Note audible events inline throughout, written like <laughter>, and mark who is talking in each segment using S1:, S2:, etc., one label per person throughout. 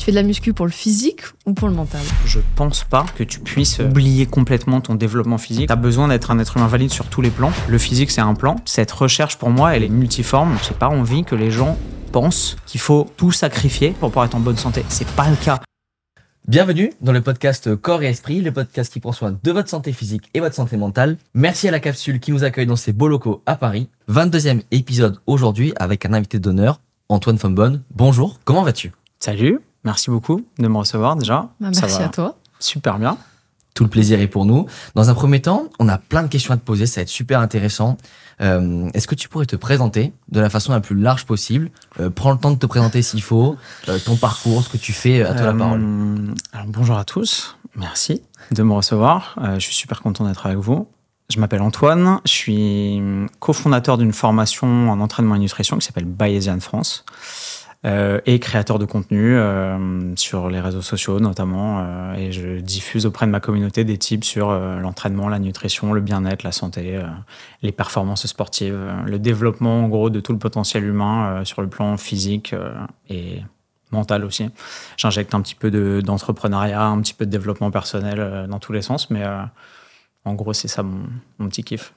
S1: Tu fais de la muscu pour le physique ou pour le mental
S2: Je pense pas que tu puisses euh, oublier complètement ton développement physique. Tu as besoin d'être un être humain valide sur tous les plans. Le physique, c'est un plan. Cette recherche, pour moi, elle est multiforme. J'ai pas envie que les gens pensent qu'il faut tout sacrifier pour pouvoir être en bonne santé. C'est pas le cas. Bienvenue dans le podcast Corps et Esprit, le podcast qui prend soin
S3: de votre santé physique et votre santé mentale. Merci à la capsule qui nous accueille dans ses beaux locaux à Paris. 22e épisode aujourd'hui avec un invité d'honneur, Antoine Fombonne. Bonjour, comment vas-tu Salut, Merci beaucoup de me recevoir déjà. Bah, merci à toi. Super bien. Tout le plaisir est pour nous. Dans un premier temps, on a plein de questions à te poser, ça va être super intéressant. Euh, est-ce que tu pourrais te présenter de la façon la plus large possible euh, Prends le temps de te présenter s'il faut, euh, ton parcours,
S2: ce que tu fais, à toi la parole. bonjour à tous, merci de me recevoir. je suis super content d'être avec vous. Je m'appelle Antoine, je suis cofondateur d'une formation en entraînement et nutrition qui s'appelle Bayesian France. Euh, et créateur de contenu euh, sur les réseaux sociaux notamment. Euh, et je diffuse auprès de ma communauté des tips sur l'entraînement, la nutrition, le bien-être, la santé, les performances sportives, le développement en gros de tout le potentiel humain sur le plan physique et mental aussi. J'injecte un petit peu d'entrepreneuriat, un petit peu de développement personnel dans tous les sens, mais en gros c'est ça mon petit kiff.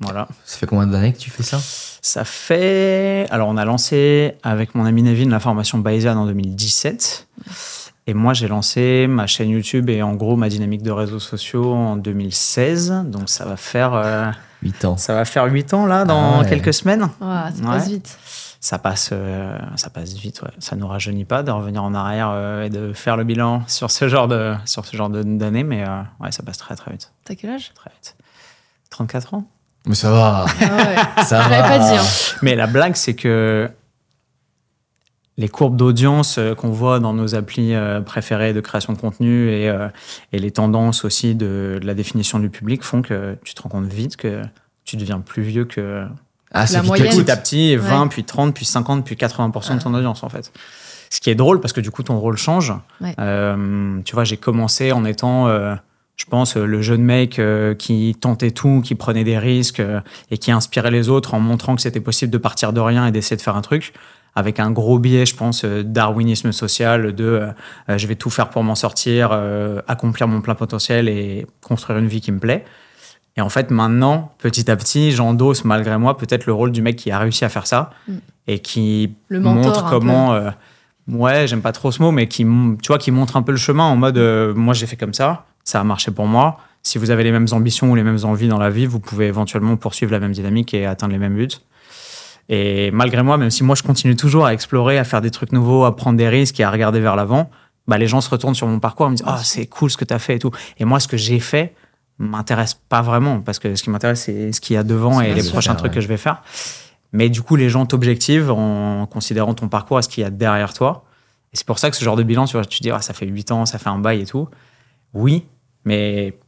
S2: Voilà.
S3: Ça fait combien d'années que tu fais
S2: ça Ça fait. Alors, on a lancé avec mon ami Nevin la formation Bayesian en 2017. Et moi, j'ai lancé ma chaîne YouTube et en gros ma dynamique de réseaux sociaux en 2016. Donc, ça va faire. Euh, huit 8 ans. Ça va faire 8 ans, là, dans ah quelques semaines.
S1: ça passe vite.
S2: Ça passe, euh, ça passe vite, ouais. Ça nous rajeunit pas de revenir en arrière euh, et de faire le bilan sur ce genre de, sur ce genre d'années, mais ouais, ça passe très, très vite.
S1: T'as quel âge Très vite.
S2: 34 ans mais ça va. Ah ça va. Hein. Mais la blague, c'est que les courbes d'audience euh, qu'on voit dans nos applis euh, préférées de création de contenu et, euh, et les tendances aussi de, la définition du public font que tu te rends compte vite que tu deviens plus vieux que ah, la moyenne. Petit à petit, 20, puis 30, puis 50, puis 80% de ton audience en fait. Ce qui est drôle parce que du coup ton rôle change. tu vois, j'ai commencé en étant... Je pense euh, le jeune mec euh, qui tentait tout, qui prenait des risques euh, et qui inspirait les autres en montrant que c'était possible de partir de rien et d'essayer de faire un truc avec un gros biais, je pense, darwinisme social, de je vais tout faire pour m'en sortir, accomplir mon plein potentiel et construire une vie qui me plaît. Et en fait, maintenant, petit à petit, j'endosse malgré moi peut-être le rôle du mec qui a réussi à faire ça mm. et qui montre comment. ouais, j'aime pas trop ce mot, mais qui, tu vois, qui montre un peu le chemin en mode moi j'ai fait comme ça, ça a marché pour moi. Si vous avez les mêmes ambitions ou les mêmes envies dans la vie, vous pouvez éventuellement poursuivre la même dynamique et atteindre les mêmes buts. Et malgré moi, même si moi je continue toujours à explorer, à faire des trucs nouveaux, à prendre des risques et à regarder vers l'avant, bah les gens se retournent sur mon parcours et me disent oh, c'est cool ce que tu as fait et tout. Et moi, ce que j'ai fait m'intéresse pas vraiment parce que ce qui m'intéresse, c'est ce qu'il y a devant et les prochains ah trucs que je vais faire. Mais du coup, les gens t'objectivent en considérant ton parcours et ce qu'il y a derrière toi. Et c'est pour ça que ce genre de bilan, tu, vois, tu dis ah, ça fait 8 ans, ça fait un bail et tout oui, mais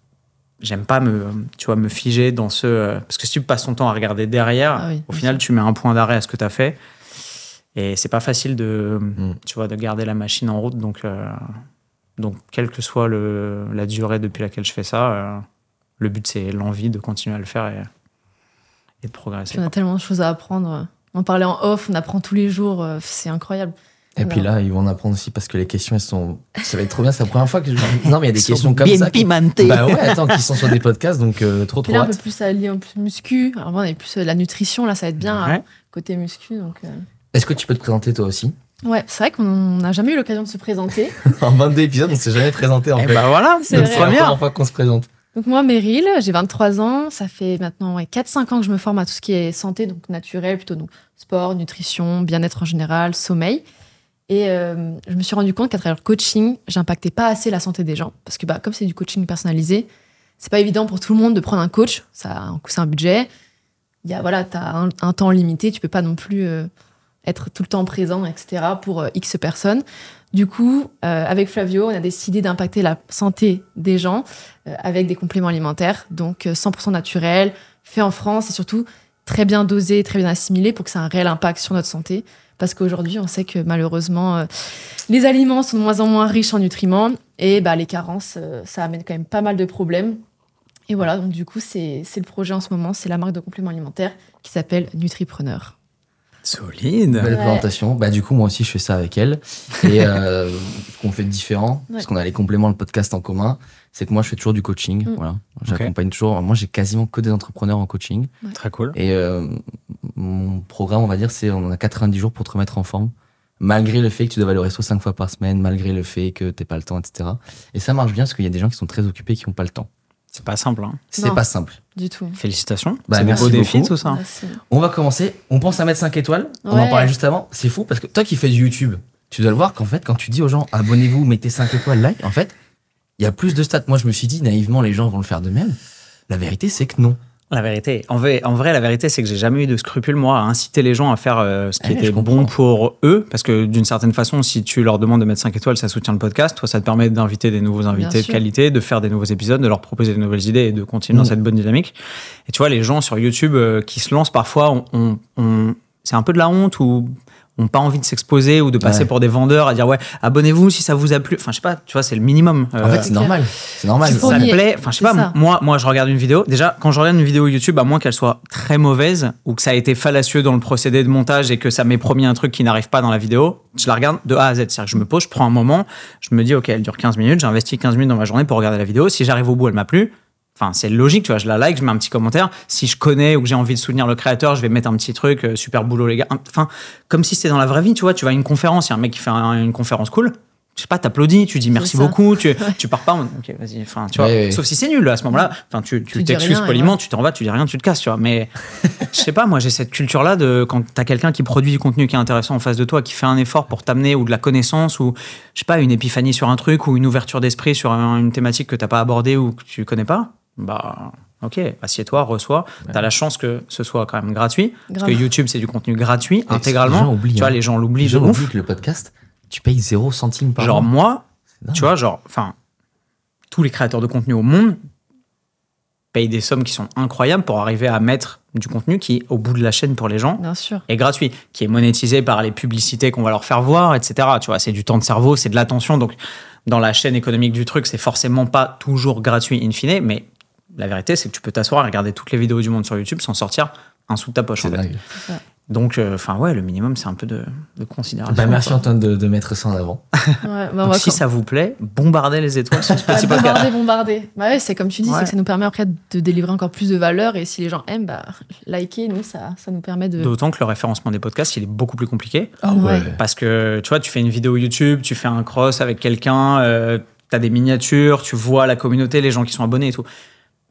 S2: j'aime pas me, tu vois, me figer dans ce. Parce que si tu passes ton temps à regarder derrière, ah au final, tu mets un point d'arrêt à ce que tu as fait. Et c'est pas facile de, mm. tu vois, de garder la machine en route. Donc, euh, donc quelle que soit le, la durée depuis laquelle je fais ça, euh, le but, c'est l'envie de continuer à le faire et, et de progresser. On a
S1: tellement de choses à apprendre. On parlait en off, on apprend tous les jours. Euh, c'est incroyable. Et puis là,
S2: ils vont en apprendre aussi parce
S3: que les questions, elles sont. Ça va être trop bien, c'est la première fois que je. Non, mais il y a des questions comme ça. bien pimenté. Bah ouais, attends, qui sont sur des podcasts, donc euh, trop trop. Là, un peu
S1: plus allié en plus muscu. Alors, on est plus euh, la nutrition, là, ça va être bien euh, côté muscu. Donc.
S3: Est-ce que tu peux te présenter toi aussi
S1: Ouais, c'est vrai qu'on n'a jamais eu l'occasion de se présenter.
S3: <laughs> en 22 épisodes, on s'est jamais présenté en eh fait. bah voilà, c'est la première fois qu'on se présente.
S1: Donc moi, Meryl, j'ai 23 ans. Ça fait maintenant 4-5 ans que je me forme à tout ce qui est santé, donc naturel, plutôt sport, nutrition, bien-être en général, sommeil. Et euh, je me suis rendu compte qu'à travers le coaching, j'impactais pas assez la santé des gens. Parce que bah, comme c'est du coaching personnalisé, c'est pas évident pour tout le monde de prendre un coach. Ça c'est un budget. Il y a, voilà, tu as un, temps limité. Tu peux pas non plus euh, être tout le temps présent, etc. pour euh, X personnes. Du coup, avec Flavio, on a décidé d'impacter la santé des gens avec des compléments alimentaires. Donc 100% naturel, fait en France et surtout très bien dosé, très bien assimilé pour que ça ait un réel impact sur notre santé parce qu'aujourd'hui, on sait que malheureusement, euh, les aliments sont de moins en moins riches en nutriments et bah, les carences, euh, ça amène quand même pas mal de problèmes. Et voilà, donc du coup, c'est le projet en ce moment, c'est la marque de compléments alimentaires qui s'appelle Nutripreneur.
S3: Solide. Belle présentation. Bah, du coup, moi aussi, je fais ça avec elle. Et euh, <laughs> ce qu'on fait de différent, parce qu'on a les compléments, le podcast en commun, c'est que moi, je fais toujours du coaching. Mm. Voilà. J'accompagne toujours. Moi, j'ai quasiment que des entrepreneurs en coaching. Très cool. Et euh, mon programme, on va dire, c'est on a 90 jours pour te remettre en forme. Malgré le fait que tu dois aller au resto 5 fois par semaine, malgré le fait que t'es pas le temps, etc. Et ça marche bien parce qu'il y a des gens qui sont très occupés qui n'ont pas le temps. C'est pas simple. Hein. C'est pas simple. Du tout. Félicitations. Bah, c'est c'est beau défi tout ça. On va commencer. On pense à mettre 5 étoiles. On en parlait juste avant. C'est fou parce que toi qui fais du YouTube, tu dois le voir qu'en fait, quand tu dis aux gens abonnez-vous, mettez 5 étoiles, like, en fait, il y a plus de stats. Moi, je me suis dit naïvement, les gens vont le faire de même. La vérité, c'est que non.
S2: La vérité. En vrai, la vérité, c'est que j'ai jamais eu de scrupule, moi, à inciter les gens à faire euh, ce qui eh, était bon pour eux. Parce que d'une certaine façon, si tu leur demandes de mettre 5 étoiles, ça soutient le podcast. Toi, ça te permet d'inviter des nouveaux invités de qualité, de faire des nouveaux épisodes, de leur proposer de nouvelles idées et de continuer dans mm. cette bonne dynamique. Et tu vois, les gens sur YouTube euh, qui se lancent parfois, c'est un peu de la honte ou ont pas envie de s'exposer ou de passer pour des vendeurs à dire ouais abonnez-vous si ça vous a plu enfin je sais pas tu vois c'est le minimum en fait euh, c'est normal c'est normal ça me plaît enfin je sais pas moi moi je regarde une vidéo déjà quand je regarde une vidéo YouTube à moins qu'elle soit très mauvaise ou que ça a été fallacieux dans le procédé de montage et que ça m'ait promis un truc qui n'arrive pas dans la vidéo je la regarde de A à Z c'est-à-dire que je me pose je prends un moment je me dis ok elle dure 15 minutes j'investis 15 minutes dans ma journée pour regarder la vidéo si j'arrive au bout elle m'a plu Enfin, c'est logique, tu vois, je la like, je mets un petit commentaire. Si je connais ou que j'ai envie de soutenir le créateur, je vais mettre un petit truc, euh, super boulot les gars. Enfin, comme si c'était dans la vraie vie, tu vois, tu vas à une conférence, il y a un mec qui fait une conférence cool, je sais pas, t'applaudis, tu dis merci beaucoup, tu, <laughs> tu pars pas, ok, vas-y, enfin, tu vois. Sauf si c'est nul, à ce moment-là, enfin, tu tu t'excuses poliment, tu t'en vas, tu dis rien, tu te casses, tu vois. Mais <laughs> je sais pas, moi, j'ai cette culture-là de quand t'as quelqu'un qui produit du contenu qui est intéressant en face de toi, qui fait un effort pour t'amener ou de la connaissance ou, je sais pas, une épiphanie sur un truc ou une ouverture d'esprit sur une thématique que t'as pas abordée ou que tu connais pas bah ok, assieds-toi, reçois. T'as Tu as la chance que ce soit quand même gratuit. Parce que YouTube, c'est du contenu gratuit, intégralement. tu vois, hein. les gens l'oublient que
S3: le podcast, tu payes 0 centime par Genre,
S2: moi, tu vois, genre, enfin, tous les créateurs de contenu au monde payent des sommes qui sont incroyables pour arriver à mettre du contenu qui, au bout de la chaîne pour les gens, Bien est gratuit, qui est monétisé par les publicités qu'on va leur faire voir, etc. Tu vois, c'est du temps de cerveau, c'est de l'attention. Donc, dans la chaîne économique du truc, c'est forcément pas toujours gratuit in fine, mais la vérité, c'est que tu peux t'asseoir et regarder toutes les vidéos du monde sur YouTube sans sortir un sou de ta poche. En fait. Donc, euh, enfin, ouais, le minimum, c'est un peu de, considérable considération. Bah, merci, Antoine, de, mettre ça en avant. Bah, si ça vous plaît, bombardez les étoiles sur ce <laughs> petit
S1: bah, c'est comme tu dis, c'est que ça nous permet après de délivrer encore plus de valeur. Et si les gens aiment, liker, nous, ça, ça nous permet de. D'autant
S2: que le référencement des podcasts, il est beaucoup plus compliqué. Ah ouais. Parce que, tu vois, tu fais une vidéo YouTube, tu fais un cross avec quelqu'un, euh, tu as des miniatures, tu vois la communauté, les gens qui sont abonnés et tout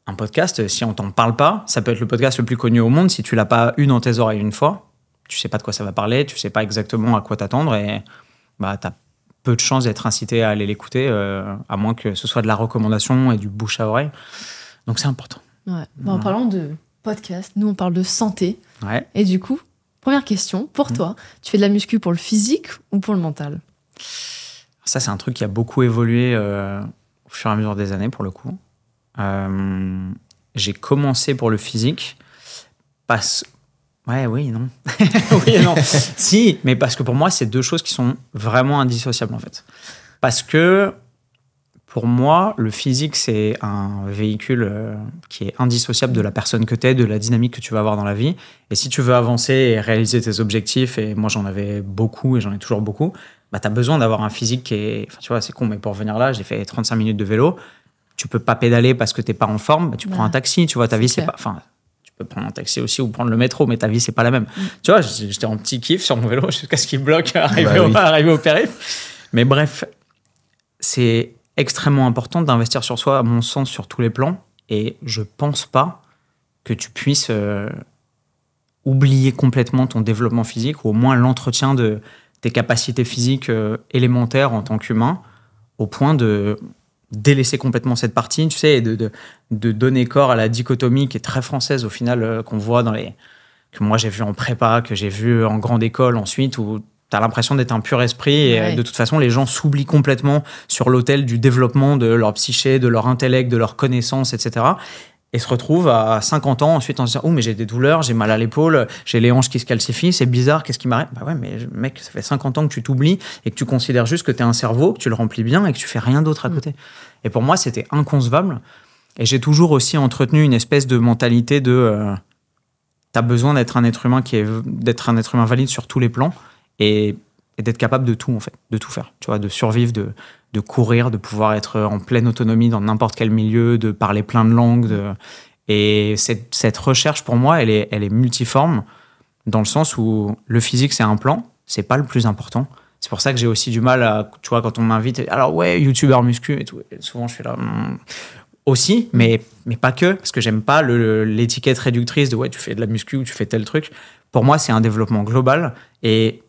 S2: un podcast, euh, si on t'en parle pas, ça peut être le podcast le plus connu au monde. Si tu l'as pas une dans tes oreilles une fois, tu sais pas de quoi ça va parler, tu sais pas exactement à quoi t'attendre et bah as peu de chances d'être incité à aller l'écouter, euh, à moins que ce soit de la recommandation et du bouche à oreille. Donc c'est important.
S1: Bah, en parlant de podcast, nous on parle de santé. Et du coup, première question pour mm. toi, tu fais de la muscu pour le physique ou pour le mental
S2: Ça c'est un truc qui a beaucoup évolué euh, au fur et à mesure des années pour le coup. Euh, j'ai commencé pour le physique parce Ouais, oui, non. <laughs> oui, non. si, mais parce que pour moi, c'est deux choses qui sont vraiment indissociables, en fait. Parce que pour moi, le physique, c'est un véhicule euh, qui est indissociable de la personne que tu es, de la dynamique que tu vas avoir dans la vie. Et si tu veux avancer et réaliser tes objectifs, et moi j'en avais beaucoup et j'en ai toujours beaucoup, bah, tu as besoin d'avoir un physique qui est. Enfin, tu vois, c'est con, mais pour venir là, j'ai fait 35 minutes de vélo tu peux pas pédaler parce que t'es pas en forme, bah, tu prends un taxi, tu vois, ta vie c'est pas. Enfin, tu peux prendre un taxi aussi ou prendre le métro, mais ta vie c'est pas la même. Mm. Tu vois, j'étais en petit kiff sur mon vélo <laughs> jusqu'à ce qu'il bloque, euh, bah <laughs> arrivé au, périph. Mais bref, c'est extrêmement important d'investir sur soi, à mon sens, sur tous les plans. Et je pense pas que tu puisses euh, oublier complètement ton développement physique ou au moins l'entretien de tes capacités physiques euh, élémentaires en tant qu'humain au point de délaisser complètement cette partie, tu sais, et de, de, donner corps à la dichotomie qui est très française au final, euh, qu'on voit dans les. que moi j'ai vu en prépa, que j'ai vu en grande école ensuite, où t'as l'impression d'être un pur esprit et de toute façon les gens s'oublient complètement sur l'autel du développement de leur psyché, de leur intellect, de leurs connaissances, etc et se retrouve à 50 ans ensuite en se disant Oh, mais j'ai des douleurs, j'ai mal à l'épaule, j'ai les hanches qui se calcifient, c'est bizarre, qu'est-ce qui m'arrive Bah ouais, mais mec, ça fait 50 ans que tu t'oublies et que tu considères juste que tu as un cerveau, que tu le remplis bien et que tu fais rien d'autre à mm. côté. Et pour moi, c'était inconcevable. Et j'ai toujours aussi entretenu une espèce de mentalité de euh, T'as besoin d'être un être humain qui est d'être un être humain valide sur tous les plans et, et d'être capable de tout, en fait, de tout faire, tu vois, de survivre, de, de courir, de pouvoir être en pleine autonomie dans n'importe quel milieu, de parler plein de langues. De... Et cette, recherche, pour moi, elle est, elle est multiforme, dans le sens où le physique, c'est un plan, c'est pas le plus important. C'est pour ça que j'ai aussi du mal à, tu vois, quand on m'invite, alors ouais, youtubeur muscu et tout, souvent je suis là, hmm, aussi, mais, mais pas que, parce que j'aime pas l'étiquette réductrice de ouais, tu fais de la muscu ou tu fais tel truc. Pour moi, c'est un développement global et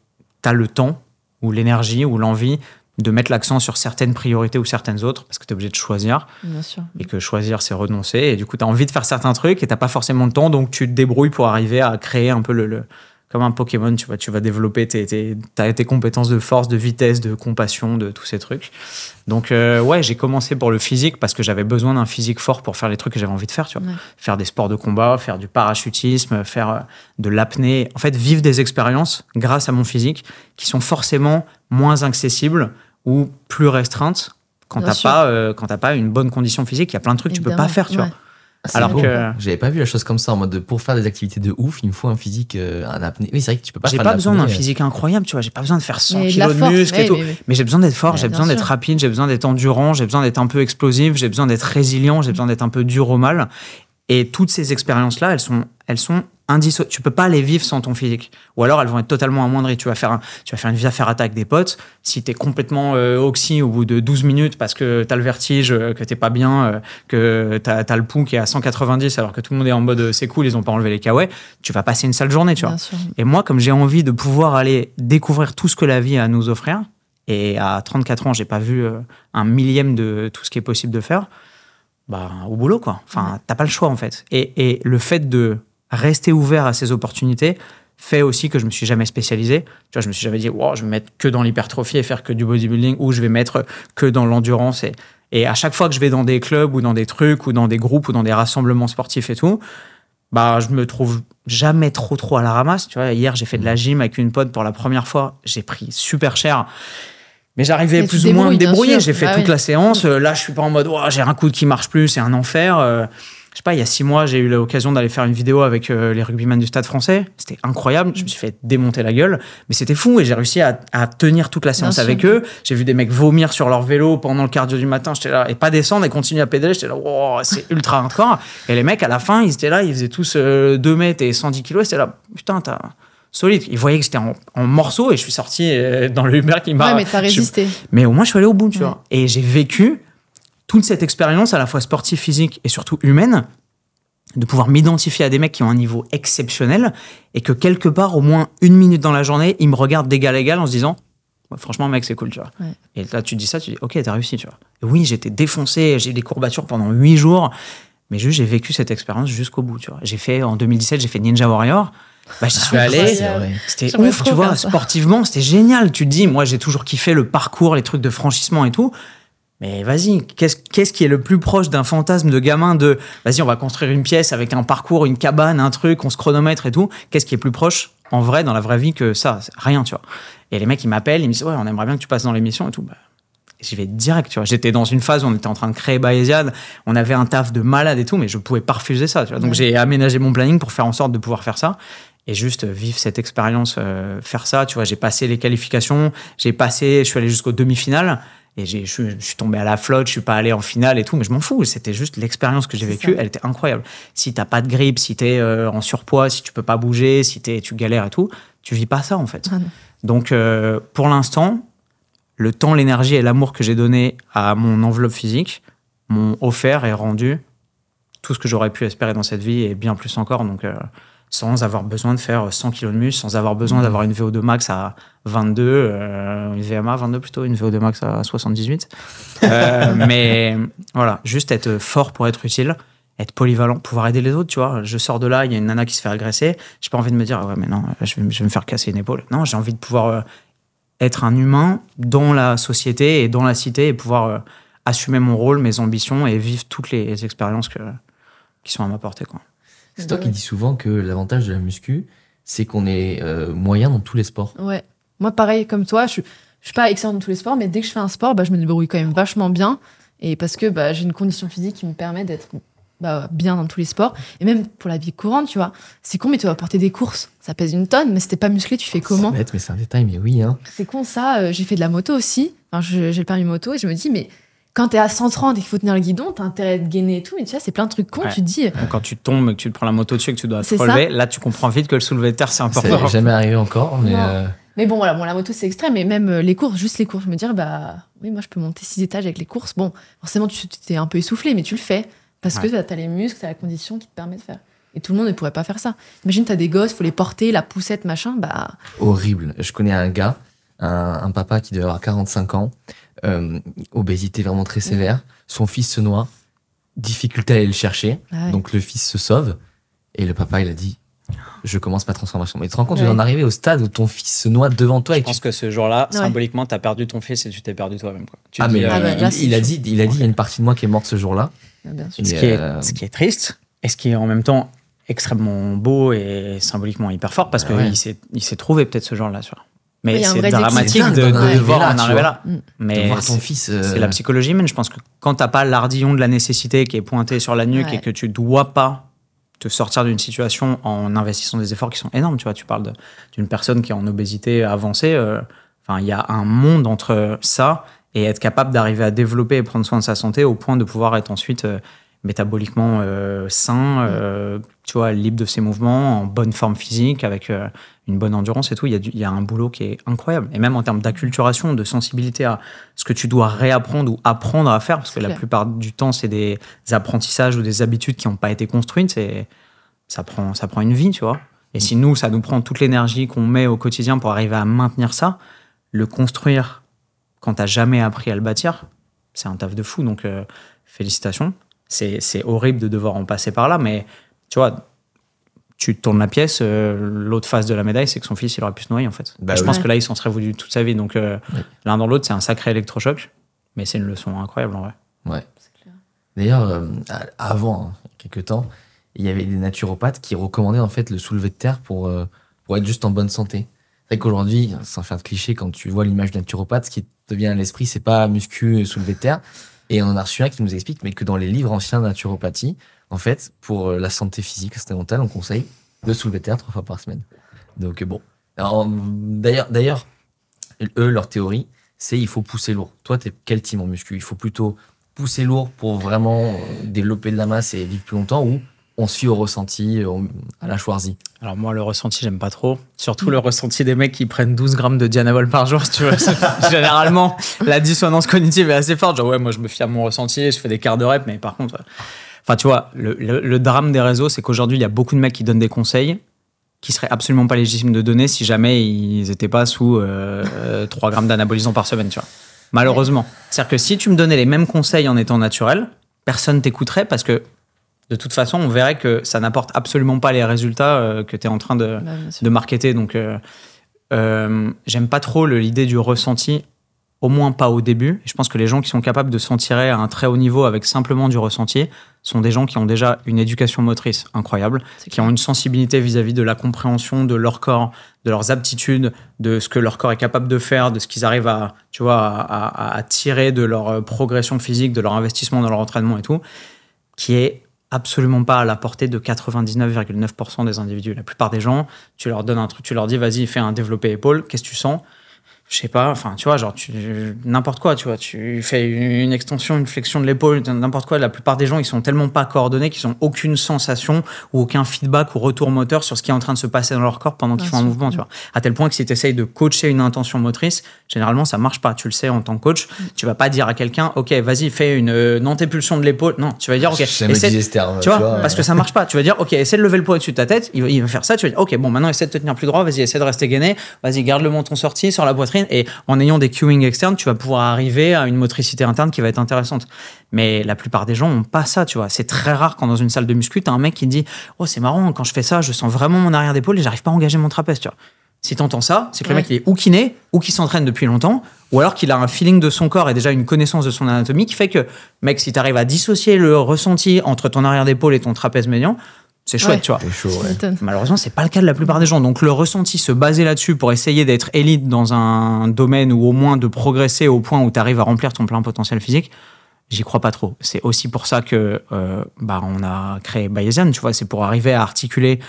S2: tu as le temps ou l'énergie ou l'envie de mettre l'accent sur certaines priorités ou certaines autres, parce que tu es obligé de choisir. Bien sûr. Et que choisir, c'est renoncer. Et du coup, tu as envie de faire certains trucs et tu pas forcément le temps, donc tu te débrouilles pour arriver à créer un peu le. comme un Pokémon, tu vois, tu vas développer tes, tes, tes, compétences de force, de vitesse, de compassion, de tous ces trucs. Donc, euh, ouais, j'ai commencé pour le physique parce que j'avais besoin d'un physique fort pour faire les trucs que j'avais envie de faire, tu vois. Faire des sports de combat, faire du parachutisme, faire euh, de l'apnée. En fait, vivre des expériences grâce à mon physique qui sont forcément moins accessibles ou plus restreinte quand t'as pas, euh, pas une bonne condition physique. Il y a plein de trucs que tu peux pas faire, tu vois. Alors que
S3: j'avais pas vu la chose comme ça en mode pour faire des activités de ouf, il me faut un physique, euh, un apnée. Oui,
S2: c'est vrai que tu peux pas. J'ai pas besoin d'un euh. physique incroyable, tu vois. J'ai pas besoin de faire 100 kilos de, et tout. Mais j'ai besoin d'être fort, j'ai besoin d'être rapide, j'ai besoin d'être endurant, j'ai besoin d'être un peu explosif, j'ai besoin d'être résilient, j'ai besoin d'être un peu dur au mal. Et toutes ces expériences-là, elles sont, elles sont indissociables. Tu peux pas les vivre sans ton physique. Ou alors, elles vont être totalement amoindries. Tu vas faire, tu vas faire une vie à faire attaque des potes. Si tu es complètement euh, oxy au bout de 12 minutes parce que tu as le vertige, euh, que t'es pas bien, euh, que tu as, le pouls qui est à 190 alors que tout le monde est en mode c'est cool, ils ont pas enlevé les kawaii, tu vas passer une sale journée, tu vois. Et moi, comme j'ai envie de pouvoir aller découvrir tout ce que la vie a à nous offrir, et à 34 ans, j'ai pas vu un millième de tout ce qui est possible de faire. Bah, au boulot, quoi. Enfin, t'as pas le choix, en fait. Et, et, le fait de rester ouvert à ces opportunités fait aussi que je me suis jamais spécialisé. Tu vois, je me suis jamais dit, je vais mettre que dans l'hypertrophie et faire que du bodybuilding, ou je vais mettre que dans l'endurance. Et, et à chaque fois que je vais dans des clubs, ou dans des trucs, ou dans des groupes, ou dans des rassemblements sportifs et tout, bah, je me trouve jamais trop trop à la ramasse. Tu vois, hier j'ai fait de la gym avec une pote pour la première fois, j'ai pris super cher. Mais j'arrivais plus ou moins à me débrouiller. J'ai fait bah toute la séance. Euh, là, je suis pas en mode, j'ai un coude qui marche plus, c'est un enfer. Euh, je sais pas, il y a six mois, j'ai eu l'occasion d'aller faire une vidéo avec euh, les rugbymen du Stade français. C'était incroyable. Je me suis fait démonter la gueule. Mais c'était fou. Et j'ai réussi à, tenir toute la séance avec eux. J'ai vu des mecs vomir sur leur vélo pendant le cardio du matin. J'étais là, et pas descendre et continuer à pédaler. J'étais là, c'est <laughs> ultra hardcore. Et les mecs, à la fin, ils étaient là, ils faisaient tous 2 mètres et 110 kilos. C'était là, putain, t'as solide. Il voyait que j'étais en, en, morceaux et je suis sorti euh, dans le Uber qui m'a. Ouais, mais t'as résisté. mais au moins, je suis allé au bout, tu vois. Et j'ai vécu toute cette expérience, à la fois sportive, physique et surtout humaine, de pouvoir m'identifier à des mecs qui ont un niveau exceptionnel et que quelque part, au moins une minute dans la journée, ils me regardent d'égal à égal en se disant bah, Franchement, mec, c'est cool, tu vois. Et là, tu dis ça, tu dis Ok, t'as réussi, tu vois. oui, j'étais défoncé, j'ai eu des courbatures pendant huit jours, mais juste, j'ai vécu cette expérience jusqu'au bout, tu vois. J'ai fait, en 2017, j'ai fait Ninja Warrior. Bah, j'y suis ah, allé. C'était ouf, tu vois. Sportivement, c'était génial. Tu te dis, moi, j'ai toujours kiffé le parcours, les trucs de franchissement et tout. Mais vas-y, qu'est-ce qui est le plus proche d'un fantasme de gamin de vas-y, on va construire une pièce avec un parcours, une cabane, un truc, on se chronomètre et tout. Qu'est-ce qui est plus proche en vrai, dans la vraie vie, que ça Rien, tu vois. Et les mecs, ils m'appellent, ils me disent, ouais, on aimerait bien que tu passes dans l'émission et tout. Bah, j'y vais direct, tu vois. J'étais dans une phase où on était en train de créer Bayesian, on avait un taf de malade et tout, mais je pouvais pas refuser ça, tu vois. Donc j'ai aménagé mon planning pour faire en sorte de pouvoir faire ça et juste vivre cette expérience, euh, faire ça. Tu vois, j'ai passé les qualifications, j'ai passé, je suis allé jusqu'aux demi-finales et je, je, suis tombé à la flotte, je suis pas allé en finale et tout, mais je m'en fous. C'était juste l'expérience que j'ai vécue, elle était incroyable. Si t'as pas de grippe, si tu es euh, en surpoids, si tu peux pas bouger, si es, tu galères et tout, tu vis pas ça en fait. Donc euh, pour l'instant, le temps, l'énergie et l'amour que j'ai donné à mon enveloppe physique m'ont offert et rendu tout ce que j'aurais pu espérer dans cette vie et bien plus encore. Donc sans avoir besoin de faire 100 kg de muscle, sans avoir besoin d'avoir une VO2 max à 22, euh, une VMA 22 plutôt, une VO2 max à 78.
S1: Euh, <laughs> mais
S2: voilà, juste être fort pour être utile, être polyvalent, pouvoir aider les autres, tu vois. Je sors de là, il y a une nana qui se fait agresser, j'ai pas envie de me dire, ouais, mais non, je vais, me faire casser une épaule. Non, j'ai envie de pouvoir euh, être un humain dans la société et dans la cité et pouvoir assumer mon rôle, mes ambitions et vivre toutes les expériences que, qui sont à ma portée, quoi. C'est toi qui dis souvent que l'avantage de la muscu, c'est qu'on est,
S3: euh, moyen dans tous les sports.
S1: Ouais. Moi, pareil, comme toi, je suis, je suis pas excellent dans tous les sports, mais dès que je fais un sport, bah, je me débrouille quand même vachement bien. Et parce que bah, j'ai une condition physique qui me permet d'être bah, bien dans tous les sports. Et même pour la vie courante, tu vois. C'est con, mais tu vas porter des courses. Ça pèse une tonne, mais si t'es pas musclé, tu fais comment C'est mais c'est un détail, mais oui. Hein. C'est con ça. Euh, j'ai fait de la moto aussi. j'ai le permis moto et je me dis, mais quand t'es à 130 et qu'il faut tenir le guidon, t'as intérêt à te gainer et tout, mais tu sais, c'est plein de trucs cons, tu te dis. Euh,
S2: quand tu tombes et que tu prends la moto dessus et que tu dois te relever, là, tu comprends vite que le soulevé de terre, c'est important. C'est jamais arrivé encore,
S1: mais. Euh, mais bon, voilà, bon, la moto, c'est extrême, mais même euh, les courses, juste les courses, je me dire, bah oui, moi, je peux monter six étages avec les courses. Bon, forcément, tu t'es un peu essoufflé, mais tu le fais. Parce que que t'as les muscles, t'as la condition qui te permet de faire. Et tout le monde ne pourrait pas faire ça. Imagine, t'as des gosses, faut les porter, la poussette, machin, bah.
S3: Horrible. Je connais un gars, un, un papa qui devait avoir 45 ans. Euh, obésité vraiment très mm. sévère. Son fils se noie, difficulté à aller le chercher. Ah Donc le fils se sauve. Et le papa, il a dit <gasps> je commence ma transformation. Mais tu te rends compte ouais. en arrivé au stade où ton fils se noie devant toi. Je pense que
S2: ce jour-là, symboliquement, tu as perdu ton fils et tu t'es perdu toi-même. il, a dit, il a dit, il y a une partie de moi qui est morte ce jour-là. Ah, ce, euh, ce, qui est triste et ce qui est en même temps extrêmement beau et symboliquement hyper fort parce ah qu'il s'est trouvé peut-être ce genre-là. Mais c'est dramatique de, de, voir en arriver là. Mm. Mais voir ton fils. C'est euh, la psychologie mais Je pense que quand t'as pas l'ardillon de la nécessité qui est pointé sur la nuque et que tu dois pas te sortir d'une situation en investissant des efforts qui sont énormes. Tu vois, tu parles d'une personne qui est en obésité avancée. Euh, enfin, il y a un monde entre ça et être capable d'arriver à développer et prendre soin de sa santé au point de pouvoir être ensuite euh, métaboliquement euh, sain, mm. euh, tu vois, libre de ses mouvements, en bonne forme physique, avec euh, une bonne endurance et tout. Il y, a un boulot qui est incroyable. Et même en termes d'acculturation, de sensibilité à ce que tu dois réapprendre ou apprendre à faire, parce que la plupart du temps, c'est des apprentissages ou des habitudes qui n'ont pas été construites. ça prend, ça prend une vie, tu vois. Et si nous, ça nous prend toute l'énergie qu'on met au quotidien pour arriver à maintenir ça, le construire quand tu n'as jamais appris à le bâtir, c'est un taf de fou. Donc, félicitations. C'est horrible de devoir en passer par là, mais tu vois, tu tournes la pièce, euh, l'autre face de la médaille, c'est que son fils, il aurait pu se noyer, en fait. Bah je pense que là, il s'en serait voulu toute sa vie. Donc, euh, l'un dans l'autre, c'est un sacré électrochoc, mais c'est une leçon incroyable, en vrai. Ouais. D'ailleurs, euh, avant, hein,
S3: quelques temps, il y avait des naturopathes qui recommandaient, en fait, le soulever de terre pour, pour être juste en bonne santé. C'est vrai qu'aujourd'hui, sans faire de cliché, quand tu vois l'image naturopathe, ce qui te vient à l'esprit, c'est pas muscu, soulever de terre. Et on en a reçu un qui nous explique mais que dans les livres anciens de naturopathie, en fait, pour euh, la santé physique c'est mentale, on conseille de soulever terre trois fois par semaine. Donc euh, bon. Hum, d'ailleurs, d'ailleurs, eux, leur théorie, c'est il faut pousser lourd. Toi, t'es quel type en muscu Il faut plutôt pousser lourd pour vraiment euh, développer de la masse et vivre plus longtemps
S2: ou on suit au ressenti, euh, à la Schwarzy. Alors moi, le ressenti, j'aime pas trop. Surtout le ressenti des mecs qui prennent 12 grammes de Dianabol par jour. Tu <laughs> généralement, la dissonance cognitive est assez forte. Genre, ouais, moi, je me fie à mon ressenti, je fais des quarts de rep, mais par contre... Enfin, tu vois, le, drame des réseaux, c'est qu'aujourd'hui, il y a beaucoup de mecs qui donnent des conseils qui seraient absolument pas légitimes de donner si jamais ils n'étaient pas sous 3 euh, grammes d'anabolisant par semaine, tu vois. Malheureusement. C'est-à-dire que si tu me donnais les mêmes conseils en étant naturel, personne t'écouterait parce que de toute façon, on verrait que ça n'apporte absolument pas les résultats euh, que tu es en train de, bah, marketer. Donc, euh, euh, j'aime pas trop l'idée du ressenti, au moins pas au début. je pense que les gens qui sont capables de s'en tirer à un très haut niveau avec simplement du ressenti sont des gens qui ont déjà une éducation motrice incroyable, qui ont une sensibilité vis-à-vis de la compréhension de leur corps, de leurs aptitudes, de ce que leur corps est capable de faire, de ce qu'ils arrivent à, tu vois, à tirer de leur progression physique, de leur investissement dans leur entraînement et tout, qui est absolument pas à la portée de 99,9% des individus. La plupart des gens, tu leur donnes un truc, tu leur dis vas-y, fais un développé épaule, qu'est-ce que tu sens je sais pas, enfin, tu vois, genre, tu, n'importe quoi, tu vois, tu fais une extension, une flexion de l'épaule, n'importe quoi. La plupart des gens, ils sont tellement pas coordonnés qu'ils ont aucune sensation ou aucun feedback ou retour moteur sur ce qui est en train de se passer dans leur corps pendant qu'ils font un mouvement, tu mm. vois. À tel point que si tu essayes de coacher une intention motrice, généralement, ça marche pas. Tu le sais en tant que coach, mm. tu vas pas dire à quelqu'un, OK, vas-y, fais une, une euh, antépulsion de l'épaule. Non, tu vas dire, OK, essaie, tu vois, parce que ça marche pas. Tu vas dire, OK, essaie de lever le poids au-dessus de ta tête. Il va, faire ça. Tu vas dire, OK, bon, maintenant, essaie de te tenir plus droit. Vas-y, essaie de rester gainé. Vas-y, garde le menton sorti, sur la poitrine et en ayant des cueing externes, tu vas pouvoir arriver à une motricité interne qui va être intéressante. Mais la plupart des gens n'ont pas ça, tu vois. C'est très rare quand dans une salle de muscu, tu as un mec qui dit Oh, c'est marrant, quand je fais ça, je sens vraiment mon arrière d'épaule et j'arrive pas à engager mon trapèze, tu vois. Si t'entends ça, c'est que le mec il est ou kiné, ou qui s'entraîne depuis longtemps, ou alors qu'il a un feeling de son corps et déjà une connaissance de son anatomie qui fait que, mec, si tu arrives à dissocier le ressenti entre ton arrière d'épaule et ton trapèze médian, c'est chouette, tu vois. Malheureusement, c'est pas le cas de la plupart des gens. Donc, le ressenti, se baser là-dessus pour essayer d'être élite dans un domaine ou au moins de progresser au point où tu arrives à remplir ton plein potentiel physique, j'y crois pas trop. C'est aussi pour ça que euh, bah, on a créé Bayesian, tu vois. C'est pour arriver à articuler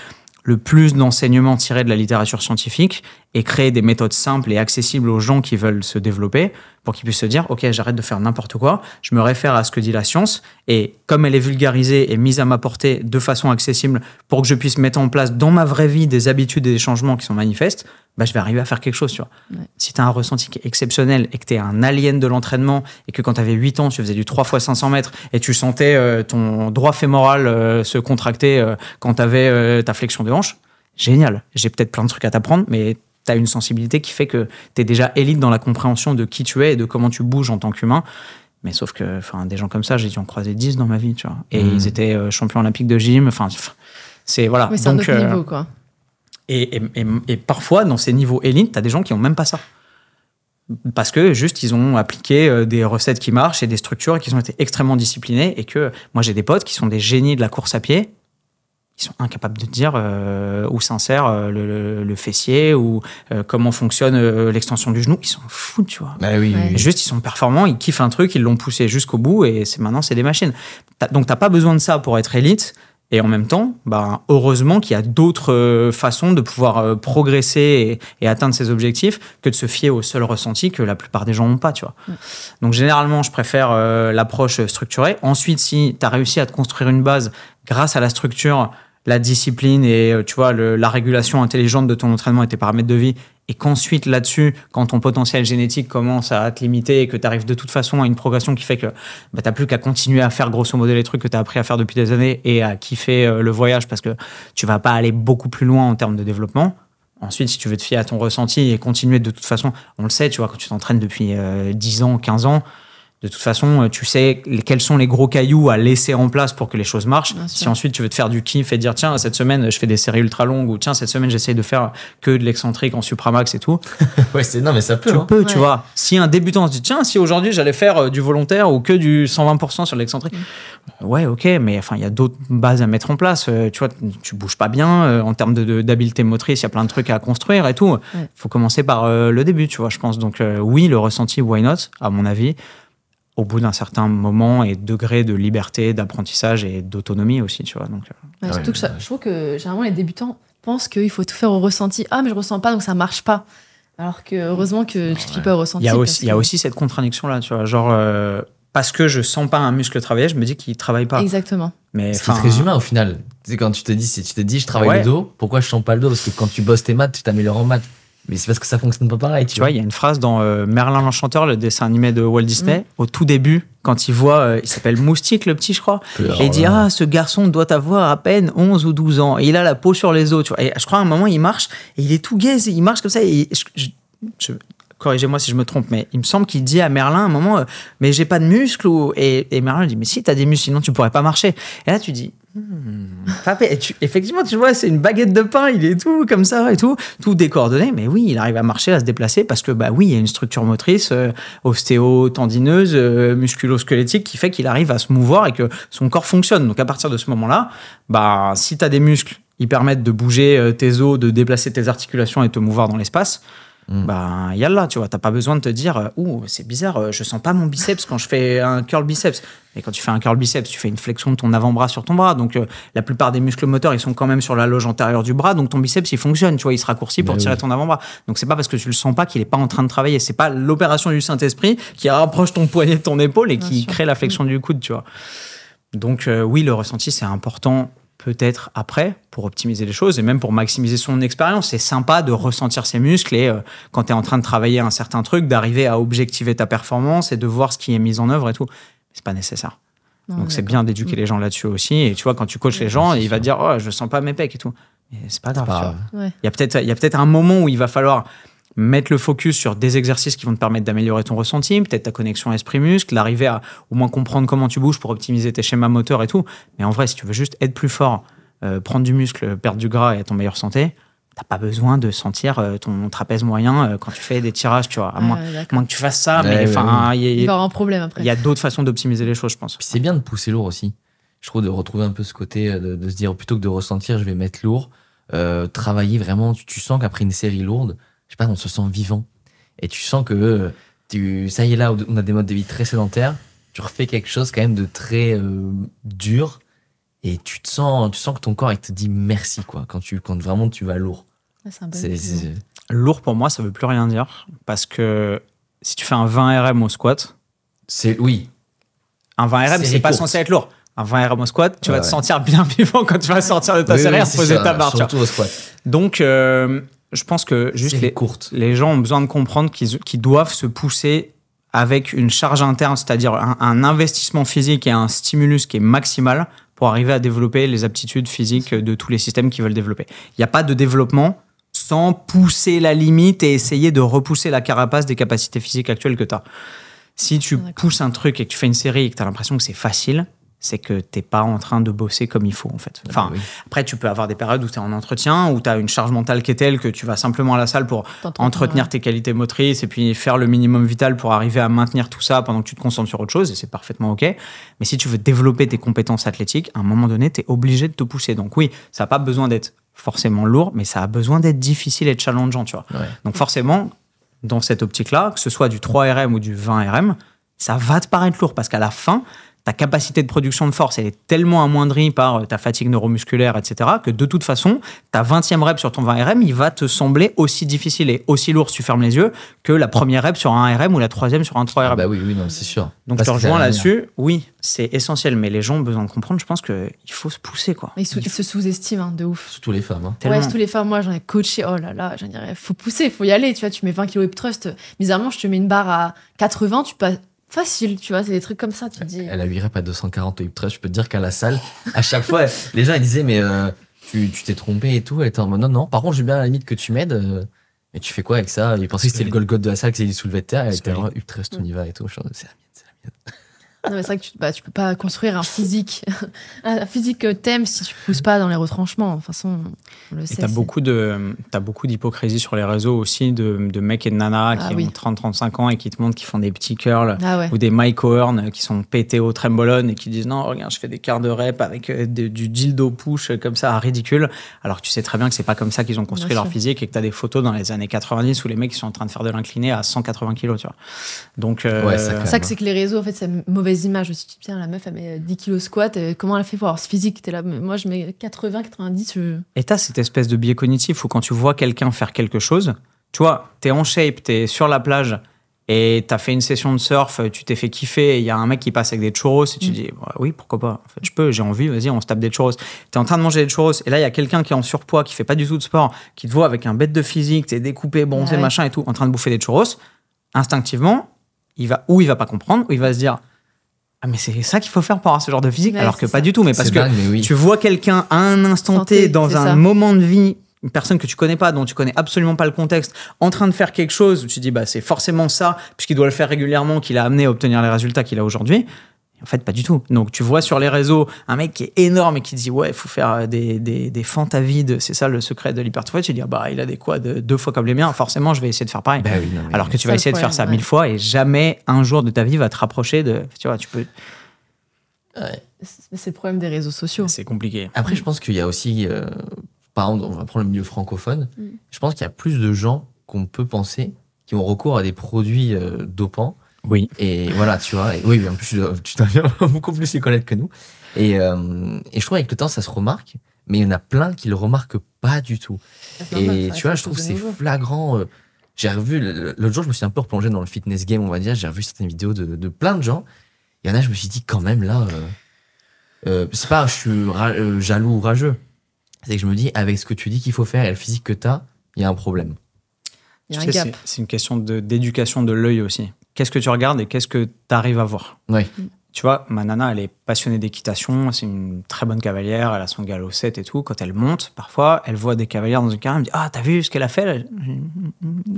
S2: le plus d'enseignements tirés de la littérature scientifique et créer des méthodes simples et accessibles aux gens qui veulent se développer pour qu'ils puissent se dire ok j'arrête de faire n'importe quoi je me réfère à ce que dit la science et comme elle est vulgarisée et mise à ma portée de façon accessible pour que je puisse mettre en place dans ma vraie vie des habitudes et des changements qui sont manifestes bah, je vais arriver à faire quelque chose tu si tu as un ressenti exceptionnel et que tu es un alien de l'entraînement et que quand tu avais 8 ans tu faisais du 3 fois 500 mètres et tu sentais euh, ton droit fémoral euh, se contracter euh, quand tu avais ta flexion de hanche génial j'ai peut-être plein de trucs à t'apprendre mais tu as une sensibilité qui fait que tu es déjà élite dans la compréhension de qui tu es et de comment tu bouges en tant qu'humain. Mais sauf que, enfin, des gens comme ça, j'ai dû en croiser 10 dans ma vie, tu Et ils hmm. étaient euh, champions olympiques de gym. Enfin, c'est voilà. Mais c'est un autre euh, niveau, Et, parfois, dans ces niveaux élites, tu as des gens qui n'ont même pas ça. Parce que juste, ils ont appliqué euh, des recettes qui marchent et des structures qui ont été extrêmement disciplinées. Et que moi, j'ai des potes qui sont des génies de la course à pied ils sont incapables de dire euh, où s'insère euh, le, fessier ou euh, comment fonctionne l'extension du genou. Ils s'en foutent, tu vois. Bah oui, Juste, ils sont performants, ils kiffent un truc, ils l'ont poussé jusqu'au bout et c'est maintenant c'est des machines. Donc, donc t'as pas besoin de ça pour être élite. Et en même temps, bah, heureusement qu'il y a d'autres façons de pouvoir progresser et, atteindre ses objectifs que de se fier au seul ressenti que la plupart des gens n'ont pas. Tu vois. Donc généralement, je préfère l'approche structurée. Ensuite, si tu as réussi à te construire une base grâce à la structure, la discipline et euh, tu vois la régulation intelligente de ton entraînement et tes paramètres de vie et qu'ensuite là-dessus, quand ton potentiel génétique commence à te limiter et que tu arrives de toute façon à une progression qui fait que bah, tu plus qu'à continuer à faire grosso modo les trucs que tu as appris à faire depuis des années et à kiffer euh, le voyage parce que tu vas pas aller beaucoup plus loin en termes de développement. Ensuite, si tu veux te fier à ton ressenti et continuer de toute façon, on le sait, tu vois, quand tu t'entraînes depuis 10 euh, ans, 15 ans, de toute façon, euh, tu sais quels sont les gros cailloux à laisser en place pour que les choses marchent. Si ensuite tu veux te faire du kiff et dire tiens, cette semaine je fais des séries ultra longues ou tiens, cette semaine j'essaye de faire que de l'excentrique en supramax et tout. <laughs> ouais, c'est non, mais ça peut. Tu hein. peux, tu vois. Si un débutant se dit tiens, si aujourd'hui j'allais faire euh, du volontaire ou que du 120% sur l'excentrique, mm. ouais, ok, mais enfin, il y a d'autres bases à mettre en place. Euh, tu vois, tu bouges pas bien en termes d'habileté de, motrice, il y a plein de trucs à construire et tout. Faut commencer par le début, tu vois, je pense. Donc, oui, le ressenti, why not, à mon avis au bout d'un certain moment et degré de liberté, d'apprentissage et d'autonomie aussi, tu vois. Donc, euh. je,
S1: trouve que généralement les débutants pensent qu'il faut tout faire au ressenti. Ah, mais je ressens pas, donc ça marche pas. Alors que heureusement que tu te fais pas au ressenti. Il y a aussi,
S2: cette contradiction-là, tu vois. Genre, euh, parce que je sens pas un muscle travailler, je me dis qu'il travaille pas. Exactement. Mais c'est très humain au
S3: final. C'est quand tu te dis, si tu te dis, je travaille le dos, pourquoi je sens pas le dos Parce que quand tu bosses tes maths, tu t'améliores en maths.
S2: Mais c'est parce que ça fonctionne pas pareil. Tu, vois, il y a une phrase dans euh, Merlin l'Enchanteur, le dessin animé de Walt Disney, mm. au tout début, quand il voit, euh, il s'appelle Moustique, le petit, je crois, et il dit Ah, ce garçon doit avoir à peine 11 ou 12 ans, et il a la peau sur les os. Tu vois. Et je crois à un moment, il marche, et il est tout gai, il marche comme ça, et je, corrigez-moi si je me trompe, mais il me semble qu'il dit à Merlin à un moment, euh, mais j'ai pas de muscles. Et, Merlin lui dit, mais si, t'as des muscles, sinon tu pourrais pas marcher. Et là, tu dis, Hmm. et effectivement, tu vois, c'est une baguette de pain, il est tout comme ça et tout, tout décoordonné, mais oui, il arrive à marcher, à se déplacer parce que, bah oui, il y a une structure motrice euh, ostéotendineuse, ostéo-tendineuse, musculo-squelettique qui fait qu'il arrive à se mouvoir et que son corps fonctionne. Donc, à partir de ce moment-là, bah, si tu as des muscles, ils permettent de bouger euh, tes os, de déplacer tes articulations et te mouvoir dans l'espace. Mmh. y'alla là, tu vois, t'as pas besoin de te dire, euh, ouh, c'est bizarre, euh, je sens pas mon biceps quand je fais un curl biceps. Mais quand tu fais un curl biceps, tu fais une flexion de ton avant-bras sur ton bras. Donc, euh, la plupart des muscles moteurs, ils sont quand même sur la loge antérieure du bras. Donc, ton biceps, il fonctionne, tu vois, il se raccourcit pour tirer ton avant-bras. Donc, c'est pas parce que tu le sens pas qu'il est pas en train de travailler. C'est pas l'opération du Saint-Esprit qui rapproche ton poignet de ton épaule et qui crée la flexion mm. du coude, tu vois. Donc, oui, le ressenti, c'est important peut-être après pour optimiser les choses et même pour maximiser son expérience. C'est sympa de ressentir ses muscles et euh, quand tu es en train de travailler un certain truc, d'arriver à objectiver ta performance et de voir ce qui est mis en œuvre et tout. C'est pas nécessaire. Donc c'est bien d'éduquer les gens là-dessus aussi. Et tu vois, quand tu coaches les gens, il va dire Oh, je sens pas mes pecs et tout. Mais c'est pas grave. Il y a peut-être un moment où il va falloir mettre le focus sur des exercices qui vont te permettre d'améliorer ton ressenti, peut-être ta connexion esprit-muscle, d'arriver à au moins comprendre comment tu bouges pour optimiser tes schémas moteurs et tout. Mais en vrai, si tu veux juste être plus fort, euh, prendre du muscle, perdre du gras et être en meilleure santé, t'as pas besoin de sentir euh, ton trapèze moyen euh, quand tu fais des tirages, tu vois. À ah, moins, que tu fasses ça, mais enfin, il y a, un problème après. Il y a d'autres façons d'optimiser les choses, je pense. c'est bien de pousser lourd aussi. Je trouve de retrouver un peu ce côté
S3: de, se dire plutôt que de ressentir, je vais mettre lourd. travailler vraiment, tu sens qu'après une série lourde, je sais pas, on se sent vivant. Et tu sens que tu, ça y est, là, on a des modes de vie très sédentaires. Tu refais quelque chose quand même de très euh, dur. Et tu te sens, tu sens que ton corps, il te dit merci, quoi, quand, tu, quand vraiment tu vas lourd.
S1: c'est
S2: Lourd pour moi, ça veut plus rien dire. Parce que si tu fais un 20 RM au squat. C'est, oui. Un 20 RM, c'est pas censé être lourd un 20 RM au squat, tu vas te sentir bien <laughs> vivant quand tu vas sortir de ta serrure, poser ta barre. Surtout au squat. Donc, euh, je pense que juste les, courtes les gens ont besoin de comprendre qu'ils doivent se pousser avec une charge interne, c'est-à-dire un, un, investissement physique et un stimulus qui est maximal pour arriver à développer les aptitudes physiques de tous les systèmes qu'ils veulent développer. Il n'y a pas de développement sans pousser la limite et essayer de repousser la carapace des capacités physiques actuelles que tu as. Si tu pousses un truc et que tu fais une série et que tu as l'impression que c'est facile, c'est que tu n'es pas en train de bosser comme il faut en fait. Enfin, après tu peux avoir des périodes où tu es en entretien, où tu as une charge mentale qui est telle que tu vas simplement à la salle pour entretenir tes qualités motrices et puis faire le minimum vital pour arriver à maintenir tout ça pendant que tu te concentres sur autre chose et c'est parfaitement OK. Mais si tu veux développer tes compétences athlétiques, à un moment donné, tu es obligé de te pousser. Donc oui, ça n'a pas besoin d'être forcément lourd, mais ça a besoin d'être difficile et challengeant, tu vois. Donc forcément, dans cette optique-là, que ce soit du 3RM ou du 20RM, ça va te paraître lourd parce qu'à la fin, ta capacité de production de force, elle est tellement amoindrie par euh, ta fatigue neuromusculaire, etc., que de toute façon, ta 20e rep sur ton 20 RM, il va te sembler aussi difficile et aussi lourd si tu fermes les yeux que la première rep sur un RM ou la troisième sur un 3 ah RM. bah oui, oui, non, c'est sûr. Donc, je te rejoins là-dessus. Oui, c'est essentiel, mais les gens ont besoin de comprendre. Je pense qu'il faut se pousser, quoi.
S1: ils, se sous-estiment, hein, de ouf.
S2: Surtout les femmes. Hein. Ouais, surtout
S1: les femmes. Moi, j'en ai coaché. Oh là là, j'en dirais, faut pousser, faut y aller. Tu vois, tu mets 20 kg hip thrust. Bizarrement, je te mets une barre à 80, tu passes facile, tu vois, c'est des trucs comme ça, tu dis. Elle
S3: a 8 reps à 240 Up13, je peux te dire qu'à la salle, à chaque fois, <laughs> les gens ils disaient, mais euh, tu t'es trompé et tout. Elle était en mode, non, non, par contre, j'ai bien à la limite que tu m'aides. Euh, mais tu fais quoi avec ça Ils pensaient que c'était le Golgot de la salle, que c'était du soulevé de terre. Elle était ultra on y va et tout. C'est la mienne, c'est la
S1: mienne c'est vrai que tu, bah, tu peux pas construire un physique, <laughs> un physique euh, thème si tu pousses pas dans les retranchements. De toute façon, on T'as beaucoup
S2: de, as beaucoup d'hypocrisie sur les réseaux aussi de, de mecs et de nanas ah qui ont 30-35 ans et qui te montrent qu'ils font des petits curls ah ou des Mike Horn euh, qui sont pétés au trembolone et qui disent non, regarde, je fais des quarts de rep avec euh, du dildo push comme ça, ridicule. Alors que tu sais très bien que c'est pas comme ça qu'ils ont construit leur physique et que t'as des photos dans les années 90 où les mecs sont en train de faire de l'incliné à 180 kilos, tu vois. Donc, ouais, c'est ça que c'est
S1: que les réseaux, en fait, c'est mauvaise les images, Je tiens, la meuf, elle met 10 euh, kilos squat, euh, comment elle fait pour avoir ce physique T'es là, moi, je mets 80, 90.
S2: Et t'as cette espèce de biais cognitif où quand tu vois quelqu'un faire quelque chose, tu vois, t'es en shape, t'es sur la plage et t'as fait une session de surf, euh, tu t'es fait kiffer, il y a un mec qui passe avec des churros et tu mm. dis, bah oui, pourquoi pas en fait, Je peux, j'ai envie, vas-y, on se tape des churros. T'es en train de manger des churros et là, il y a quelqu'un qui est en surpoids, qui fait pas du tout de sport, qui te voit avec un bête de physique, t'es découpé, bronzé, machin et tout, en train de bouffer des choros. Instinctivement, il va, ou il va pas comprendre, ou il va se dire, ah mais c'est ça qu'il faut faire pour avoir ce genre de physique alors que pas du tout mais parce que tu vois quelqu'un à un instant T dans un moment de vie une personne que tu connais pas, dont tu connais absolument pas le contexte, en train de faire quelque chose où tu dis bah c'est forcément ça puisqu'il doit le faire régulièrement, qu'il a amené à obtenir les résultats qu'il a aujourd'hui. En fait, pas du tout. Donc, tu vois sur les réseaux un mec qui est énorme et qui dit Ouais, il faut faire euh, des, des, des c'est ça le secret de l'hypertrophie. Tu dis ah Bah, il a des de euh, deux fois comme les miens, forcément, je vais essayer de faire pareil. Bah Alors que tu vas essayer de faire ça mille fois et jamais un jour de ta vie va te rapprocher de. Tu vois, tu peux. C'est le problème des réseaux sociaux. C'est compliqué.
S3: Après, je pense qu'il y a aussi. Euh, par exemple, on va prendre le milieu francophone. Mm. Je pense qu'il y a plus de gens qu'on peut penser qui ont recours à des produits dopants oui. Et voilà, tu vois. Et oui, en plus, tu t'en viens <laughs> beaucoup plus les connaître que nous. Et, euh, je trouve avec le temps, ça se remarque, mais il y en a plein qui le remarquent pas du tout. Et tu vois, je trouve c'est flagrant. Euh. J'ai revu, l'autre jour, je me suis un peu replongé dans le fitness game, on va dire. J'ai revu certaines vidéos de, de, plein de gens. Il y en a, je me suis dit, quand même, là, euh, c'est pas je suis jaloux ou rageux. C'est que je me dis, avec ce que tu dis qu'il faut faire et le physique que tu as, il y a un problème.
S1: C'est
S2: une question d'éducation de, de l'œil aussi qu'est-ce que tu regardes et qu'est-ce que tu arrives à voir. Oui. Tu vois, ma nana, elle est passionnée d'équitation, c'est une très bonne cavalière, elle a son galop 7 et tout. Quand elle monte, parfois, elle voit des cavalières dans une carrière, elle me dit Ah, t'as vu ce qu'elle a fait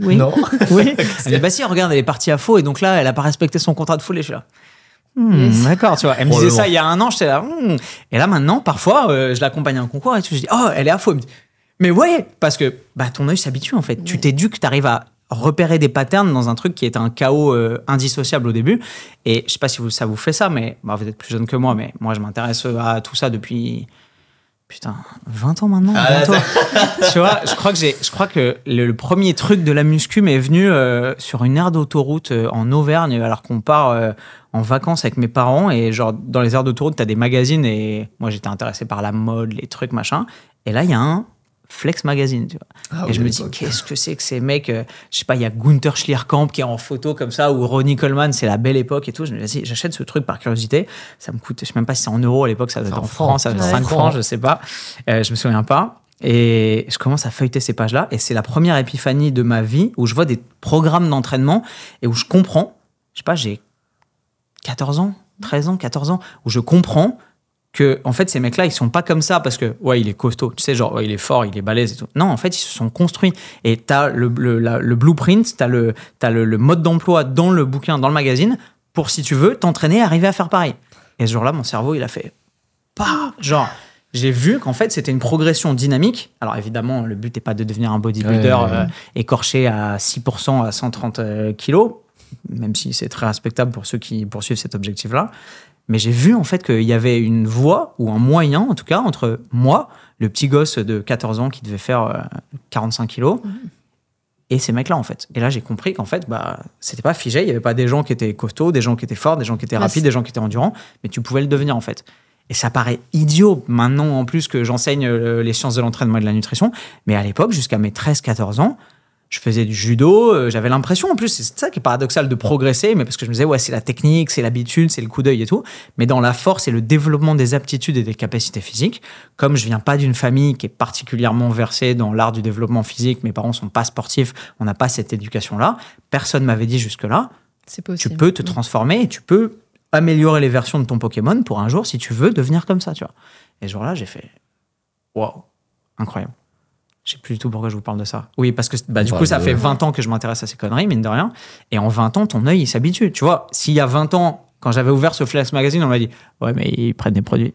S2: Oui. Non. <laughs> oui. Elle dit Bah si, regarde, elle est partie à faux et donc là, elle a pas respecté son contrat de foulée. Je suis là. Hmm, d'accord, tu vois. Elle me disait ça il y a un an, j'étais là. Hmm. Et là, maintenant, parfois, euh, je l'accompagne à un concours et je dis Oh, elle est à faux. Elle me dit, mais ouais, parce que bah, ton œil s'habitue en fait. Tu t'éduques, tu arrives à repérer des patterns dans un truc qui est un chaos euh, indissociable au début. Et je sais pas si vous, ça vous fait ça, mais bah, vous êtes plus jeune que moi, mais moi je m'intéresse à tout ça depuis putain 20 ans maintenant. Ah, tu vois, je crois que j'ai, je crois que le, premier truc de la muscu m'est venu euh, sur une aire d'autoroute euh, en Auvergne, alors qu'on part en vacances avec mes parents et genre dans les aires d'autoroute t'as des magazines et moi j'étais intéressé par la mode, les trucs machin. Et là il y a un Flex Magazine, tu vois. Ah et je me dis, qu'est-ce que c'est que ces mecs, euh, je sais pas, il y a Gunther Schlierkamp qui est en photo comme ça, ou Ronnie Coleman, c'est la belle époque et tout. Je me dis, j'achète ce truc par curiosité. Ça me coûte, je sais même pas si c'est en euros à l'époque, ça doit être en francs, ça doit être 5 francs, je sais pas. Euh, je me souviens pas. Et je commence à feuilleter ces pages-là. Et c'est la première épiphanie de ma vie où je vois des programmes d'entraînement et où je comprends, je sais pas, j'ai 14 ans, 13 ans, 14 ans, où je comprends que en fait ces mecs-là ils sont pas comme ça parce que ouais il est costaud tu sais genre il est fort il est balèze et tout non en fait ils se sont construits et t'as le le, le blueprint t'as le as le, mode d'emploi dans le bouquin dans le magazine pour si tu veux t'entraîner arriver à faire pareil et ce jour-là mon cerveau il a fait pas bah, genre j'ai vu qu'en fait c'était une progression dynamique alors évidemment le but n'est pas de devenir un bodybuilder euh, écorché à 6% à 130 euh, kilos même si c'est très respectable pour ceux qui poursuivent cet objectif-là mais j'ai vu en fait qu'il y avait une voie ou un moyen en tout cas entre moi, le petit gosse de 14 ans qui devait faire 45 euh, kilos, mhm. et ces mecs-là en fait. Et là j'ai compris qu'en fait bah c'était pas figé, il y avait pas des gens qui étaient costauds, des gens qui étaient forts, des gens qui étaient rapides, des gens qui étaient endurants, mais tu pouvais le devenir en fait. Et ça paraît idiot maintenant en plus que j'enseigne euh, les sciences de l'entraînement et de la nutrition, mais à l'époque jusqu'à mes 13-14 ans, je faisais du judo, euh, j'avais l'impression en plus, c'est ça qui est paradoxal de progresser, mais parce que je me disais, ouais, c'est la technique, c'est l'habitude, c'est le coup d'œil et tout, mais dans la force et le développement des aptitudes et des capacités physiques, comme je viens pas d'une famille qui est particulièrement versée dans l'art du développement physique, mes parents sont pas sportifs, on n'a pas cette éducation-là, personne m'avait dit jusque-là, tu peux te transformer et tu peux améliorer les versions de ton Pokémon pour un jour, si tu veux, devenir comme ça, tu vois. Et ce jour-là, j'ai fait, waouh, incroyable je sais plus du tout pourquoi je vous parle de ça. Oui, parce que bah, du coup, ça bah fait 20 ans que je m'intéresse à ces conneries, mine de rien. Et en 20 ans, ton œil, il s'habitue. Tu vois, s'il y a 20 ans, quand j'avais ouvert ce Flash Magazine, on m'a dit Ouais, mais ils prennent des produits.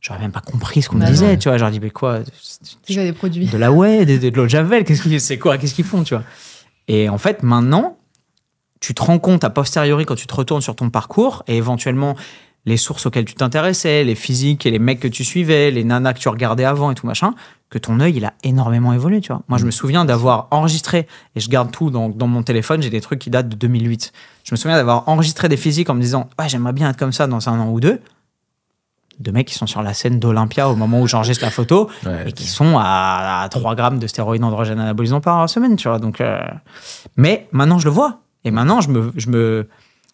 S2: J'aurais même pas compris ce qu'on me bah disait, tu vois. J'aurais dit Mais quoi as
S1: des produits. De
S2: la ouais, de, de, Javel, qu'est-ce qu'ils c'est quoi Qu'est-ce qu'ils font, tu vois Et en fait, maintenant, tu te rends compte a posteriori quand tu te retournes sur ton parcours et éventuellement les sources auxquelles tu t'intéressais, les physiques et les mecs que tu suivais, les nanas que tu regardais avant et tout machin, que ton œil, il a énormément évolué, tu vois. Moi, je me mm. souviens d'avoir enregistré, et je garde tout dans, mon téléphone, j'ai des trucs qui datent de 2008. Je me souviens d'avoir enregistré des physiques en me disant, ouais, j'aimerais bien être comme ça dans un an ou deux. De mecs qui sont sur la scène d'Olympia au moment où j'enregistre la photo <laughs> et qui sont à, 3 grammes de stéroïdes androgènes anabolisants par semaine, tu vois. Donc, euh. Mais maintenant, je le vois. Et maintenant, je me, je me,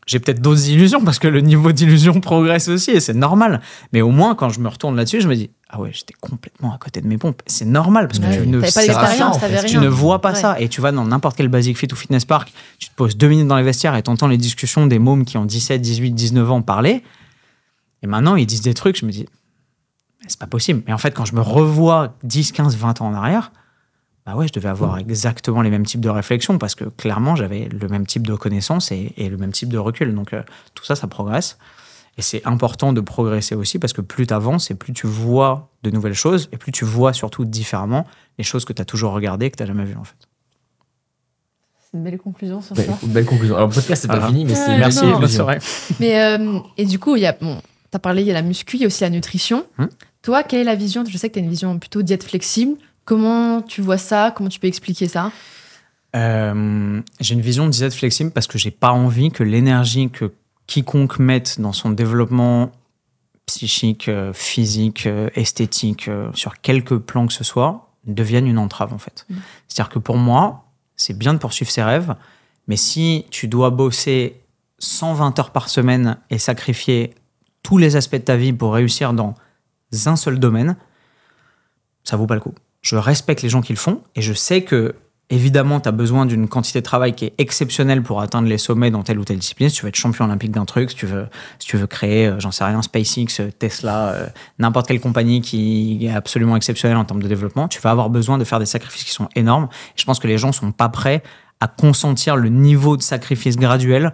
S2: j'ai peut-être d'autres illusions parce que le niveau d'illusion progresse aussi et c'est normal. Mais au moins, quand je me retourne là-dessus, je me dis Ah ouais, j'étais complètement à côté de mes pompes. C'est normal parce que tu, ne pas tu ne vois pas ça. Et tu vas dans n'importe quel Basic Fit ou Fitness Park, tu te poses deux minutes dans les vestiaires et t'entends les discussions des mômes qui ont 17, 18, 19 ans parler. Et maintenant, ils disent des trucs, je me dis C'est pas possible. Mais en fait, quand je me revois 10, 15, 20 ans en arrière, bah ouais, je devais avoir mm. exactement les mêmes types de réflexions parce que clairement, j'avais le même type de connaissances et, le même type de recul. Donc, euh, tout ça, ça progresse. Et c'est important de progresser aussi parce que plus tu avances et plus tu vois de nouvelles choses et plus tu vois surtout différemment les choses que tu as toujours regardées et que tu n'as jamais vues en fait.
S1: C'est une belle conclusion sur Une belle conclusion. Alors, le podcast,
S2: c'est pas fini, mais c'est. Merci, bonne
S1: Mais, euh, et du coup, il y a. parlé, il y a la muscu, il y a aussi la nutrition. Hmm. Toi, quelle est la vision Je sais que tu as une vision plutôt diète flexible. Comment tu vois ça Comment tu peux expliquer ça
S2: euh, J'ai une vision de Z flexible parce que j'ai pas envie que l'énergie que quiconque mette dans son développement psychique, euh, physique, euh, esthétique, sur quelque plan que ce soit, devienne une entrave en fait. Mm. C'est-à-dire que pour moi, c'est bien de poursuivre ses rêves, mais si tu dois bosser 120 heures par semaine et sacrifier tous les aspects de ta vie pour réussir dans un seul domaine, ça vaut pas le coup je respecte les gens qui le font et je sais que, évidemment, tu as besoin d'une quantité de travail qui est exceptionnelle pour atteindre les sommets dans telle ou telle discipline. Si tu veux être champion olympique d'un truc, si tu veux, si tu veux créer, euh, j'en sais rien, SpaceX, euh, Tesla, euh, n'importe quelle compagnie qui est absolument exceptionnelle en termes de développement, tu vas avoir besoin de faire des sacrifices qui sont énormes. je pense que les gens ne sont pas prêts à consentir le niveau de sacrifice graduel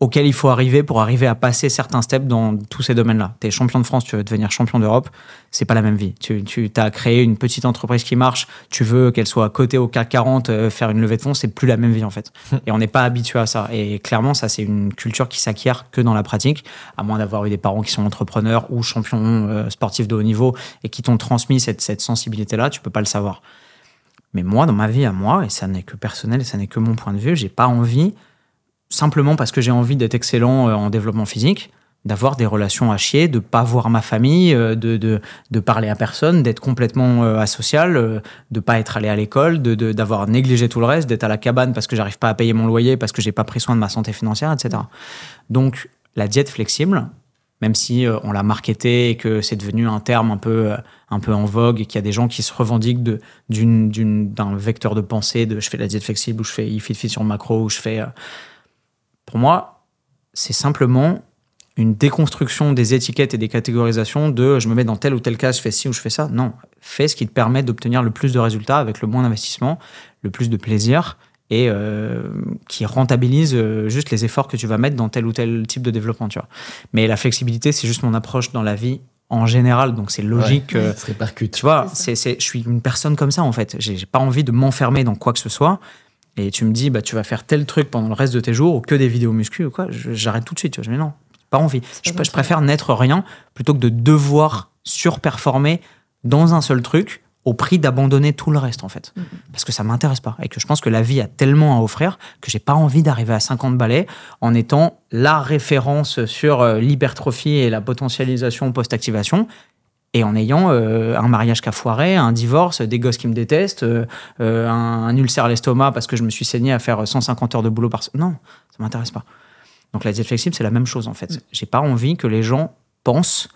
S2: auquel il faut arriver pour arriver à passer certains steps dans tous ces domaines-là. Tu es champion de France, tu veux devenir champion d'Europe, c'est pas la même vie. Tu, tu as créé une petite entreprise qui marche, tu veux qu'elle soit cotée au CAC 40, euh, faire une levée de fonds, c'est plus la même vie en fait. Hmm. Et on n'est pas habitué à ça. Et clairement, ça c'est une culture qui s'acquiert que dans la pratique, à moins d'avoir eu des parents qui sont entrepreneurs ou champions euh, sportifs de haut niveau et qui t'ont transmis cette, cette sensibilité-là, tu peux pas le savoir. Mais moi, dans ma vie à moi, et ça n'est que personnel, et ça n'est que mon point de vue, j'ai pas envie simplement parce que j'ai envie d'être excellent euh, en développement physique, d'avoir des relations à chier, de pas voir ma famille, euh, de, de, de parler à personne, d'être complètement euh, asocial, de pas être allé à l'école, d'avoir de, négligé tout le reste, d'être à la cabane parce que j'arrive pas à payer mon loyer, parce que j'ai pas pris soin de ma santé financière, etc. Donc la diète flexible, même si on l'a marketé et que c'est devenu un terme un peu, un peu en vogue et qu'il y a des gens qui se revendiquent d'un vecteur de pensée de je fais la diète flexible ou je fais e fit, fit sur le macro ou je fais... Pour moi, c'est simplement une déconstruction des étiquettes et des catégorisations de je me mets dans tel ou tel cas, je fais ci ou je fais ça. Non, fais ce qui te permet d'obtenir le plus de résultats avec le moins d'investissement, le plus de plaisir et euh, qui rentabilise euh, juste les efforts que tu vas mettre dans tel ou tel type de développement. Tu Mais la flexibilité, c'est juste mon approche dans la vie en général, donc c'est logique. répercute. Tu vois, je suis une personne comme ça en fait. J'ai, pas envie de m'enfermer dans quoi que ce soit et tu me dis, bah, tu vas faire tel truc pendant le reste de tes jours ou que des vidéos muscu ou quoi, j'arrête tout de suite. Tu vois. Je dis, non, pas envie. Je, préfère n'être rien plutôt que de devoir surperformer dans un seul truc au prix d'abandonner tout le reste, en fait. Mm-hmm. Parce que ça m'intéresse pas. Et que je pense que la vie a tellement à offrir que j'ai pas envie d'arriver à 50 balais en étant la référence sur euh, l'hypertrophie et la potentialisation post-activation et en ayant euh, un mariage qui un divorce, des gosses qui me détestent, euh, euh, un, ulcère à l'estomac parce que je me suis saigné à faire 150 heures de boulot par semaine. Non, ça m'intéresse pas. Donc la diète flexible, c'est la même chose en fait. Mm. J'ai pas envie que les gens pensent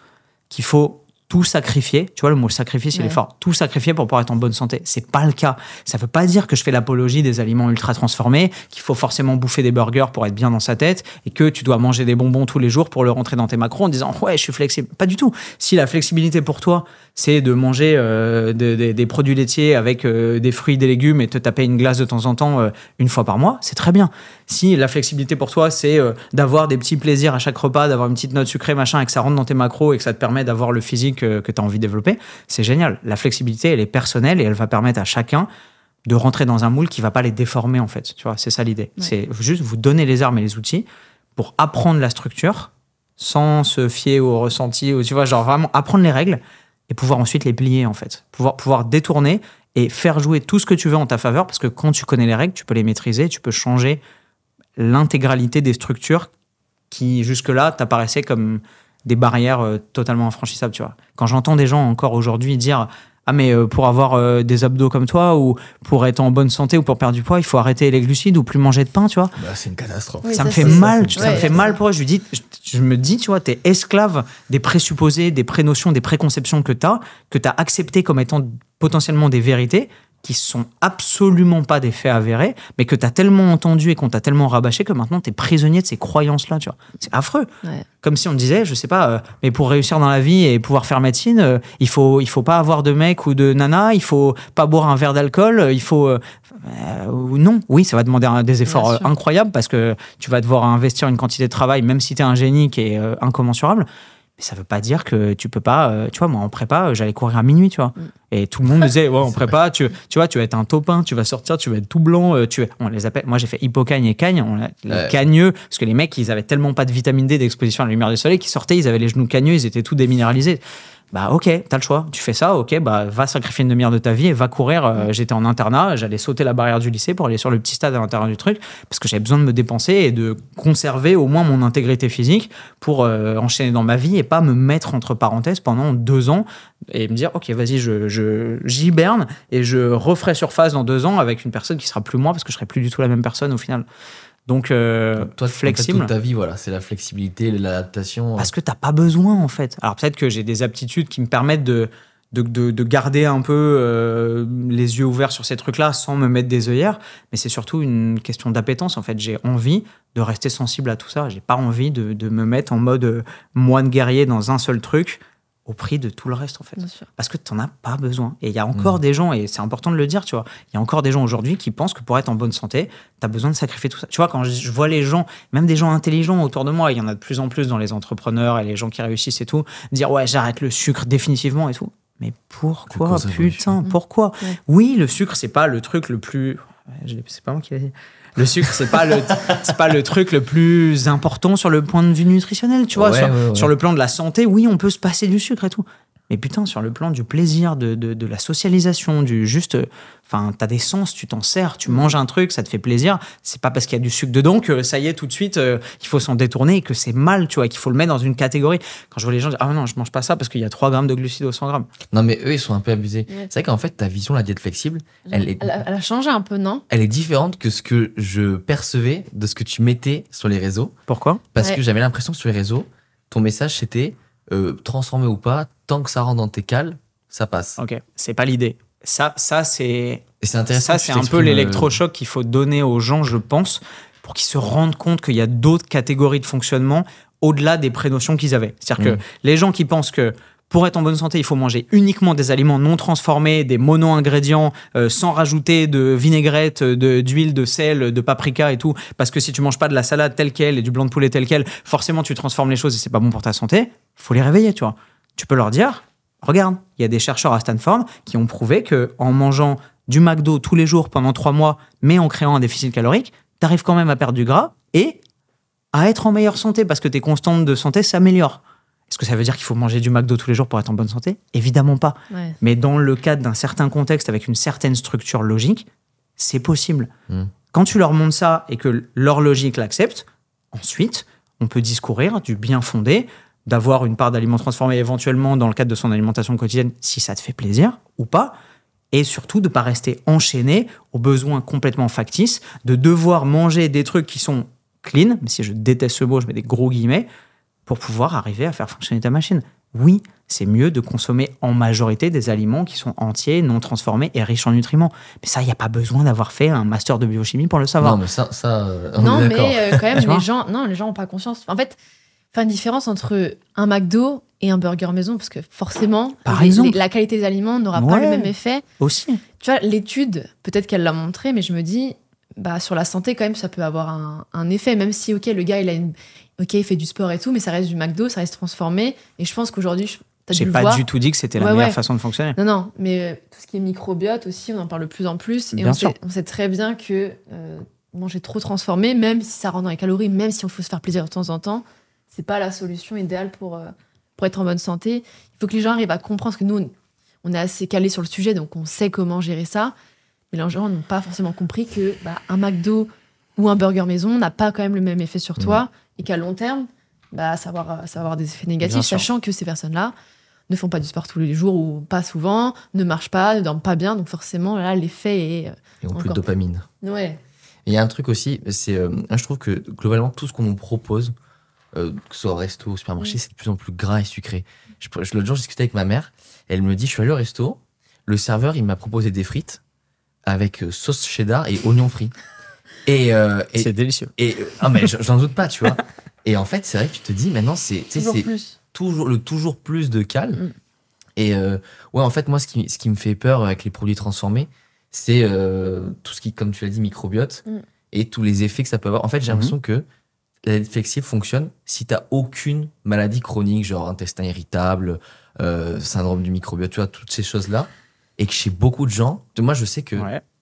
S2: qu'il faut tout sacrifier. Tu vois, le mot sacrifice, il est fort. Tout sacrifier pour pouvoir être en bonne santé. C'est pas le cas. Ça veut pas dire que je fais l'apologie des aliments ultra transformés, qu'il faut forcément bouffer des burgers pour être bien dans sa tête et que tu dois manger des bonbons tous les jours pour le rentrer dans tes macros en disant ouais, je suis flexible. Pas du tout. Si la flexibilité pour toi, c'est de manger euh, des produits laitiers avec euh, des fruits, des légumes et te taper une glace de temps en temps euh, une fois par mois, c'est très bien. Si la flexibilité pour toi, c'est euh, d'avoir des petits plaisirs à chaque repas, d'avoir une petite note sucrée, machin, et que ça rentre dans tes macros et que ça te permet d'avoir le physique euh, que tu as envie de développer, c'est génial. La flexibilité, elle est personnelle et elle va permettre à chacun de rentrer dans un moule qui va pas les déformer, en fait. Tu vois, c'est ça l'idée. C'est juste vous donner les armes et les outils pour apprendre la structure sans se fier aux ressentis, ou tu vois, genre vraiment apprendre les règles et pouvoir ensuite les plier, en fait. Pouvoir, pouvoir détourner et faire jouer tout ce que tu veux en ta faveur parce que quand tu connais les règles, tu peux les maîtriser, tu peux changer l'intégralité des structures qui jusque-là t'apparaissaient comme des barrières euh, totalement infranchissables, tu vois. Quand j'entends des gens encore aujourd'hui dire ah mais euh, pour avoir euh, des abdos comme toi ou pour être en bonne santé ou pour perdre du poids, il faut arrêter les glucides ou plus manger de pain, tu vois.
S3: Bah, c'est une catastrophe. ça, me fait mal, ça, me fait
S2: mal pour eux. Je, dis, je, me dis, tu vois, t'es esclave des présupposés, des prénotions, des préconceptions que tu as que tu as accepté comme étant potentiellement des vérités qui sont absolument pas des faits avérés, mais que tu as tellement entendu et qu'on t'a tellement rabâché que maintenant tu es prisonnier de ces croyances-là, C'est affreux. Comme si on disait, je sais pas, euh, mais pour réussir dans la vie et pouvoir faire médecine, euh, il faut il faut pas avoir de mec ou de nana, il faut pas boire un verre d'alcool, euh, il faut non, oui, ça va demander des efforts incroyables parce que tu vas devoir investir une quantité de travail même si tu es un génie qui est incommensurable mais ça veut pas dire que tu peux pas. Euh, tu vois, moi, en prépa, euh, j'allais courir à minuit, tu vois. Mm. Et tout le monde me disait, ouais, en <laughs> prépa, tu, tu vois, tu vas être un topin, tu vas sortir, tu vas être tout blanc. Euh, tu, on les appelle, moi, j'ai fait hippocagne et cagne, les cagneux, parce que les mecs, ils avaient tellement pas de vitamine D d'exposition à la lumière du soleil qu'ils sortaient, ils avaient les genoux cagneux, ils étaient tout déminéralisés bah ok, t'as le choix, tu fais ça, ok, bah va sacrifier une demi-heure de ta vie et va courir. Euh, j'étais en internat, j'allais sauter la barrière du lycée pour aller sur le petit stade à l'intérieur du truc, parce que j'avais besoin de me dépenser et de conserver au moins mon intégrité physique pour euh, enchaîner dans ma vie et pas me mettre entre parenthèses pendant deux ans et me dire ok, vas-y, je j'hiberne et je referai surface dans deux ans avec une personne qui sera plus moi parce que je serai plus du tout la même personne au final. Donc, euh, toi, flexible. ta vie, voilà, c'est la flexibilité, l'adaptation. Hein. Parce que t'as pas besoin, en fait. Alors, peut-être que j'ai des aptitudes qui me permettent de, de, de, garder un peu euh, les yeux ouverts sur ces trucs-là sans me mettre des œillères, mais c'est surtout une question d'appétence, en fait. J'ai envie de rester sensible à tout ça. J'ai pas envie de, de me mettre en mode euh, moine guerrier dans un seul truc au prix de tout le reste en fait. Parce que tu n'en as pas besoin. Et il y a encore mm. des gens, et c'est important de le dire, tu vois, il y a encore des gens aujourd'hui qui pensent que pour être en bonne santé, tu as besoin de sacrifier tout ça. Tu vois, quand je vois les gens, même des gens intelligents autour de moi, il y en a de plus en plus dans les entrepreneurs et les gens qui réussissent et tout, dire ouais j'arrête le sucre définitivement et tout. Mais pourquoi, putain, pourquoi Oui, le sucre, c'est pas le truc le plus... C'est pas moi qui l'ai dit. Le sucre, c'est pas le, c'est pas le truc le plus important sur le point de vue nutritionnel, tu vois. sur, le plan de la santé, oui, on peut se passer du sucre et tout. Mais putain, sur le plan du plaisir, de, la socialisation, du juste. Enfin, t'as des sens, tu t'en sers, tu manges un truc, ça te fait plaisir. C'est pas parce qu'il y a du sucre dedans que ça y est, tout de suite, qu'il euh, faut s'en détourner et que c'est mal, tu vois, qu'il faut le mettre dans une catégorie. Quand je vois les gens dire Ah non, je mange pas ça parce qu'il y a 3 grammes de glucides au 100 grammes. Non, mais eux, ils sont
S3: un peu abusés. C'est vrai qu'en fait, ta vision la diète flexible, elle, est...
S1: elle, a, changé un peu, non
S3: Elle est différente que ce que je percevais de ce que tu mettais sur les réseaux. Pourquoi Parce que j'avais l'impression que sur les réseaux, ton message, c'était euh, transformé ou pas, tant que ça rentre dans tes cales, ça passe.
S2: Ok, c'est pas l'idée. Ça, ça c'est. c'est intéressant. c'est un peu euh, l'électrochoc qu'il faut donner aux gens, je pense, pour qu'ils se rendent compte qu'il y a d'autres catégories de fonctionnement au-delà des prénotions qu'ils avaient. C'est-à-dire que mmh. les gens qui pensent que pour être en bonne santé, il faut manger uniquement des aliments non transformés, des mono-ingrédients, euh, sans rajouter de vinaigrette, d'huile, de, sel, de paprika et tout. Parce que si tu manges pas de la salade telle qu'elle et du blanc de poulet tel quel, forcément tu transformes les choses et c'est pas bon pour ta santé. Faut les réveiller, tu vois. Tu peux leur dire, regarde, il y a des chercheurs à Stanford qui ont prouvé que en mangeant du McDo tous les jours pendant trois mois, mais en créant un déficit calorique, tu arrives quand même à perdre du gras et à être en meilleure santé parce que tes constantes de santé s'améliorent. Est-ce que ça veut dire qu'il faut manger du McDo tous les jours pour être en bonne santé Évidemment pas. Mais dans le cadre d'un certain contexte, avec une certaine structure logique, c'est possible. Hmm. Quand tu leur montres ça et que leur logique l'accepte, ensuite, on peut discourir du bien fondé, d'avoir une part d'aliments transformés éventuellement dans le cadre de son alimentation quotidienne, si ça te fait plaisir ou pas et surtout de ne pas rester enchaîné aux besoins complètement factices, de devoir manger des trucs qui sont clean, mais si je déteste ce mot, je mets des gros guillemets, pour pouvoir arriver à faire fonctionner ta machine. Oui, c'est mieux de consommer en majorité des aliments qui sont entiers, non transformés et riches en nutriments. Mais ça, il n'y a pas besoin d'avoir fait un master de biochimie pour le savoir. Non, mais ça, ça non, mais euh, quand <laughs> même, les
S1: gens, non, les gens n'ont pas conscience. En fait, faire une différence entre un McDo et un burger maison, parce que forcément, Par la qualité des aliments n'aura pas le même effet. Aussi. Tu vois, l'étude, peut-être qu'elle l'a montré, mais je me dis, bah, sur la santé, quand même, ça peut avoir un, un effet, même si, ok, le gars, il a une, ok, il fait du sport et tout, mais ça reste du McDo, ça reste transformé. Et je pense qu'aujourd'hui, j'ai pas du tout dit que c'était la meilleure façon de fonctionner. Non, non, mais euh, tout ce qui est microbiote aussi, on en parle de plus en plus. et on sait, très bien que euh, manger trop transformé, même si ça rentre dans les calories, même si on faut se faire plaisir de temps en temps, c'est pas la solution idéale pour, euh, pour être en bonne santé. Il faut que les gens arrivent à comprendre que nous, on est assez calés sur le sujet, donc on sait comment gérer ça. Mais les gens n'ont pas forcément compris que bah, un McDo ou un burger maison n'a pas quand même le même effet sur mm. toi et qu'à long terme, bah, ça, va avoir, des effets négatifs, sachant que ces personnes-là ne font pas du sport tous les jours ou pas souvent, ne marchent pas, ne dorment pas bien. Donc forcément, là, l'effet est. Euh,
S3: et ont plus de dopamine. Ouais. Il y a un truc aussi, c'est, euh, ah, je trouve que globalement, tout ce qu'on nous propose, euh, que ce soit au resto, au supermarché, c'est de plus en plus gras et sucré. Je, L'autre jour, j'ai avec ma mère, elle me dit Je suis allé au resto, le serveur, il m'a proposé des frites avec sauce cheddar et oignons frits. Euh, c'est délicieux. Et non, euh, ah, mais j'en doute pas, tu vois. <laughs> et en fait, c'est vrai que tu te dis maintenant, c'est toujours plus. le toujours plus de calme mm. Et euh, ouais, en fait, moi, ce qui, me fait peur avec les produits transformés, c'est tout ce qui, comme tu l'as dit, microbiote mm. et tous les effets que ça peut avoir. En fait, j'ai mm-hmm. l'impression que la flexible fonctionne si tu n'as aucune maladie chronique, genre intestin irritable, syndrome du microbiote, tu vois, toutes ces choses-là. Et que chez beaucoup de gens, moi, je sais que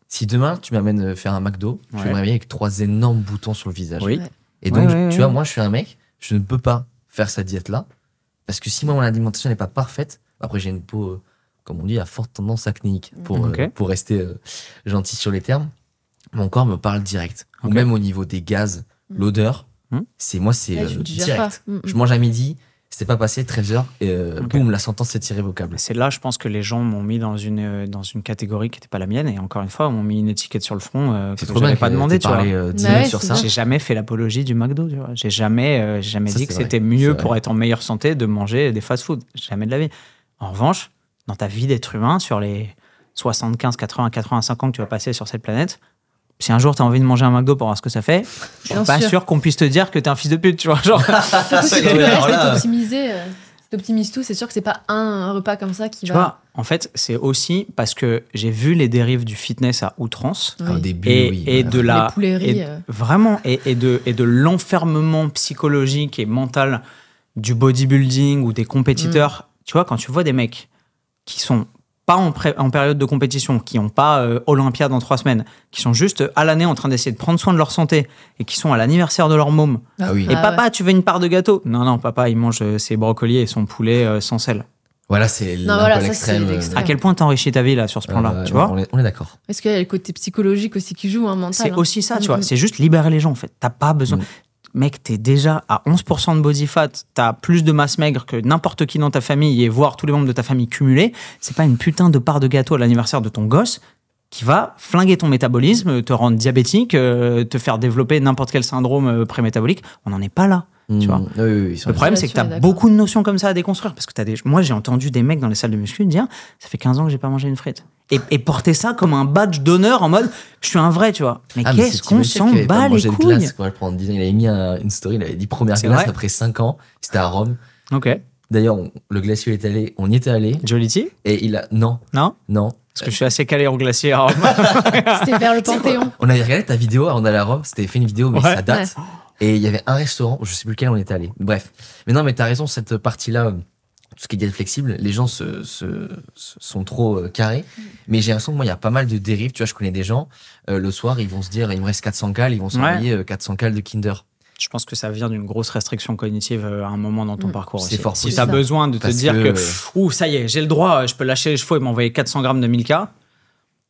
S3: si demain tu m'amènes euh, faire un McDo, je vais me réveiller avec trois énormes boutons sur le visage. Et donc, tu vois, moi je suis un mec, je ne peux pas faire cette diète-là. Parce que si moi, mon alimentation n'est pas parfaite, après j'ai une peau, euh, comme on dit, à forte tendance acnéique, mm. pour, euh, pour rester gentil sur les termes, mon corps me parle direct. même au niveau des gaz, mm. l'odeur, mm. c'est moi, c'est direct. Je mange à
S2: midi, c'est pas passé 13 heures et euh, boum, la sentence est irrévocable. C'est là, je pense que les gens m'ont mis dans une, euh, dans une catégorie qui n'était pas la mienne et encore une fois, m'ont mis une étiquette sur le front euh, que je pas demandé. Tu vois. sur ça. J'ai jamais fait l'apologie du McDo. J'ai jamais, jamais dit que c'était mieux pour être en meilleure santé de manger des fast-food. Jamais de la vie. En revanche, dans ta vie d'être humain, sur les 75, 80, 85 ans que tu vas passer sur cette planète, si un jour t'as envie de manger un McDo pour voir ce que ça fait, je suis pas sûr, qu'on puisse te dire que t'es un fils de pute, tu vois. Genre, <laughs> tu euh,
S1: t'optimises tout, c'est sûr que c'est pas un repas comme ça qui tu va. Vois,
S2: en fait, c'est aussi parce que j'ai vu les dérives du fitness à outrance. Au début, et, oui. Bah de la. Euh. vraiment, et, de, l'enfermement psychologique et mental du bodybuilding ou des compétiteurs. Mm. Tu vois, quand tu vois des mecs qui sont pas en, période de compétition, qui n'ont pas euh, Olympiade dans trois semaines, qui sont juste euh, à l'année en train d'essayer de prendre soin de leur santé et qui sont à l'anniversaire de leur môme.
S1: Ah et ah papa,
S2: tu veux une part de gâteau Non, non, papa, il mange euh, ses brocolis et son poulet euh, sans sel. Voilà, c'est l'extrême. À quel point t'enrichis ta vie là sur ce plan-là, tu vois On est, est d'accord.
S1: qu'il y a le côté psychologique aussi qui joue, un hein, mental. C'est hein. aussi ça, tu mmh. vois. C'est
S2: juste libérer les gens, en fait. T'as pas besoin. Mmh mec, t'es déjà à 11% de body fat, t'as plus de masse maigre que n'importe qui dans ta famille et voir tous les membres de ta famille cumulés, c'est pas une putain de part de gâteau à l'anniversaire de ton gosse qui va flinguer ton métabolisme, te rendre diabétique, euh, te faire développer n'importe quel syndrome euh, prémétabolique. On n'en est pas là. Tu hmm. vois le problème, c'est que tu as beaucoup de notions comme ça à déconstruire. Parce que as des... moi, j'ai entendu des mecs dans les salles de muscu dire Ça fait 15 ans que j'ai pas mangé une frite et, porter ça comme un badge d'honneur en mode je suis un vrai, tu vois. Mais ah, qu'est-ce qu'on s'en bat les couilles
S3: Il avait mis une story, il avait dit première glace après 5 ans, c'était à Rome. Ok. D'ailleurs, le glacier est allé, on y était allé. Jolity Et il a. Non. Non Non. Parce
S2: que je suis assez calé en glacier à Rome.
S1: <laughs> c'était vers le Panthéon.
S3: On avait regardé ta vidéo avant d'aller à Rome, c'était fait une vidéo, mais ça date. Et il y avait un restaurant, je sais plus lequel on était allé. Bref. Mais non, mais t'as raison, cette partie-là euh, tout ce qui est flexible, les gens se, sont trop euh, carrés. Mm. Mais j'ai l'impression que moi, il y a pas mal de dérives. Tu vois, je connais des gens, euh, le soir, ils vont se dire, il me reste 400
S2: cales, ils vont s'envoyer 400 euh, cales de Kinder. Je pense que ça vient d'une grosse restriction cognitive à un moment dans ton mm. parcours. C'est fort. Si tu as besoin de te dire que, ouh, ça y est, j'ai le droit, je peux lâcher les chevaux et m'envoyer 400 grammes de Milka.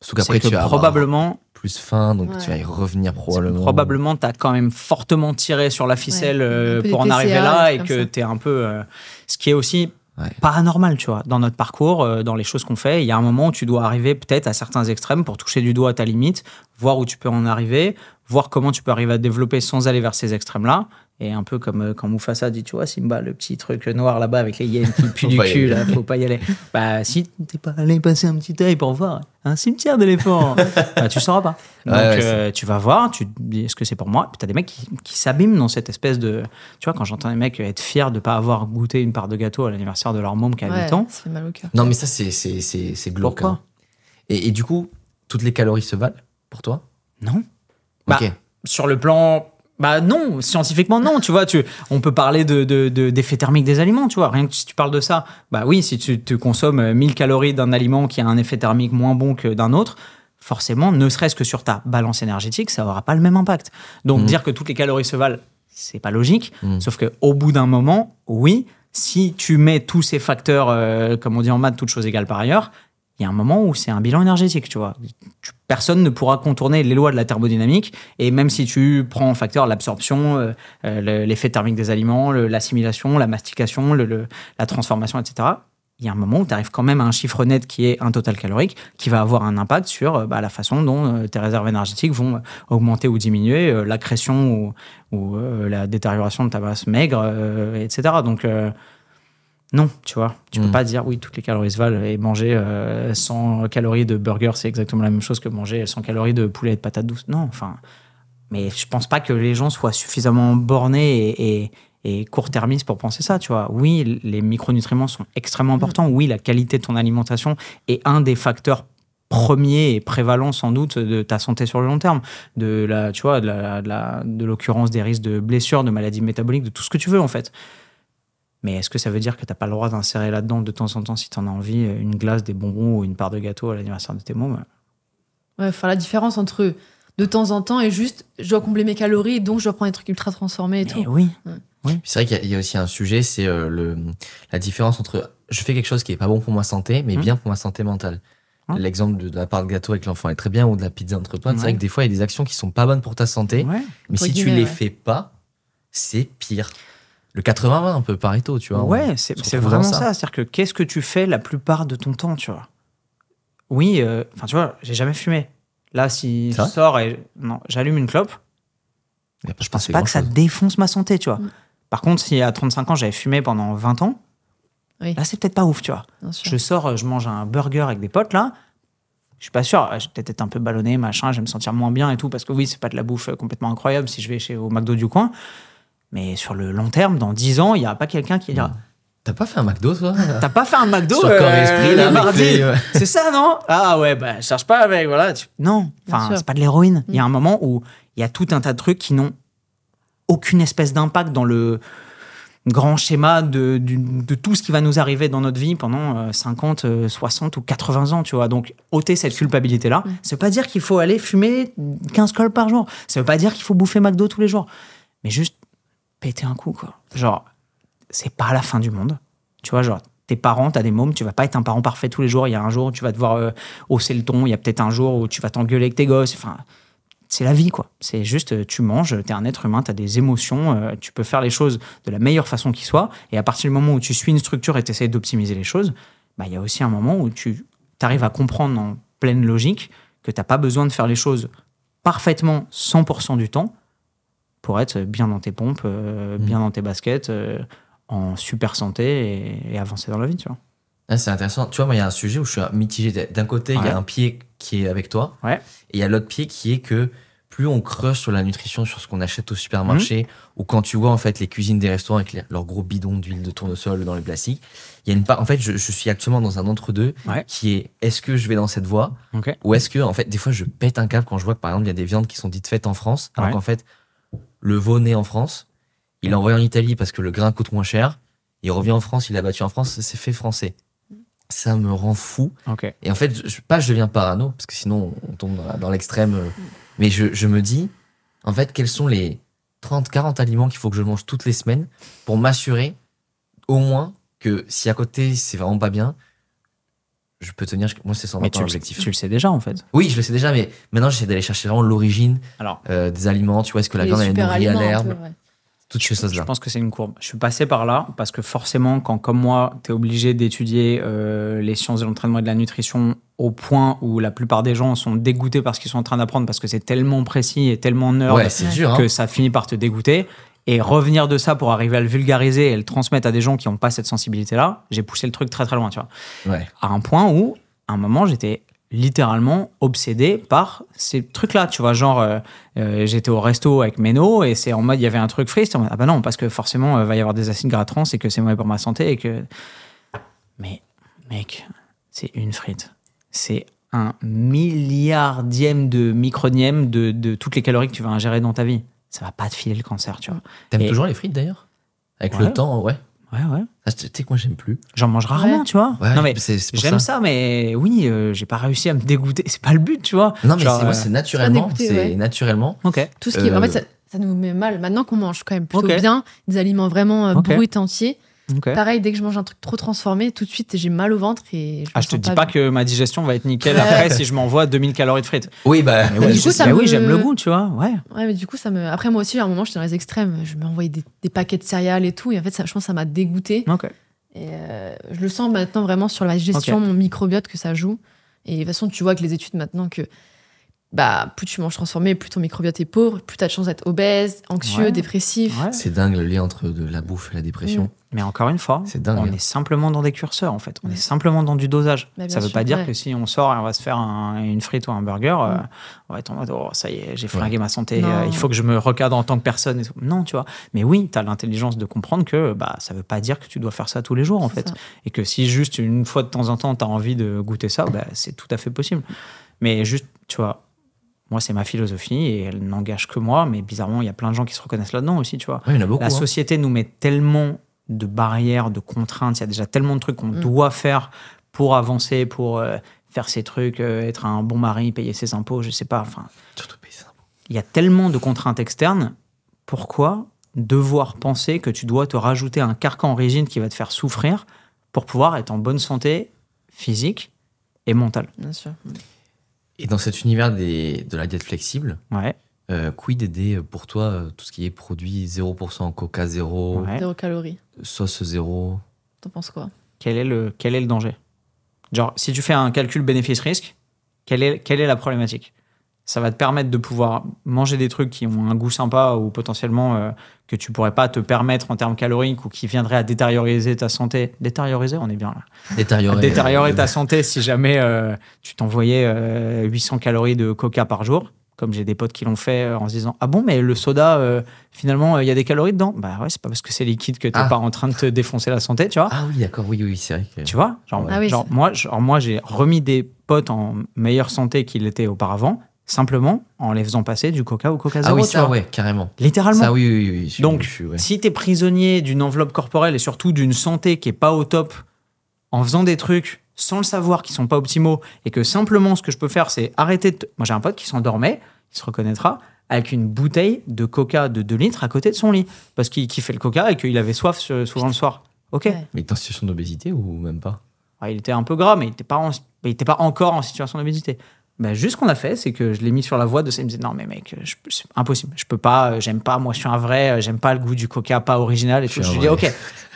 S2: Sauf qu'après, tu vas probablement
S3: plus fin, donc tu vas y revenir
S2: probablement. Probablement, tu as quand même fortement tiré sur la ficelle pour en arriver là et que tu es un peu. ce qui est aussi paranormal, tu vois, dans notre parcours, euh, dans les choses qu'on fait. Il y a un moment où tu dois arriver peut-être à certains extrêmes pour toucher du doigt à ta limite, voir où tu peux en arriver, voir comment tu peux arriver à développer sans aller vers ces extrêmes-là. Et un peu comme euh, quand Mufasa dit, tu vois, Simba, le petit truc noir là-bas avec les hyènes qui puent du cul, là, faut pas y aller. <laughs> Bah, si t'es pas allé passer un petit œil pour voir un cimetière d'éléphants, <laughs> bah, tu sauras pas. Donc, euh, tu vas voir, tu dis, est-ce que c'est pour moi Puis as des mecs qui, s'abîment dans cette espèce de. Tu vois, quand j'entends des mecs être fiers de pas avoir goûté une part de gâteau à l'anniversaire de leur môme qui a 8 ans. Non, mais ça, c'est, c'est, c'est, c'est glauque. Hein. et, du coup, toutes les calories se valent pour toi Non. Bah, Sur le plan bah non, scientifiquement non, tu vois, tu, on peut parler de, de, de thermique des aliments, tu vois, rien que si tu parles de ça, bah oui, si tu, tu consommes 1000 euh, calories d'un aliment qui a un effet thermique moins bon que d'un autre, forcément, ne serait-ce que sur ta balance énergétique, ça n'aura pas le même impact. Donc mm. dire que toutes les calories se valent, c'est pas logique, mm. sauf que au bout d'un moment, oui, si tu mets tous ces facteurs, euh, comme on dit en maths, toutes choses égales par ailleurs, il y a un moment où c'est un bilan énergétique, tu vois. Personne ne pourra contourner les lois de la thermodynamique, et même si tu prends en facteur l'absorption, euh, euh, l'effet thermique des aliments, l'assimilation, la mastication, le, la transformation, etc., il y a un moment où tu arrives quand même à un chiffre net qui est un total calorique, qui va avoir un impact sur euh, bah, la façon dont tes réserves énergétiques vont augmenter ou diminuer, l'accrétion ou, la détérioration de ta masse maigre, etc. Donc, non, tu vois. Tu peux hmm. pas dire oui, toutes les calories se valent et manger 100 euh, calories de burger, c'est exactement la même chose que manger 100 calories de poulet et de patates douces. Non, enfin. Mais je pense pas que les gens soient suffisamment bornés et, court termistes pour penser ça, tu vois. Oui, les micronutriments sont extrêmement hmm. importants. Oui, la qualité de ton alimentation est un des facteurs premiers et prévalents sans doute de ta santé sur le long terme, de la, tu vois, de l'occurrence des risques de blessures, de maladies métaboliques, de tout ce que tu veux en fait. Mais est-ce que ça veut dire que tu n'as pas le droit d'insérer là-dedans de temps en temps, si tu en as envie, une glace, des bonbons ou une part de gâteau à l'anniversaire de tes mômes
S1: Ouais, faire la différence entre de temps en temps et juste je dois combler mes calories, donc je dois prendre des trucs ultra transformés et tout. Oui.
S2: C'est vrai qu'il y, a aussi un sujet,
S3: c'est euh, la différence entre je fais quelque chose qui n'est pas bon pour ma santé, mais mmh. bien pour ma santé mentale. Mmh. L'exemple de, la part de gâteau avec l'enfant est très bien ou de la pizza entre C'est vrai que des fois, il y a des actions qui sont pas bonnes pour ta santé, mais si tu les fais pas, c'est pire le 80-20 un peu Pareto, tu vois. Ouais, c'est vraiment ça.
S2: C'est-à-dire que qu'est-ce que tu fais la plupart de ton temps, tu vois Oui, euh, enfin, tu vois, j'ai jamais fumé. Là, si je sors et non, j'allume une clope, je pense pas, que ça défonce ma santé, tu vois. Mm. Par contre, si à 35 ans, j'avais fumé pendant 20 ans, là, c'est peut-être pas ouf, tu vois. Je sors, je mange un burger avec des potes, là, je suis pas sûr, vais ah, peut-être être un peu ballonné, machin, je vais me sentir moins bien et tout, parce que oui, c'est pas de la bouffe euh, complètement incroyable si je vais chez, au McDo du coin. Mais sur le long terme, dans 10 ans, il n'y aura pas quelqu'un qui dira. Mmh. T'as pas fait un McDo, toi euh, T'as pas fait un McDo euh, C'est ça, non Ah ouais, ben, cherche pas avec, voilà. Non, enfin, c'est pas de l'héroïne. Il y a un mmh. moment où il y a tout un tas de trucs qui n'ont aucune espèce d'impact dans le grand schéma de, tout ce qui va nous arriver dans notre vie pendant 50, euh, 60 ou 80 ans, tu vois. Donc, ôter cette culpabilité-là, Ça mmh. ça veut pas dire qu'il faut aller fumer 15 cols par jour. Ça veut pas dire qu'il faut bouffer McDo tous les jours. Mais juste péter un coup, quoi. Genre, c'est pas la fin du monde. Tu vois, genre, tes parents, t'as des mômes, tu vas pas être un parent parfait tous les jours. Il y a un jour où tu vas devoir euh, hausser le ton, il y a peut-être un jour où tu vas t'engueuler avec tes gosses. Enfin, c'est la vie, quoi. C'est juste, euh, tu manges, t'es un être humain, t'as des émotions, euh, tu peux faire les choses de la meilleure façon qui soit. Et à partir du moment où tu suis une structure et t'essayes d'optimiser les choses, bah, il y a aussi un moment où tu arrives à comprendre en pleine logique que t'as pas besoin de faire les choses parfaitement 100% du temps pour être bien dans tes pompes, euh, mm. bien dans tes baskets, euh, en super santé et, avancer dans la vie, tu vois.
S3: Ah, c'est intéressant. Tu vois, moi, il y a un sujet où je suis mitigé. D'un côté, il y a un pied qui est avec toi. Et il y a l'autre pied qui est que plus on creuse sur la nutrition, sur ce qu'on achète au supermarché, mm. ou quand tu vois, en fait, les cuisines des restaurants avec leurs gros bidons d'huile de tournesol dans les plastiques, il y a une part. En fait, je, suis actuellement dans un entre-deux qui est est-ce que je vais dans cette voie Ou est-ce que, en fait, des fois, je pète un câble quand je vois que, par exemple, il y a des viandes qui sont dites faites en France, alors qu'en fait, le veau naît en France, il l'a envoyé en Italie parce que le grain coûte moins cher, il revient en France, il l'a battu en France, c'est fait français. Ça me rend fou. Et en fait, pas je deviens parano, parce que sinon on tombe dans l'extrême, euh. mais je, je me dis, en fait, quels sont les 30, 40 aliments qu'il faut que je mange toutes les semaines pour m'assurer au moins que si à côté c'est vraiment pas bien, je peux tenir, moi c'est 120 mais tu Tu le sais déjà en fait. Oui, je le sais déjà, mais maintenant j'essaie d'aller chercher vraiment l'origine euh, des aliments. Tu vois, est-ce que
S1: la viande est nourrie à l'herbe
S3: Toutes choses-là. Je
S2: pense que c'est une courbe. Je suis passé par là parce que forcément, quand comme moi, tu es obligé d'étudier euh, les sciences de l'entraînement et de la nutrition au point où la plupart des gens sont dégoûtés par ce qu'ils sont en train d'apprendre parce que c'est tellement précis et tellement nerd hein. que ça finit par te dégoûter et revenir de ça pour arriver à le vulgariser et le transmettre à des gens qui n'ont pas cette sensibilité-là, j'ai poussé le truc très très loin, tu vois. À un point où, à un moment, j'étais littéralement obsédé par ces trucs-là, tu vois, genre euh, euh, j'étais au resto avec Meno et c'est en mode il y avait un truc frites. ah bah ben non parce que forcément il euh, va y avoir des acides gras trans et que c'est mauvais pour ma santé et que mais mec c'est une frite, c'est un milliardième de micronième de toutes les calories que tu vas ingérer dans ta vie ça va pas te filer le cancer, tu vois. T'aimes toujours les frites d'ailleurs Avec le temps, ouais. Ouais, ouais. Ah, tu sais que moi, j'aime plus. J'en mange rarement, tu vois. non, mais j'aime ça. mais oui, euh, j'ai pas réussi à me dégoûter. C'est pas le but, tu vois. Non, mais c'est euh, naturellement. C'est naturellement. Ok. Tout ce qui En fait, euh,
S1: ça, nous met mal. Maintenant qu'on mange quand même plutôt bien des aliments vraiment okay. bruts entiers, Pareil, dès que je mange un truc trop transformé, tout de suite j'ai mal au ventre et je ah, je te dis pas,
S2: que ma digestion va être nickel après si je m'envoie 2000 calories de frites. Oui bah du coup, ça bah oui j'aime le goût
S1: tu vois ouais. ouais. mais du coup ça me après moi aussi à un moment j'étais dans les extrêmes je m'envoyais des, des paquets de céréales et tout et en fait ça, je pense que ça m'a dégoûté. Et euh, je le sens maintenant vraiment sur la digestion, mon microbiote que ça joue. Et de toute façon, tu vois que les études maintenant que bah, plus tu manges transformé, plus ton microbiote est pauvre, plus tu as de chances d'être obèse, anxieux, dépressif. C'est
S2: dingue le lien entre la bouffe et la dépression. Mm. Mais encore une fois, c'est dingue, on est simplement dans des curseurs en fait. On est simplement dans du dosage. Bah, ça ne veut pas dire que si on sort et on va se faire une frite ou un burger, euh, mm. on va être en mode oh, ça y est, j'ai flingué ma santé, euh, il faut que je me recadre en tant que personne. Non, tu vois. Mais oui, tu as l'intelligence de comprendre que bah, ça ne veut pas dire que tu dois faire ça tous les jours en fait. Et que si juste une fois de temps en temps tu as envie de goûter ça, bah, c'est tout à fait possible. Mais juste, tu vois, moi, c'est ma philosophie et elle n'engage que moi, mais bizarrement, il y a plein de gens qui se reconnaissent là-dedans aussi, tu vois. la hein. société nous met tellement de barrières, de contraintes, il y a déjà tellement de trucs qu'on mm. doit faire pour avancer, pour euh, faire ses trucs, euh, être un bon mari, payer ses impôts, je sais pas. Enfin, Il y a tellement de contraintes externes. Pourquoi devoir penser que tu dois te rajouter un carcan rigide qui va te faire souffrir pour pouvoir être en bonne santé physique et mentale
S1: Bien sûr. Mm.
S3: Et dans cet univers de la diète flexible, ouais. Euh, quid des, euh, pour toi, euh, tout ce qui est produit 0%, coca 0, zéro 0 calories, sauce
S2: 0 T'en penses quoi quel est, le, quel est le danger Genre, si tu fais un calcul bénéfice-risque, quelle est, quelle est la problématique ça va te permettre de pouvoir manger des trucs qui ont un goût sympa ou potentiellement euh, que tu pourrais pas te permettre en termes caloriques ou qui viendraient à détérioriser ta santé. Détérioriser, on est bien là. Détériorer. détériorer ta santé si jamais euh, tu t'envoyais 800 euh, calories de coca par jour. Comme j'ai des potes qui l'ont fait en se disant Ah bon, mais le soda, finalement, il y a des calories dedans Bah ouais, c'est pas parce que c'est liquide que tu n'es ah. pas en train de te défoncer la santé, tu vois. Ah oui, d'accord, oui, oui, c'est vrai. Tu vois genre, ah moi, genre, moi, j'ai remis des potes en meilleure santé qu'ils l'étaient auparavant simplement en les faisant passer du coca au coca zéro. Ah oui, ça, ouais, carrément. Littéralement. Ça, oui,
S3: oui, oui. Donc, si tu
S2: si t'es prisonnier d'une enveloppe corporelle et surtout d'une santé qui est pas au top, en faisant des trucs sans le savoir qui sont pas optimaux et que simplement ce que je peux faire, c'est arrêter de. Moi, j'ai un pote qui s'endormait, il se reconnaîtra, avec une bouteille de coca de 2 litres à côté de son lit parce qu'il kiffait le coca et qu'il avait soif souvent le soir. Ok. Mais il était en situation d'obésité ou même pas Il était un peu gras, mais il n'était pas, était pas encore en situation d'obésité. Bah, juste ce qu'on a fait, c'est que je l'ai mis sur la voie de ça. Il me disait, non, mais mec, c'est impossible. Je peux pas, euh, j'aime pas, moi, je suis un vrai, euh, j'aime pas le goût du coca, pas original. Et Je lui dis, ok,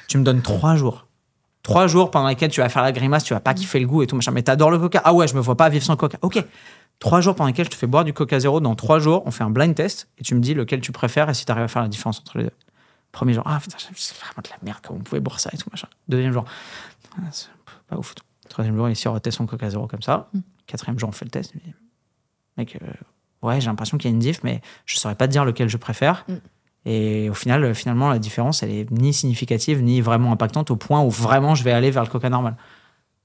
S2: tu me donnes trois jours. Trois jours pendant lesquels tu vas faire la grimace, tu vas pas kiffer le goût et tout, machin. Mais t'adores le coca. Ah ouais, je me vois pas vivre sans coca. Ok. Trois jours pendant lesquels je te fais boire du coca zéro. Dans trois jours, on fait un blind test et tu me dis lequel tu préfères et si t'arrives à faire la différence entre les deux. Premier jour, ah putain, c'est vraiment de la merde, comment on pouvait boire ça et tout, machin. Deuxième jour, ah, c'est pas ouf. Troisième jour, il sirotait son coca zéro comme ça. Mm quatrième jour, on fait le test. Mais, mec, euh, ouais, j'ai l'impression qu'il y a une diff, mais je saurais pas dire lequel je préfère. Mm. Et au final, euh, finalement, la différence, elle est ni significative, ni vraiment impactante au point où vraiment je vais aller vers le coca normal.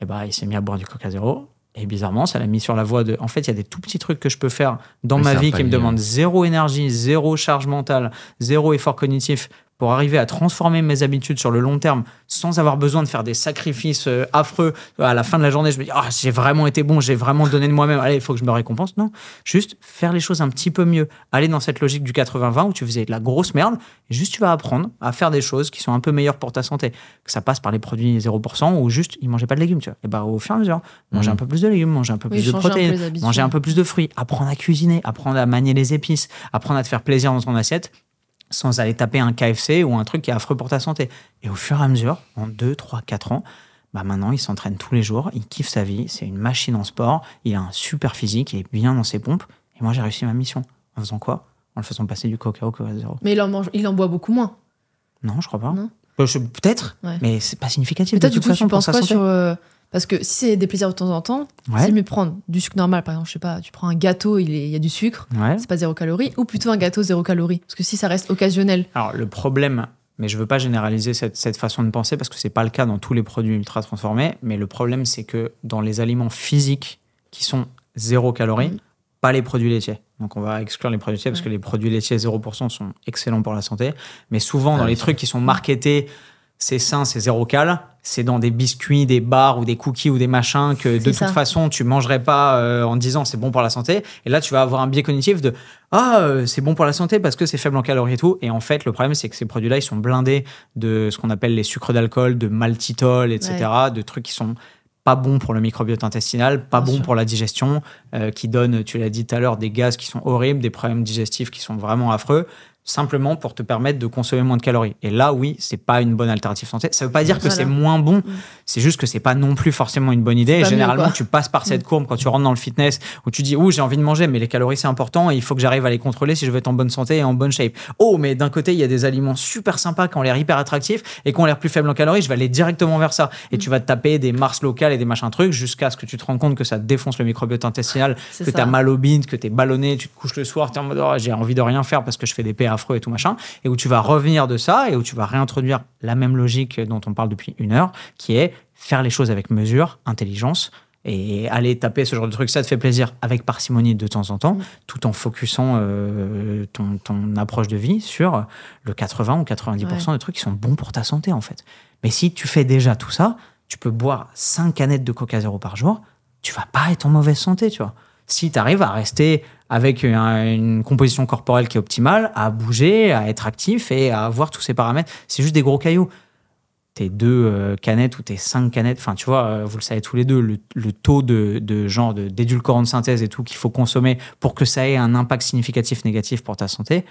S2: Et bah, il s'est mis à boire du coca zéro. Et bizarrement, ça l'a mis sur la voie de. En fait, il y a des tout petits trucs que je peux faire dans ma vie qui me demandent zéro énergie, zéro charge mentale, zéro effort cognitif pour arriver à transformer mes habitudes sur le long terme sans avoir besoin de faire des sacrifices euh, affreux euh, à la fin de la journée. Je me dis, ah, j'ai vraiment été bon, j'ai vraiment donné de moi-même, allez, il faut que je me récompense. Non, juste faire les choses un petit peu mieux. Aller dans cette logique du 80-20 où tu faisais de la grosse merde, juste tu vas apprendre à faire des choses qui sont un peu meilleures pour ta santé. Que ça passe par les produits 0% ou juste, il mangeait pas de légumes, tu vois. Et bah, au fur et à mesure, manger un mm. peu plus de légumes, manger un peu plus de protéines, manger un peu plus de fruits, apprendre à cuisiner, apprendre à manier les épices, apprendre à te faire plaisir dans ton assiette sans aller taper un KFC ou un truc qui est affreux pour ta santé. Et au fur et à mesure, en 2, 3, 4 ans, bah maintenant, il s'entraîne tous les jours, il kiffe sa vie, c'est une machine en sport, il a un super physique, il est bien dans ses pompes. Et moi, j'ai réussi ma mission. En faisant quoi En le faisant passer du coca au coca zéro.
S1: Mais il en, mange, il en boit beaucoup moins.
S2: Non, je crois pas. Bah, peut-être, mais c'est pas significatif. Peut-être, que tu pas sur.
S1: Euh, parce que si c'est des plaisirs de temps en temps, c'est mieux prendre du sucre normal. Par exemple, je sais pas, tu prends un gâteau, il, y a du sucre, c'est pas zéro calorie, ou plutôt un gâteau zéro calorie. Parce que si ça reste occasionnel.
S2: Alors, le problème, mais je veux pas généraliser cette, façon de penser parce que c'est pas le cas dans tous les produits ultra transformés, mais le problème, c'est que dans les aliments physiques qui sont zéro calorie, mm. pas les produits laitiers. Donc on va exclure les produits laitiers parce que mm. les produits laitiers 0% sont excellents pour la santé. Mais souvent, dans ah, les trucs qui sont marketés c'est sain, c'est zéro cal. C'est dans des biscuits, des bars ou des cookies ou des machins que de toute façon tu mangerais pas euh, en disant c'est bon pour la santé. Et là tu vas avoir un biais cognitif de ah euh, c'est bon pour la santé parce que c'est faible en calories et tout. Et en fait le problème c'est que ces produits-là ils sont blindés de ce qu'on appelle les sucres d'alcool, de maltitol, etc. De trucs qui sont pas bons pour le microbiote intestinal, pas bons pour la digestion, euh, qui donnent, tu l'as dit tout à l'heure, des gaz qui sont horribles, des problèmes digestifs qui sont vraiment affreux simplement pour te permettre de consommer moins de calories. Et là, oui, c'est pas une bonne alternative santé. Ça veut pas dire que c'est moins bon, mm. c'est juste que c'est pas non plus forcément une bonne idée. généralement, tu passes par cette mm. courbe quand tu rentres dans le fitness où tu dis, ouh, j'ai envie de manger, mais les calories, c'est important et il faut que j'arrive à les contrôler si je veux être en bonne santé et en bonne shape. Oh, mais d'un côté, il y a des aliments super sympas qui ont l'air hyper attractifs et qui ont l'air plus faibles en calories, je vais aller directement vers ça. Et tu mm. vas te taper des mars locales et des machins trucs jusqu'à ce que tu te rendes compte que ça défonce le microbiote intestinal, que t'as mal au ventre, que tu es ballonné, tu te couches le soir, tu en mode, oh, j'ai envie de rien faire parce que je fais des PA affreux et tout machin, et où tu vas revenir de ça et où tu vas réintroduire la même logique dont on parle depuis une heure, qui est faire les choses avec mesure, intelligence, et aller taper ce genre de truc, ça te fait plaisir avec parcimonie de temps en temps, mm. tout en focusant euh, ton, approche de vie sur le 80 ou 90% de trucs qui sont bons pour ta santé en fait. Mais si tu fais déjà tout ça, tu peux boire 5 canettes de Coca-Zéro par jour, tu vas pas être en mauvaise santé, tu vois si tu arrives à rester avec une, composition corporelle qui est optimale, à bouger, à être actif et à avoir tous ces paramètres. C'est juste des gros cailloux. Tes deux euh, canettes ou tes cinq canettes, enfin, tu vois, euh, vous le savez tous les deux, le, taux de, de genre d'édulcorant de, de synthèse et tout qu'il faut consommer pour que ça ait un impact significatif négatif pour ta santé,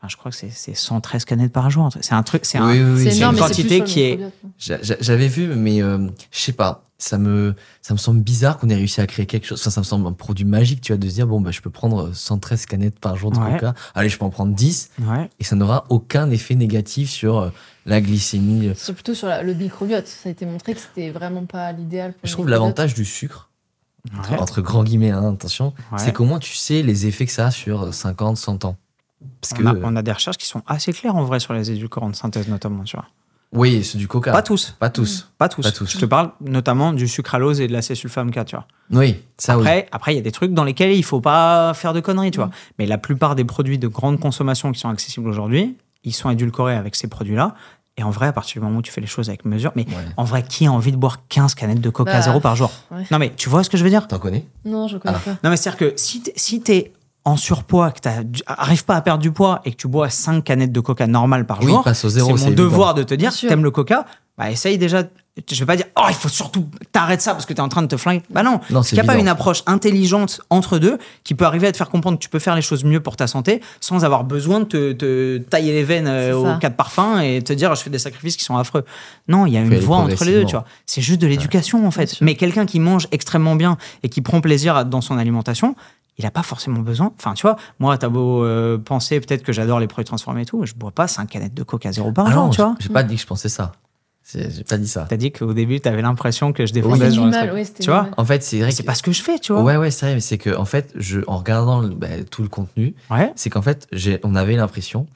S2: Enfin, je crois que c'est 113 canettes par jour. C'est un truc, c'est un, oui, une quantité qui est.
S3: J'avais vu, mais euh, je sais pas. Ça me, ça me semble bizarre qu'on ait réussi à créer quelque chose. Enfin, ça me semble un produit magique, tu vois, de se dire bon, bah, je peux prendre 113 euh, canettes par jour de coca. Allez, je peux en prendre 10. Et ça n'aura aucun effet négatif sur euh, la glycémie. Euh. C'est
S1: plutôt sur le microbiote. Ça a été montré que c'était vraiment pas l'idéal. Je trouve l'avantage
S3: du sucre, entre, grands guillemets, hein, attention, c'est qu'au moins tu sais les effets que ça a sur 50, 100 ans.
S2: Parce on, a, des recherches qui sont assez claires en vrai sur les édulcorants de synthèse notamment, tu vois. Oui, c'est du coca. Pas tous. Pas tous. Mm. Pas tous. tous. Je te parle notamment du sucralose et de l'acésulfame K, tu vois. Oui, ça Après, oui. après il y a des trucs dans lesquels il faut pas faire de conneries, tu vois. Mais la plupart des produits de grande consommation qui sont accessibles aujourd'hui, ils sont édulcorés avec ces produits-là. Et en vrai, à partir du moment où tu fais les choses avec mesure, mais en vrai, qui a envie de boire 15 canettes de coca à bah, zéro par jour Non, mais tu vois ce que je veux dire T'en connais
S1: Non, je connais ah. pas.
S2: Non, mais c'est-à-dire que si t'es en surpoids, que tu n'arrives pas à perdre du poids et que tu bois 5 canettes de coca normal par jour, c'est mon devoir de te dire, aimes le coca, bah essaye déjà. Je vais pas dire, oh, il faut surtout t'arrêtes ça parce que tu es en train de te flinguer. Bah non, il n'y a pas une approche intelligente entre deux qui peut arriver à te faire comprendre que tu peux faire les choses mieux pour ta santé sans avoir besoin de te, tailler les veines euh, au cas de parfum et te dire, je fais des sacrifices qui sont affreux. Non, il y a une voie entre les deux, tu vois. C'est juste de l'éducation en fait. Mais quelqu'un qui mange extrêmement bien et qui prend plaisir dans son alimentation, il n'a pas forcément besoin. Enfin, tu vois, moi, t'as beau euh, penser peut-être que j'adore les produits transformés et tout, mais je bois pas 5 canettes de coca zéro par ah jour, non, tu vois. J'ai pas dit que je pensais ça. J'ai pas dit ça. Tu as dit qu'au début, tu avais l'impression que je défendais genre mal, Tu vois, en fait, c'est vrai. C'est pas ce que je fais, tu vois. Ouais,
S3: ouais, c'est vrai, mais c'est que, en fait, je, en regardant bah, tout le contenu, c'est qu'en fait, on avait l'impression,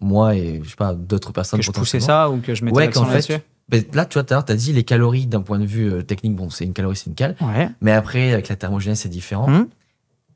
S3: moi et je sais pas, d'autres personnes. Que je poussais ça ou que je mettais ouais, bah, là, tu vois, as dit les calories d'un point de vue euh, technique, bon, c'est une calorie, c'est une cale. Mais après, avec la thermogénèse, c'est différent. Hum.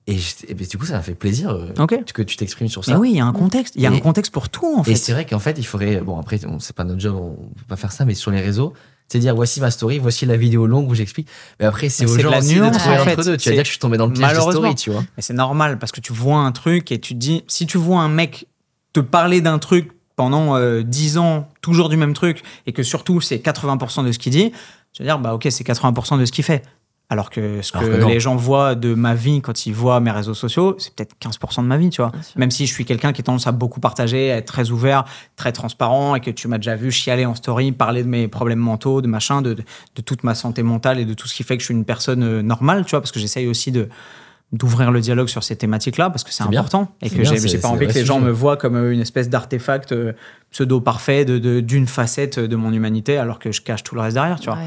S3: Et, ben, du coup, ça m'a fait plaisir euh, que tu t'exprimes sur ça. ah oui, il y a un contexte. Il y a un contexte
S2: pour tout, en fait. Et c'est
S3: vrai qu'en fait, il faudrait. Bon, après, c'est pas notre job, on peut pas faire ça, mais sur les réseaux, c'est dire voici ma story, voici la vidéo longue où j'explique. Mais après, c'est aux gens de, trouver Tu vas dire que je suis tombé dans le piège la story tu vois.
S2: Mais c'est normal parce que tu vois un truc et tu te dis si tu vois un mec te parler d'un truc pendant 10 euh, ans, toujours du même truc, et que surtout c'est 80% de ce qu'il dit, tu vas dire bah ok, c'est 80% de ce qu'il fait. Alors que ce que, les gens voient de ma vie quand ils voient mes réseaux sociaux, c'est peut-être 15% de ma vie, tu vois. Même si je suis quelqu'un qui tendance à beaucoup partager, à être très ouvert, très transparent, et que tu m'as déjà vu chialer en story, parler de mes problèmes mentaux, de machin, de, toute ma santé mentale et de tout ce qui fait que je suis une personne euh, normale, tu vois, parce que j'essaye aussi de d'ouvrir le dialogue sur ces thématiques-là, parce que c'est important, et que j'ai pas envie que les gens me voient comme euh, une espèce d'artefact euh, pseudo parfait de, d'une facette de mon humanité alors que je cache tout le reste derrière, tu vois.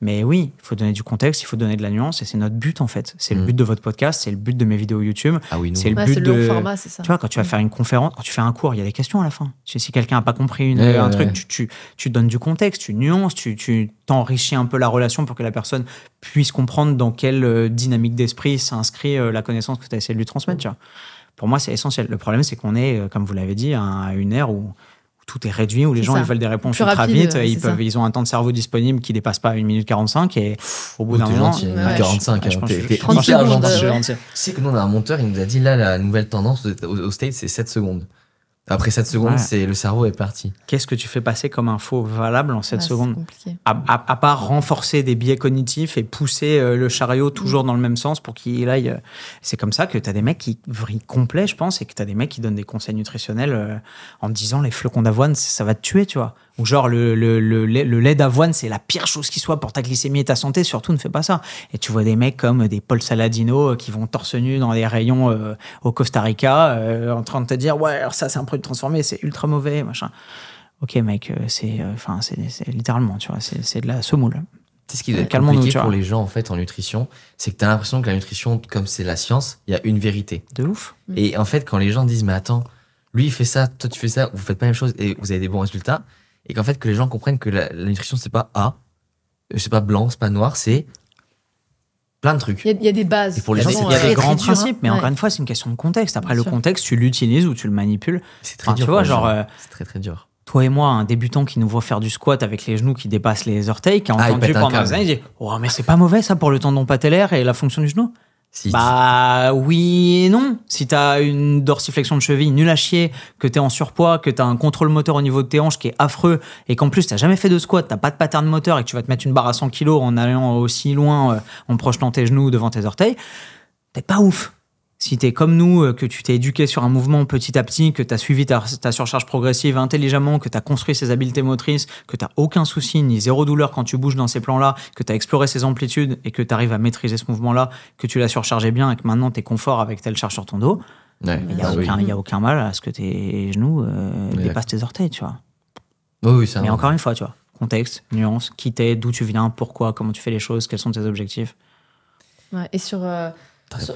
S2: mais oui, il faut donner du contexte, il faut donner de la nuance et c'est notre but en fait. C'est le mm. but de votre podcast, c'est le but de mes vidéos YouTube. Ah c'est le but de Tu vois quand tu vas mm. faire une conférence, quand tu fais un cours, il y a des questions à la fin. Si, quelqu'un n'a pas compris une, un truc, tu, tu, donnes du contexte, tu nuances, tu, tu t'enrichis un peu la relation pour que la personne puisse comprendre dans quelle euh, dynamique d'esprit s'inscrit euh, la connaissance que tu as essayé de lui transmettre, mm. tu vois. Pour moi, c'est essentiel. Le problème, c'est qu'on est, euh, comme vous l'avez dit, à une ère où tout est réduit, où les gens ils veulent des réponses Plus ultra vite, ils, peuvent, ils ont un temps de cerveau disponible qui dépasse pas 1 minute 45 et au bout d'un moment. Gentil, ouais, 45, ouais, je, je, je, c'est hyper gentil.
S3: Tu sais que nous on a un monteur, il nous a dit là la nouvelle tendance au, au c'est 7 secondes. Après 7 secondes, c'est le cerveau est parti.
S2: Qu'est-ce que tu fais passer comme info valable en 7 ah, secondes à, à, part renforcer des biais cognitifs et pousser euh, le chariot mm. toujours dans le même sens pour qu'il aille. Euh, c'est comme ça que tu as des mecs qui vrillent complet, je pense, et que tu as des mecs qui donnent des conseils nutritionnels euh, en disant les flocons d'avoine, ça, va te tuer, tu vois. Ou genre, le, le, le, lait d'avoine, c'est la pire chose qui soit pour ta glycémie et ta santé. Surtout, ne fais pas ça. Et tu vois des mecs comme des Paul Saladino euh, qui vont torse nu dans des rayons euh, au Costa Rica euh, en train de te dire Ouais, alors ça, c'est un produit transformé, c'est ultra mauvais, machin. Ok, mec, c'est enfin c'est littéralement, tu vois, c'est de la semoule. C'est ce qui est compliqué pour
S3: les gens en fait en nutrition, c'est que tu as l'impression que la nutrition, comme c'est la science, il y a une vérité. De ouf. Et en fait, quand les gens disent mais attends, lui il fait ça, toi tu fais ça, vous faites pas la même chose et vous avez des bons résultats, et qu'en fait que les gens comprennent que la, nutrition c'est pas A, euh, c'est pas blanc, c'est pas noir, c'est plein de trucs.
S1: Il y, a des bases. Et pour les gens, il y a des grands hein. principes, mais encore
S2: une fois, c'est une question de contexte. Après, le contexte, tu l'utilises ou tu le manipules. C'est très dur. genre, euh, très dur. Toi et moi, un débutant qui nous voit faire du squat avec les genoux qui dépassent les orteils, qui a ah, entendu pendant un il dit Oh, mais c'est pas mauvais ça pour le tendon patellaire et la fonction du genou bah oui et non. Si t'as une dorsiflexion de cheville nulle à chier, que t'es en surpoids, que t'as un contrôle moteur au niveau de tes hanches qui est affreux, et qu'en plus t'as jamais fait de squat, t'as pas de pattern moteur et que tu vas te mettre une barre à 100 kg en allant aussi loin, euh, en projetant tes genoux devant tes orteils, t'es pas ouf si tu es comme nous, euh, que tu t'es éduqué sur un mouvement petit à petit, que tu as suivi ta, surcharge progressive intelligemment, que tu as construit ses habiletés motrices, que tu n'as aucun souci ni zéro douleur quand tu bouges dans ces plans-là, que tu as exploré ses amplitudes et que tu arrives à maîtriser ce mouvement-là, que tu l'as surchargé bien et que maintenant tu es confort avec telle charge sur ton dos, il n'y bah a, aucun mal à ce que tes genoux euh, dépassent tes orteils, tu vois. oui, Mais encore une fois, tu vois, contexte, nuance, qui t'es, d'où tu viens, pourquoi, comment tu fais les choses, quels sont tes objectifs.
S1: et sur... Euh,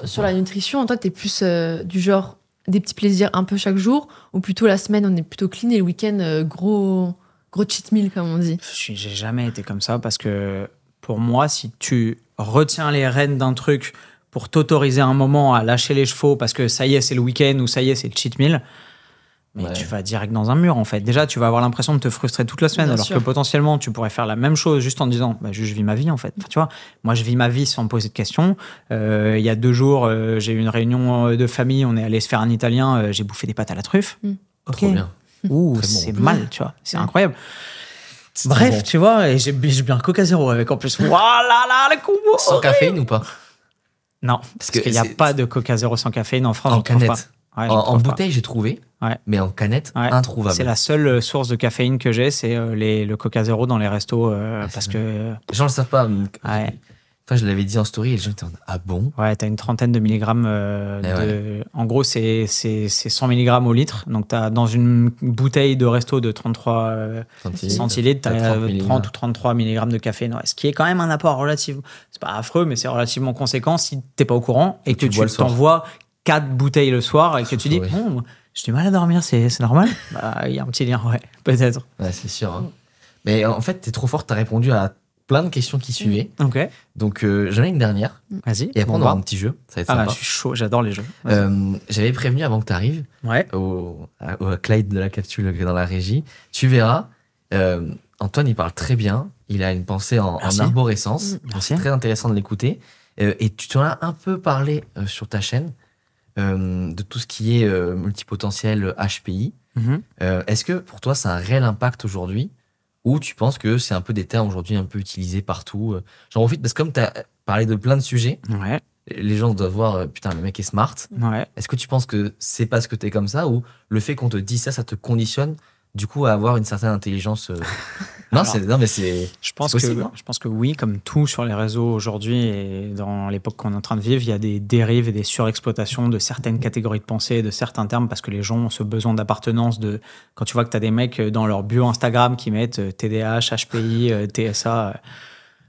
S1: sur, la nutrition, en toi, tu es plus euh, du genre des petits plaisirs un peu chaque jour, ou plutôt la semaine, on est plutôt clean et le week-end, euh, gros, gros cheat meal, comme on dit J'ai
S2: jamais été comme ça parce que pour moi, si tu retiens les rênes d'un truc pour t'autoriser un moment à lâcher les chevaux parce que ça y est, c'est le week-end ou ça y est, c'est le cheat meal, mais tu vas direct dans un mur en fait. Déjà, tu vas avoir l'impression de te frustrer toute la semaine, alors que potentiellement tu pourrais faire la même chose juste en disant bah, je, vis ma vie en fait. tu vois, moi je vis ma vie sans me poser de questions. Euh, il y a deux jours, euh, j'ai eu une réunion euh, de famille, on est allé se faire un italien, j'ai bouffé des pâtes à la truffe. Hmm. Trop bien. Ouh, c'est mal, tu vois, c'est incroyable. Bref, tu vois, et j'ai bu un Coca Zéro avec en plus. Voilà, là, le combo Sans caféine ou pas Non, parce, qu'il n'y a pas de Coca Zéro sans caféine en France. En canette en, bouteille, j'ai trouvé,
S3: mais en canette, introuvable. C'est la
S2: seule euh, source de caféine que j'ai, c'est euh, le Coca Zero dans les restos. Euh, ah, parce que... les gens ne le savent pas. Enfin, je l'avais dit en story et les gens étaient en Ah bon Ouais, t'as une trentaine de milligrammes. Eh en gros, c'est 100 milligrammes au litre. Donc, as, dans une bouteille de resto de 33 centilitres, t'as 30, 30, ou 33 milligrammes de caféine. ce qui est quand même un apport relativement. C'est pas affreux, mais c'est relativement conséquent si t'es pas au courant et que, que tu t'envoies quatre bouteilles le soir et que tu dis, bon, j'ai du mal à dormir, c'est normal <laughs> bah, Il y a un petit lien, ouais, peut-être. c'est sûr. Hein. Mais en fait, t'es trop forte,
S3: t'as répondu à plein de questions qui suivaient. Donc euh, j'en ai une dernière. Vas-y. Et après on aura un petit jeu. Ça va être ah, bah, je suis
S2: chaud, j'adore les jeux.
S3: Euh, j'avais prévenu avant que tu arrives. Ouais. Au, Clyde de la capsule dans la régie. Tu verras, euh, Antoine il parle très bien. Il a une pensée en, arborescence. Mmh, c'est très intéressant de l'écouter. et tu en as un peu parlé sur ta chaîne. Euh, de tout ce qui est euh, multipotentiel HPI. Mhm. Euh, est-ce que pour toi, c'est un réel impact aujourd'hui ou tu penses que c'est un peu des termes aujourd'hui un peu utilisés partout J'en profite parce que comme tu as parlé de plein de sujets, les gens doivent voir putain, le mec est smart. Est-ce que tu penses que c'est ce que tu es comme ça ou le fait qu'on te dise ça, ça te conditionne du coup, à avoir une certaine intelligence. Euh. <laughs> Non, c'est non, mais c'est. Je pense que hein.
S2: je pense que oui, comme tout sur les réseaux aujourd'hui et dans l'époque qu'on est en train de vivre, il y a des dérives et des surexploitations de certaines catégories de pensée, de certains termes, parce que les gens ont ce besoin d'appartenance. De quand tu vois que tu as des mecs euh, dans leur bio Instagram qui mettent euh, TDH, HPI, TSA.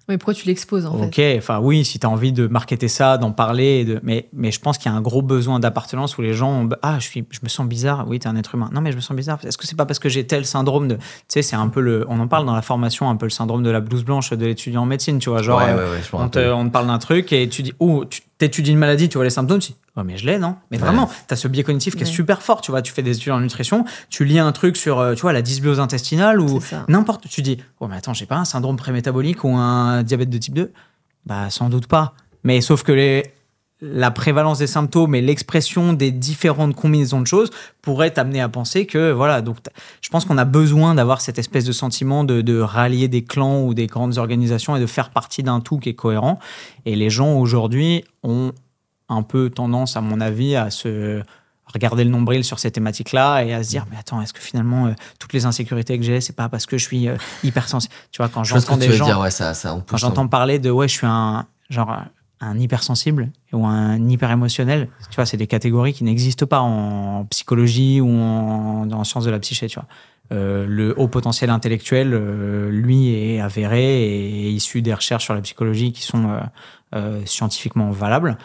S1: Mais pourquoi tu l'exposes en fait
S2: Ok, enfin oui, si tu as envie de marketer ça, d'en parler, de... mais, mais je pense qu'il y a un gros besoin d'appartenance où les gens bah, Ah, je, suis, je me sens bizarre, oui, t'es un être humain. Non, mais je me sens bizarre. Est-ce que c'est pas parce que j'ai tel syndrome de. Tu sais, c'est un peu le. On en parle dans la formation, un peu le syndrome de la blouse blanche de l'étudiant en médecine, tu vois. Genre, euh, on, te, parle d'un truc et tu dis, oh, tu t'étudies une maladie, tu vois les symptômes, mais je l'ai, non Mais vraiment, tu as ce biais cognitif qui est super fort. Tu vois, tu fais des études en nutrition, tu lis un truc sur, euh, tu vois, la dysbiose intestinale ou n'importe. Tu dis, oh, mais attends, j'ai pas un syndrome prémétabolique ou un diabète de type 2 Bah, sans doute pas. Mais sauf que la prévalence des symptômes et l'expression des différentes combinaisons de choses pourraient t'amener à penser que, voilà, donc je pense qu'on a besoin d'avoir cette espèce de sentiment de, rallier des clans ou des grandes organisations et de faire partie d'un tout qui est cohérent. Et les gens aujourd'hui ont un peu tendance, à mon avis, à se regarder le nombril sur ces thématiques-là et à se dire mais attends est-ce que finalement euh, toutes les insécurités que j'ai c'est pas parce que je suis hyper euh, hypersensible tu vois quand j'entends des gens j'entends parler de ouais je suis un genre un hypersensible ou un hyper émotionnel tu vois c'est des catégories qui n'existent pas en psychologie ou en, sciences de la psyché tu vois euh, le haut potentiel intellectuel lui est avéré et issu des recherches sur la psychologie qui sont scientifiquement valables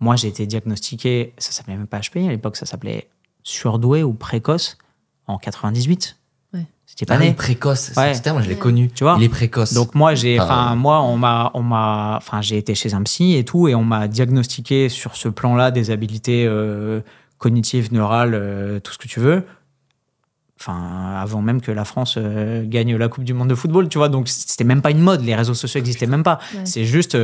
S2: moi, j'ai été diagnostiqué, ça s'appelait même pas HP, à l'époque, ça s'appelait surdoué ou précoce en 98. Ouais. C'était pas ah, né. précoce, ouais. moi, terme, je l'ai connu. Tu vois Il est précoce. Donc moi, j'ai, ah. enfin, on m'a, on m'a, enfin, j'ai été chez un psy et tout, et on m'a diagnostiqué sur ce plan-là des habilités euh, cognitives, neurales, euh, tout ce que tu veux. Enfin, avant même que la France euh, gagne la Coupe du Monde de football, tu vois. Donc c'était même pas une mode, les réseaux sociaux n'existaient même pas. C'est juste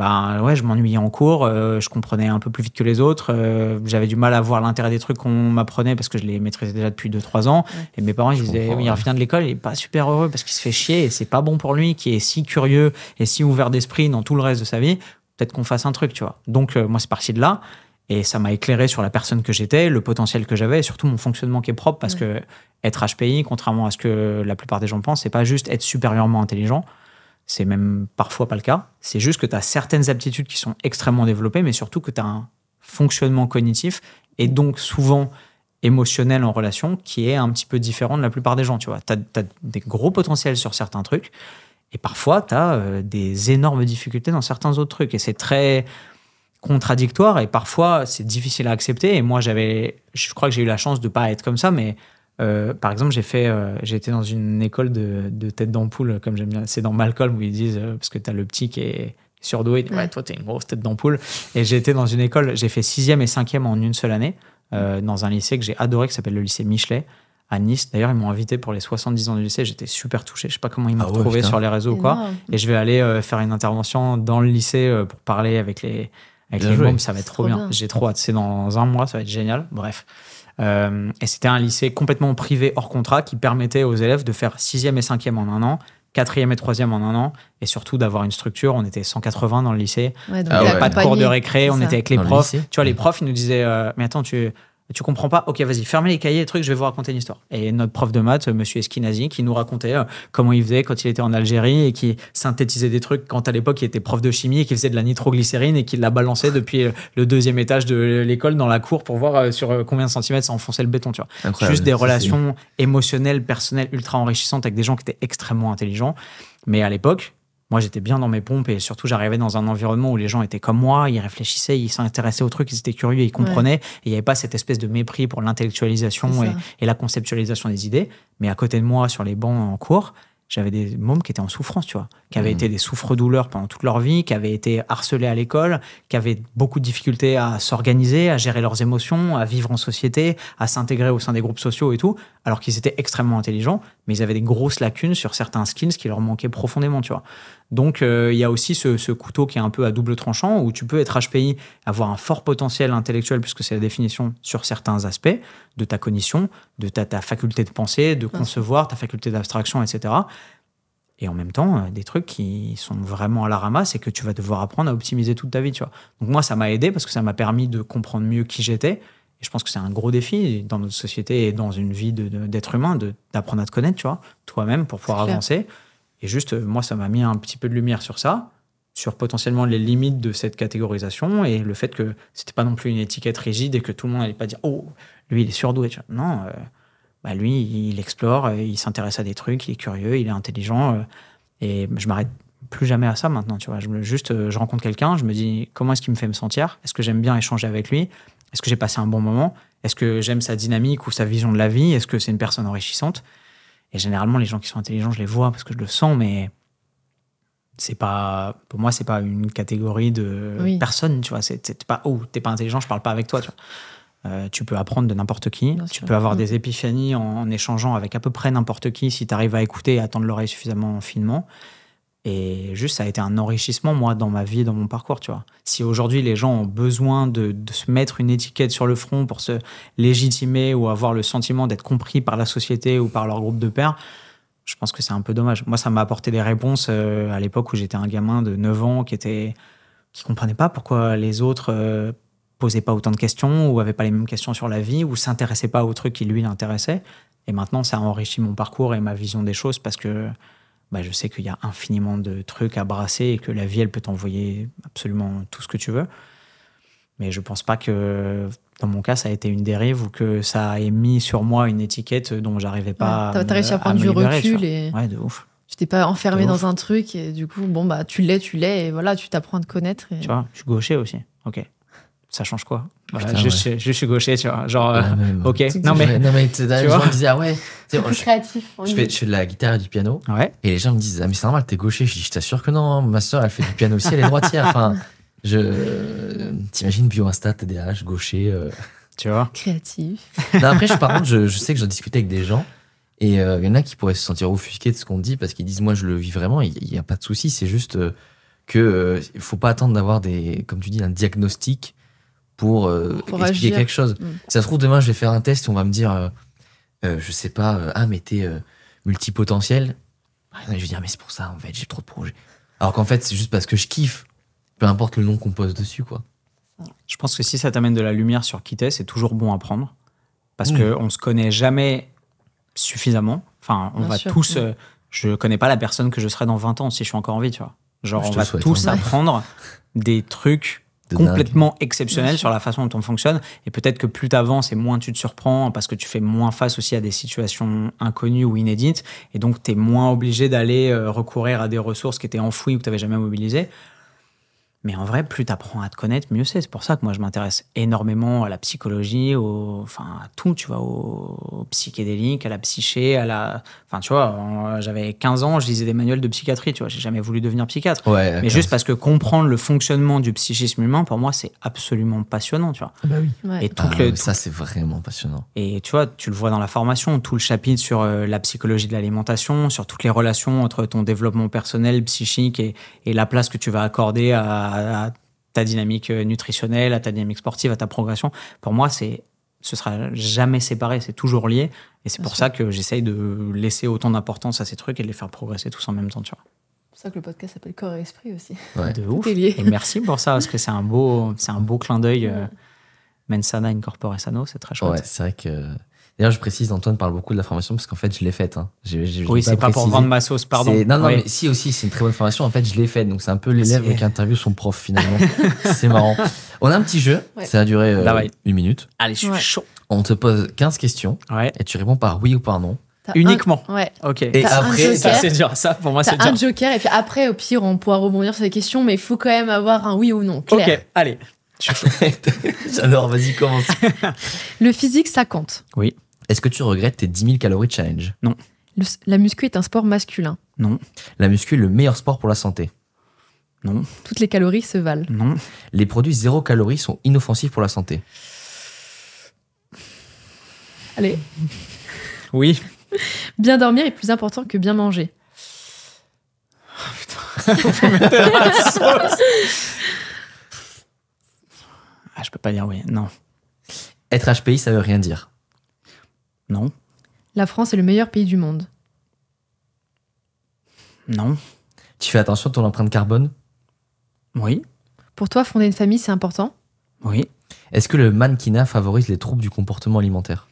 S2: ben ouais, je m'ennuyais en cours, euh, je comprenais un peu plus vite que les autres, euh, j'avais du mal à voir l'intérêt des trucs qu'on m'apprenait parce que je les maîtrisais déjà depuis 2-3 ans. Et mes parents, ils disaient, il revient de l'école, il est pas super heureux parce qu'il se fait chier et c'est pas bon pour lui qui est si curieux et si ouvert d'esprit dans tout le reste de sa vie. Peut-être qu'on fasse un truc, tu vois. Donc, euh, moi, c'est parti de là. Et ça m'a éclairé sur la personne que j'étais, le potentiel que j'avais et surtout mon fonctionnement qui est propre parce que être HPI, contrairement à ce que la plupart des gens pensent, c'est pas juste être supérieurement intelligent. C'est même parfois pas le cas. C'est juste que tu as certaines aptitudes qui sont extrêmement développées, mais surtout que tu as un fonctionnement cognitif et donc souvent émotionnel en relation qui est un petit peu différent de la plupart des gens. Tu vois, as, des gros potentiels sur certains trucs et parfois tu as euh, des énormes difficultés dans certains autres trucs. Et c'est très contradictoire et parfois c'est difficile à accepter. Et moi, j'avais, je crois que j'ai eu la chance de pas être comme ça, mais euh, par exemple, j'ai fait, euh, j'ai été dans une école de, tête d'ampoule, comme j'aime bien. C'est dans Malcolm où ils disent, euh, parce que tu as le petit qui est surdoué, ouais, ouais toi, t'es une grosse tête d'ampoule. Et j'ai été dans une école, j'ai fait sixième et cinquième en une seule année, dans un lycée que j'ai adoré, qui s'appelle le lycée Michelet, à Nice. D'ailleurs, ils m'ont invité pour les 70 ans du lycée, j'étais super touché. Je sais pas comment ils m'ont ah retrouvé sur les réseaux ou quoi. Et je vais aller faire une intervention dans le lycée pour parler avec les, avec les ça va être trop bien. bien. J'ai trop hâte. C'est dans un mois, ça va être génial. Bref. Euh, et c'était un lycée complètement privé hors contrat qui permettait aux élèves de faire 6 et 5 en un an, quatrième et troisième en un an, et surtout d'avoir une structure. On était 180 dans le lycée, ouais, donc ah pas de cours de récré, on était avec les profs. tu vois, les profs, ils nous disaient euh, Mais attends, tu tu comprends pas, ok, vas-y, fermez les cahiers, les trucs, je vais vous raconter une histoire. Et notre prof de maths, monsieur Eskinazi, qui nous racontait euh, comment il faisait quand il était en Algérie et qui synthétisait des trucs quand à l'époque il était prof de chimie et qu'il faisait de la nitroglycérine et qu'il la balançait depuis euh, le deuxième étage de l'école dans la cour pour voir euh, sur combien de centimètres ça enfonçait le béton, tu vois. Juste des relations émotionnelles, personnelles, ultra enrichissantes avec des gens qui étaient extrêmement intelligents. Mais à l'époque, moi, j'étais bien dans mes pompes et surtout, j'arrivais dans un environnement où les gens étaient comme moi, ils réfléchissaient, ils s'intéressaient aux trucs, ils étaient curieux, ils comprenaient. Et il n'y avait pas cette espèce de mépris pour l'intellectualisation et, la conceptualisation des idées. Mais à côté de moi, sur les bancs en cours, j'avais des mômes qui étaient en souffrance, tu vois, qui avaient mm. été des souffres-douleurs pendant toute leur vie, qui avaient été harcelés à l'école, qui avaient beaucoup de difficultés à s'organiser, à gérer leurs émotions, à vivre en société, à s'intégrer au sein des groupes sociaux et tout, alors qu'ils étaient extrêmement intelligents, mais ils avaient des grosses lacunes sur certains skills qui leur manquaient profondément, tu vois. Donc, euh, il y a aussi ce, couteau qui est un peu à double tranchant, où tu peux être HPI, avoir un fort potentiel intellectuel, puisque c'est la définition sur certains aspects de ta cognition, de ta, faculté de penser, de concevoir, ta faculté d'abstraction, etc. Et en même temps, euh, des trucs qui sont vraiment à la ramasse et que tu vas devoir apprendre à optimiser toute ta vie, Donc moi, ça m'a aidé parce que ça m'a permis de comprendre mieux qui j'étais. Et je pense que c'est un gros défi dans notre société et dans une vie d'être humain, d'apprendre à te connaître, toi-même pour pouvoir avancer. Et juste, euh, moi, ça m'a mis un petit peu de lumière sur ça, sur potentiellement les limites de cette catégorisation et le fait que c'était pas non plus une étiquette rigide et que tout le monde n'allait pas dire oh lui il est surdoué. Non, euh, bah, lui il explore, euh, il s'intéresse à des trucs, il est curieux, il est intelligent et je m'arrête plus jamais à ça maintenant. Tu vois, juste je rencontre quelqu'un, je me dis comment est-ce qu'il me fait me sentir, est-ce que j'aime bien échanger avec lui, est-ce que j'ai passé un bon moment, est-ce que j'aime sa dynamique ou sa vision de la vie, est-ce que c'est une personne enrichissante. Et généralement, les gens qui sont intelligents, je les vois parce que je le sens, mais c'est pas pour moi c'est pas une catégorie de personnes. tu vois c'est pas oh t'es pas intelligent je parle pas avec toi tu, euh, peux apprendre de n'importe qui tu peux avoir mm. des épiphanies en, en, échangeant avec à peu près n'importe qui si tu arrives à écouter et à tendre l'oreille suffisamment finement et juste, ça a été un enrichissement, moi, dans ma vie, dans mon parcours, tu vois. Si aujourd'hui, les gens ont besoin de, se mettre une étiquette sur le front pour se légitimer ou avoir le sentiment d'être compris par la société ou par leur groupe de pairs, je pense que c'est un peu dommage. Moi, ça m'a apporté des réponses euh, à l'époque où j'étais un gamin de 9 ans qui était qui comprenait pas pourquoi les autres euh, posaient pas autant de questions ou avaient pas les mêmes questions sur la vie ou s'intéressaient pas aux trucs qui lui l'intéressaient Et maintenant, ça a enrichi mon parcours et ma vision des choses parce que bah, je sais qu'il y a infiniment de trucs à brasser et que la vie, elle peut t'envoyer absolument tout ce que tu veux. Mais je ne pense pas que, dans mon cas, ça a été une dérive ou que ça ait mis sur moi une étiquette dont j'arrivais pas à Tu à, réussi à prendre du recul et. Ouais, de
S1: ouf. Tu pas enfermé dans un truc et du coup, bon, bah, tu l'es, tu l'es et voilà, tu t'apprends à te connaître. Tu vois,
S2: je suis gaucher aussi. Ok. Ça change quoi je, suis, je, suis, gaucher, tu vois. Genre, euh, ok. Non mais, non, mais tu les
S3: gens me disaient, ah ouais. C'est plus je, créatif. Je fais, fais, de la guitare et du piano. Et les gens me disent, ah mais c'est normal, t'es gaucher. Je dis, je t'assure que non, hein, ma soeur, elle fait du piano aussi, elle est droitière. Enfin, je. T'imagines bioinstat TDH, gaucher. Euh. Tu vois.
S1: Créatif.
S3: après, je, par contre, je, sais que j'en discutais avec des gens. Et il euh, y en a qui pourraient se sentir offusqués de ce qu'on dit parce qu'ils disent, moi, je le vis vraiment, il n'y a pas de souci. C'est juste que il faut pas attendre d'avoir des, comme tu dis, un diagnostic euh, pour, expliquer quelque chose. Mm. ça se trouve, demain, je vais faire un test on va me dire, euh, euh, je sais pas, ah, mais t'es multipotentiel. Bah, je vais dire, mais c'est pour ça, en fait, j'ai trop de projets. Alors qu'en fait, c'est juste parce que je kiffe, peu importe le nom qu'on pose dessus, quoi.
S2: Je pense que si ça t'amène de la lumière sur qui t'es, c'est toujours bon à prendre. Parce mm. que on se connaît jamais suffisamment. Enfin, on va tous. Mm. je connais pas la personne que je serai dans 20 ans si je suis encore en vie, tu vois. Genre, on va tous hein. apprendre des trucs complètement exceptionnel sur la façon dont on fonctionne. Et peut-être que plus t'avances et moins tu te surprends parce que tu fais moins face aussi à des situations inconnues ou inédites. Et donc, tu es moins obligé d'aller euh, recourir à des ressources qui étaient enfouies ou que tu n'avais jamais mobilisées. Mais en vrai, plus tu apprends à te connaître, mieux c'est. C'est pour ça que moi, je m'intéresse énormément à la psychologie, au, enfin, à tout, tu vois, au, psychédélique, à la psyché, à la. Enfin, tu vois, j'avais 15 ans, je lisais des manuels de psychiatrie, tu vois, j'ai jamais voulu devenir psychiatre. mais juste parce que comprendre le fonctionnement du psychisme humain, pour moi, c'est absolument passionnant, tu vois. Ah bah oui. Et ah, tout... Ça, c'est vraiment passionnant. Et tu vois, tu le vois dans la formation, tout le chapitre sur euh, la psychologie de l'alimentation, sur toutes les relations entre ton développement personnel, psychique et, et la place que tu vas accorder à à, ta dynamique euh, nutritionnelle, à ta dynamique sportive, à ta progression. Pour moi, c'est ce sera jamais séparé, c'est toujours lié. Et c'est pour ça que j'essaye de laisser autant d'importance à ces trucs et de les faire progresser tous en même temps, tu vois.
S1: ça que le podcast s'appelle Corps et Esprit aussi. Ah, de ouf. Et
S2: merci pour ça, parce que c'est un beau, c'est un beau clin d'œil. Euh, Mensana sano, c'est très chouette. c'est vrai que D'ailleurs, je précise, Antoine
S3: parle beaucoup de la formation parce qu'en fait, je l'ai faite. Hein. oui, c'est pas, pour vendre ma sauce, pardon. Non, non, mais
S2: si aussi, c'est
S3: une très bonne formation. En fait, je l'ai faite. Donc, c'est un peu ah, l'élève qui interview son prof finalement. <laughs> c'est marrant. On a un petit jeu. Ça a duré euh, bah une minute. Allez, je suis chaud. On te pose 15 questions et tu réponds par oui ou par non.
S1: Uniquement. Ouais. Ok. Et après, ça c'est
S3: dur. Ça pour moi c'est dur. Un
S1: joker et puis après au pire on pourra rebondir sur les questions, mais il faut quand même avoir un oui ou non. Clair.
S3: Ok. Allez. <laughs> J'adore. Vas-y commence.
S1: <laughs> Le physique ça compte.
S3: Oui. Est-ce que tu regrettes tes 10 000 calories challenge Non.
S1: la muscu est un sport masculin.
S3: Non. La muscu est le meilleur sport pour la santé. Non.
S1: Toutes les calories se valent.
S3: Non. Les produits zéro calories sont inoffensifs pour la santé.
S1: Allez, Oui. bien dormir est plus important que bien manger. Ah,
S3: je peux pas dire oui. Non. Être HPI, ça veut rien dire. Non.
S1: La France est le meilleur pays du monde.
S3: Non. Tu fais attention à ton empreinte carbone Oui.
S1: Pour toi, fonder une famille, c'est important
S3: Oui. Est-ce que le mannequinat favorise les troubles du comportement alimentaire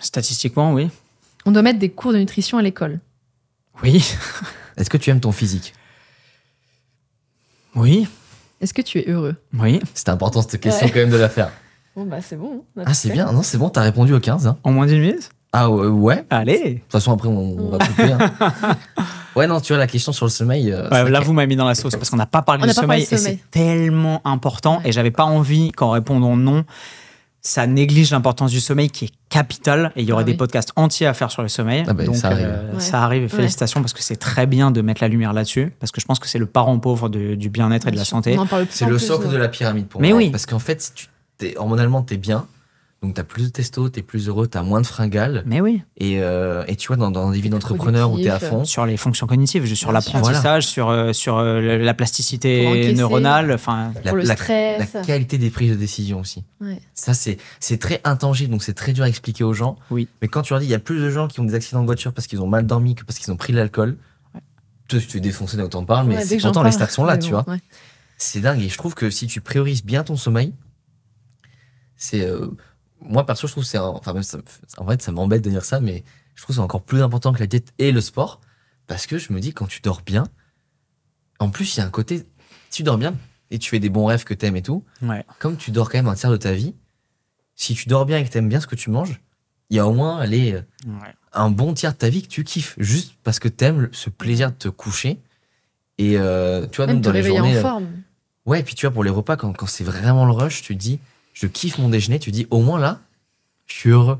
S3: Statistiquement, oui.
S1: On doit mettre des cours de nutrition à l'école.
S3: Oui. <laughs> Est-ce que tu aimes ton physique Oui.
S1: Est-ce que tu es heureux
S3: Oui. C'est important cette question quand même de la faire. <laughs>
S1: bah, c'est bon. Hein, ah, c'est bien. Non,
S3: c'est bon, t'as répondu au 15. Hein. En moins d'une minute Ah, ouais, allez De toute façon, après, on, va couper.
S2: Hein. <laughs> Ouais, non,
S3: tu vois, la question sur le sommeil. Euh, là, vous m'avez mis dans la sauce parce qu'on n'a pas parlé du sommeil, et c'est
S2: tellement important. Et j'avais pas envie qu'en répondant non, ça néglige l'importance du sommeil qui est capitale. Et il y aurait ah des podcasts entiers à faire sur le sommeil. Ah, bah, Donc, ça arrive. Euh, et félicitations parce que c'est très bien de mettre la lumière là-dessus. Parce que je pense que c'est le parent pauvre du bien-être et de la santé. C'est le socle de la pyramide pour Mais moi. oui. Parce qu'en fait, si tu, es, hormonalement, t'es bien.
S3: Donc, t'as plus de testo, t'es plus heureux, t'as moins de fringales. Mais oui. Et, euh, et tu vois, dans, des vies d'entrepreneur où t'es à fond. Sur les fonctions cognitives, sur l'apprentissage,
S2: sur, euh, sur euh, la plasticité neuronale, enfin. La,
S1: qualité
S3: des prises de décision aussi. Ça, c'est très intangible, donc c'est très dur à expliquer aux gens. Oui. Mais quand tu leur dis, il y a plus de gens qui ont des accidents de voiture parce qu'ils ont mal dormi que parce qu'ils ont pris de l'alcool, ouais. tu te fais défoncer dès que parle, mais ouais, pourtant, les stats sont là, tu vois. C'est dingue. Et je trouve que si tu priorises bien ton sommeil, c'est euh, moi perso je trouve c'est enfin en fait ça m'embête de dire ça mais je trouve c'est encore plus important que la diète et le sport parce que je me dis quand tu dors bien en plus il y a un côté tu dors bien et tu fais des bons rêves que t'aimes et tout comme tu dors quand même un tiers de ta vie si tu dors bien et que t'aimes bien ce que tu manges il y a au moins les, euh, un bon tiers de ta vie que tu kiffes juste parce que t'aimes ce plaisir de te coucher et euh, tu vois même, dans les journées en forme. ouais puis tu vois pour les repas quand, quand c'est vraiment le rush tu te dis je kiffe mon déjeuner, tu dis au moins là,
S2: je suis heureux.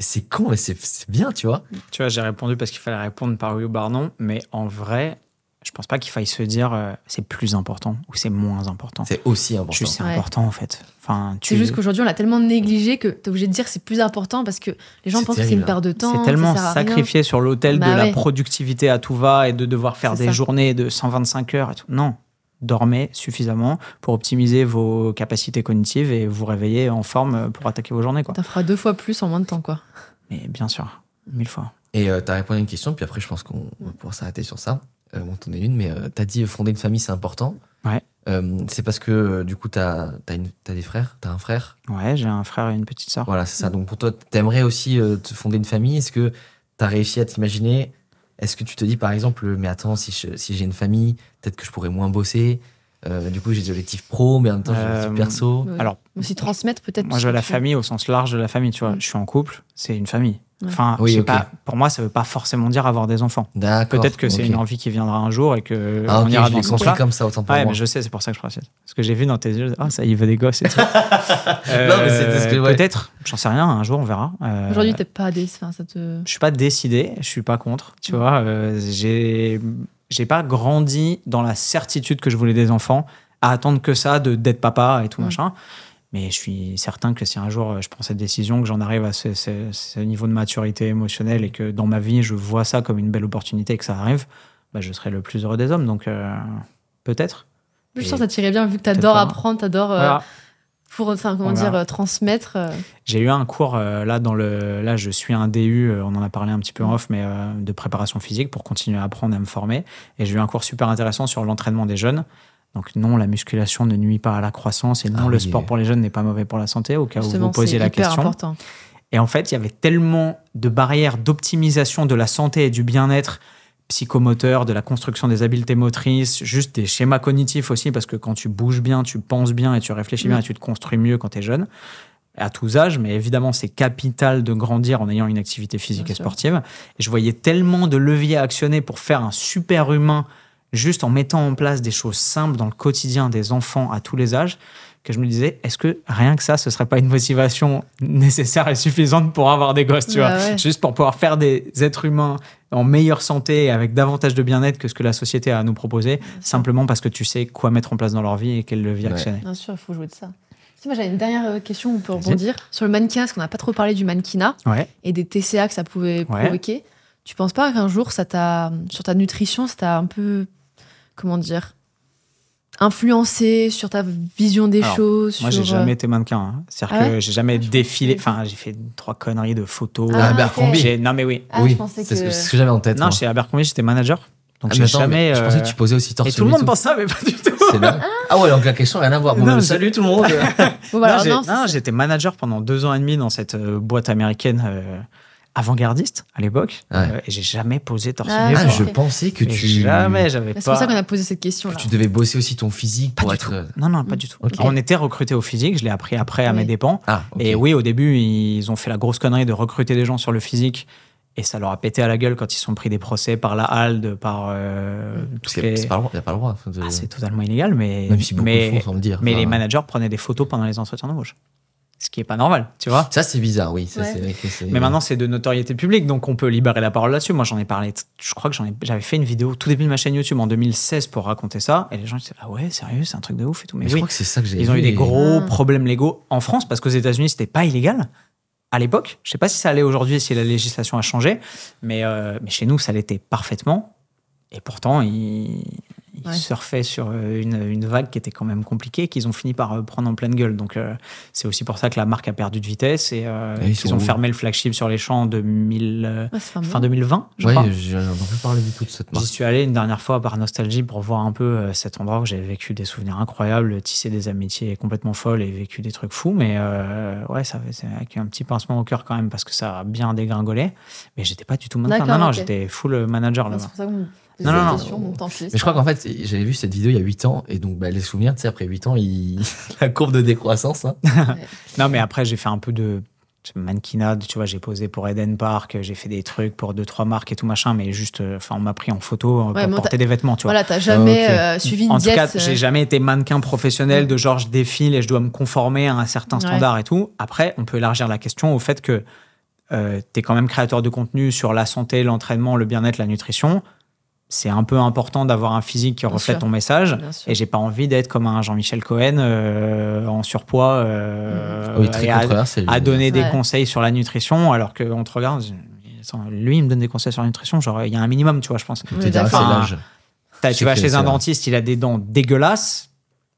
S2: C'est con, mais c'est bien, tu vois. Tu vois, j'ai répondu parce qu'il fallait répondre par oui ou par non, mais en vrai, je pense pas qu'il faille se dire euh, c'est plus important ou c'est moins important. C'est aussi important. c'est important en fait. Enfin, C'est juste
S1: qu'aujourd'hui on l'a tellement négligé que tu es obligé de dire c'est plus important parce que les gens pensent que c'est une hein. perte de temps. C'est tellement sacrifié sur l'autel bah de la
S2: productivité à tout va et de devoir faire des journées de 125 heures et tout. Non, dormez suffisamment pour optimiser vos capacités cognitives et vous réveiller en forme pour attaquer vos journées. Quoi.
S1: T'en feras deux fois plus en moins de temps, quoi.
S2: Mais bien sûr,
S1: mille fois.
S3: Et euh, tu as répondu à une question, puis après, je pense qu'on pouvoir s'arrêter sur ça. Euh, on t'en est une, mais euh, tu as dit euh, fonder une famille, c'est important. Ouais. c'est parce que du coup, tu as, des frères Tu as un frère Ouais, j'ai un frère et une petite soeur. Voilà, c'est ça. Donc pour toi, tu aimerais aussi te fonder une famille. Est-ce que tu as réussi à t'imaginer est-ce que tu te dis par exemple, mais attends, si, j'ai une famille, peut-être que je pourrais moins bosser euh, du
S2: coup, j'ai des objectifs pro, mais en même temps, j'ai des objectifs euh, perso. Alors,
S1: aussi transmettre peut-être. Moi, je vois la famille
S2: au sens large de la famille, tu vois. Je suis en couple, c'est une famille. Enfin, pour moi, ça ne veut pas forcément dire avoir des enfants. Peut-être que c'est une envie qui viendra un jour et que ah, on ira dans comme ça, autant pour moi. mais je sais, c'est pour ça que je précise. Parce que j'ai vu dans tes yeux, ah, ça, il veut des gosses et tout. <laughs> Euh, peut-être, j'en sais rien, un jour, on verra. Euh, Aujourd'hui,
S1: tu n'es pas décidé. Je suis
S2: pas décidé, je suis pas contre, tu vois. Euh, j'ai, pas grandi dans la certitude que je voulais des enfants à attendre que ça de d'être papa et tout machin. Mais je suis certain que si un jour euh, je prends cette décision, que j'en arrive à ce, niveau de maturité émotionnelle et que dans ma vie je vois ça comme une belle opportunité que ça arrive, bah, je serai le plus heureux des hommes. Donc euh, peut-être.
S1: Je sens que ça t'irait bien vu que tu adores apprendre, tu adores euh, Pour, comment dire, transmettre.
S2: J'ai eu un cours là dans le, là je suis un DU, on en a parlé un petit peu en off, mais de préparation physique pour continuer à apprendre, à me former. Et j'ai eu un cours super intéressant sur l'entraînement des jeunes. Donc non, la musculation ne nuit pas à la croissance et non, ah le sport pour les jeunes n'est pas mauvais pour la santé, au cas où vous posez la question. Important. Et en fait, il y avait tellement de barrières d'optimisation de la santé et du bien-être psychomoteur, de la construction des habiletés motrices, juste des schémas cognitifs aussi, parce que quand tu bouges bien, tu penses bien et tu réfléchis bien mm. et tu te construis mieux quand tu es jeune, à tous âges, mais évidemment c'est capital de grandir en ayant une activité physique et sportive. Et je voyais tellement de leviers à actionner pour faire un super humain juste en mettant en place des choses simples dans le quotidien des enfants à tous les âges, que je me disais, est-ce que rien que ça, ce serait pas une motivation <laughs> nécessaire et suffisante pour avoir des gosses, tu bah vois Juste pour pouvoir faire des êtres humains en meilleure santé et avec davantage de bien-être que ce que la société a à nous proposer, simplement parce que tu sais quoi mettre en place dans leur vie et quel levier actionner. Bien
S1: sûr, il faut jouer de ça. Si, moi, j'avais une dernière euh, question pour rebondir sur le mannequin, parce qu'on n'a pas trop parlé du mannequinat et des TCA que ça pouvait provoquer. Tu penses pas qu'un jour, ça sur ta nutrition, ça t'a un peu comment dire, influencer sur ta vision des choses Moi, j'ai euh, jamais été
S2: mannequin. Hein. C'est-à-dire ah que j'ai jamais défilé. Enfin, j'ai fait trois conneries de photos. Ah, Abercrombie Non, mais oui. Ah, oui. C'est que... ce que j'avais en tête. Non, chez Abercrombie, j'étais manager. Donc, ah, j'ai jamais. Je pensais que tu posais aussi euh, torse Et tout le monde pense ça, mais pas du tout. Ah. ah ouais, donc la question n'a rien à voir. Bon, salut
S1: tout le monde. bon, bah, non,
S2: j'étais manager pendant deux ans et demi dans cette euh, boîte américaine avant-gardiste à l'époque. Euh, et j'ai jamais posé torse ah, je pensais
S3: que tu. Jamais,
S1: j'avais pas. C'est pour ça qu'on a posé cette question. tu devais
S3: bosser aussi ton physique pas pour
S2: être. Euh, non, non, pas du tout. On était recruté au physique, je l'ai appris après à mes dépens. Ah, et oui, au début, ils ont fait la grosse connerie de recruter des gens sur le physique. Et ça leur a pété à la gueule quand ils sont pris des procès par la HALD, par. Euh, il c'est a pas, le droit. Ah, c'est totalement illégal, mais. Même si beaucoup mais, dire. Mais les managers prenaient des photos pendant les entretiens d'embauche ce qui est pas normal, tu vois. Ça, c'est bizarre, oui. mais maintenant, c'est de notoriété publique, donc on peut libérer la parole là-dessus. Moi, j'en ai parlé, je crois que j'avais ai... fait une vidéo tout début de ma chaîne YouTube en 2016 pour raconter ça, et les gens disaient, ah ouais, sérieux, c'est un truc de ouf et tout. Mais, je crois que c'est ça que j'ai Ils ont eu des gros ah. problèmes légaux en France, parce qu'aux États-Unis, c'était pas illégal à l'époque. Je sais pas si ça allait aujourd'hui, si la législation a changé, mais, euh, mais chez nous, ça l'était parfaitement. Et pourtant, ils surfait surfaient sur euh, une, une, vague qui était quand même compliquée, qu'ils ont fini par euh, prendre en pleine gueule. Donc euh, c'est aussi pour ça que la marque a perdu de vitesse et, ils ont fermé le flagship sur les champs en 2000, fin, 2020. Je ouais, j'en parler parlé du tout de cette marque. J'y suis allé une dernière fois par nostalgie pour voir un peu cet endroit où j'ai vécu des souvenirs incroyables, tissé des amitiés complètement folles et vécu des trucs fous. Mais ouais, ça fait avec un petit pincement au cœur quand même parce que ça a bien dégringolé. Mais j'étais pas du tout manager. Non, non, j'étais full manager là-bas non, non, non. mais je crois qu'en fait, j'avais
S3: vu cette vidéo il y a 8 ans, et donc bah, les souvenirs,
S2: tu sais, après 8 ans, <laughs> la courbe de décroissance. Hein. <laughs> non, mais après, j'ai fait un peu de mannequinade, tu vois, j'ai posé pour Eden Park, j'ai fait des trucs pour deux trois marques et tout machin, mais juste, euh, enfin, on m'a pris en photo euh, pour porter des vêtements, tu vois. Voilà, t'as jamais euh, suivi une En tout cas, j'ai jamais été mannequin professionnel de genre je défile et je dois me conformer à un certain standard et tout. Après, on peut élargir la question au fait que euh, tu es quand même créateur de contenu sur la santé, l'entraînement, le bien-être, la nutrition c'est un peu important d'avoir un physique qui reflète ton message. Et j'ai pas envie d'être comme un Jean-Michel Cohen euh, en surpoids euh, mm. à, donner des conseils sur la nutrition alors qu'on te regarde. Lui, il me donne des conseils sur la nutrition. Genre, il y a un minimum, tu vois, je pense. tu vas chez un dentiste, il a des dents dégueulasses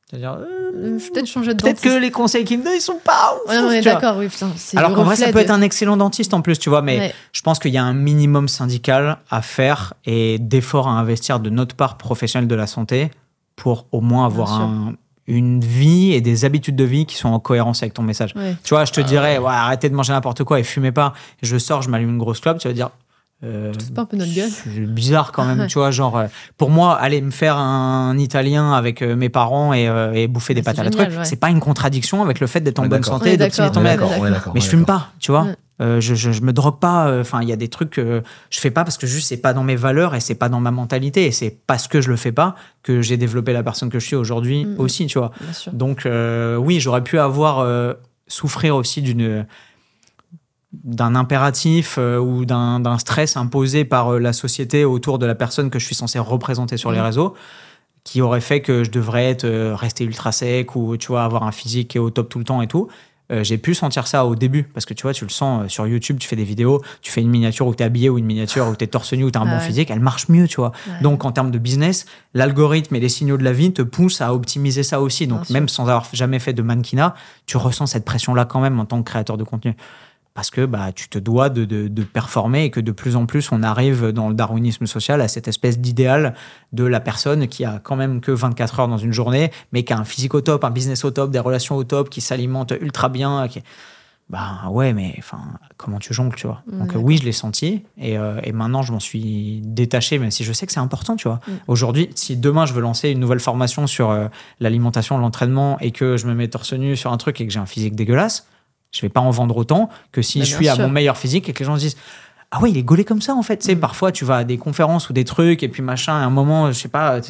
S2: c'est-à-dire, euh, euh, peut-être changer de Peut-être que les conseils qu'il me donne, ils sont pas Ouais, d'accord, oui, putain, Alors qu'en vrai, ça peut être un excellent dentiste en plus, tu vois, mais je pense qu'il y a un minimum syndical à faire et d'efforts à investir de notre part professionnelle de la santé pour au moins avoir une vie et des habitudes de vie qui sont en cohérence avec ton message. Tu vois, je te ah dirais, arrêtez de manger n'importe quoi et fumez pas. Je sors, je m'allume une grosse clope, tu vas dire, euh,
S1: c'est pas un peu notre gueule
S2: Bizarre quand même, <laughs> tu vois, genre euh, pour moi aller me faire un italien avec euh, mes parents et, bouffer des pâtes à la truc, c'est pas une contradiction avec le fait d'être en bonne santé et d'optimiser ton mec. Mais je fume pas, tu vois. je, me drogue pas. Enfin, il y a des trucs que je fais pas parce que juste c'est pas dans mes valeurs et c'est pas dans ma mentalité et c'est parce que je le fais pas que j'ai développé la personne que je suis aujourd'hui mm. aussi, tu vois. Donc oui, j'aurais pu avoir souffrir aussi d'une d'un impératif euh, ou d'un stress imposé par euh, la société autour de la personne que je suis censé représenter sur les mmh. réseaux qui aurait fait que je devrais être euh, rester ultra sec ou tu vois avoir un physique qui au top tout le temps et tout j'ai pu sentir ça au début parce que tu vois tu le sens sur YouTube tu fais des vidéos tu fais une miniature où es habillé ou une miniature où t'es torse nu ou t'as un ah bon physique elle marche mieux tu vois donc en termes de business l'algorithme et les signaux de la vie te poussent à optimiser ça aussi donc même sans avoir jamais fait de mannequinat tu ressens cette pression là quand même en tant que créateur de contenu parce que bah, tu te dois de, de, de, performer et que de plus en plus on arrive dans le darwinisme social à cette espèce d'idéal de la personne qui a quand même que 24 heures dans une journée, mais qui a un physique au top, un business au top, des relations au top, qui s'alimente ultra bien. Qui... Bah ouais, mais enfin, comment tu jongles, tu vois mm, Donc euh, oui, je l'ai senti et, euh, et maintenant je m'en suis détaché, même si je sais que c'est important, tu vois. Mm. Aujourd'hui, si demain je veux lancer une nouvelle formation sur euh, l'alimentation, l'entraînement et que je me mets torse nu sur un truc et que j'ai un physique dégueulasse, je vais pas en vendre autant que si je suis à mon meilleur physique et que les gens se disent ah ouais, il est gaulé comme ça en fait. Tu mm. parfois tu vas à des conférences ou des trucs et puis machin, à un moment, je sais pas,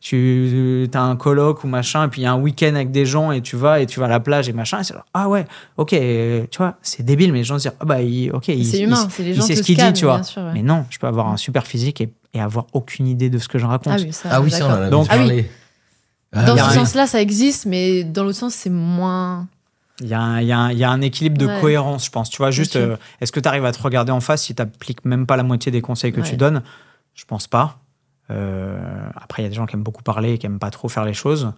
S2: tu as un colloque ou machin, et puis il y a un week-end avec des gens et tu vas et tu vas à la plage et machin. ah ouais, ok, tu vois, c'est débile, mais les gens se disent, ah bah, ok, il, c'est humain, c'est les gens qui ce qu'il dit, tu vois. Mais non, je peux avoir un super physique et, et avoir aucune idée de ce que je raconte. Ah oui, ça, ah on a Donc, ah ah, Dans ce sens-là,
S1: ça existe, mais dans l'autre sens, c'est moins.
S2: Il y, a, un, équilibre de cohérence, je pense. Tu vois, juste, euh, est-ce que tu arrives à te regarder en face si tu n'appliques même pas la moitié des conseils que tu donnes Je pense pas. Euh, après, il y a des gens qui aiment beaucoup parler et qui n'aiment pas trop faire les choses.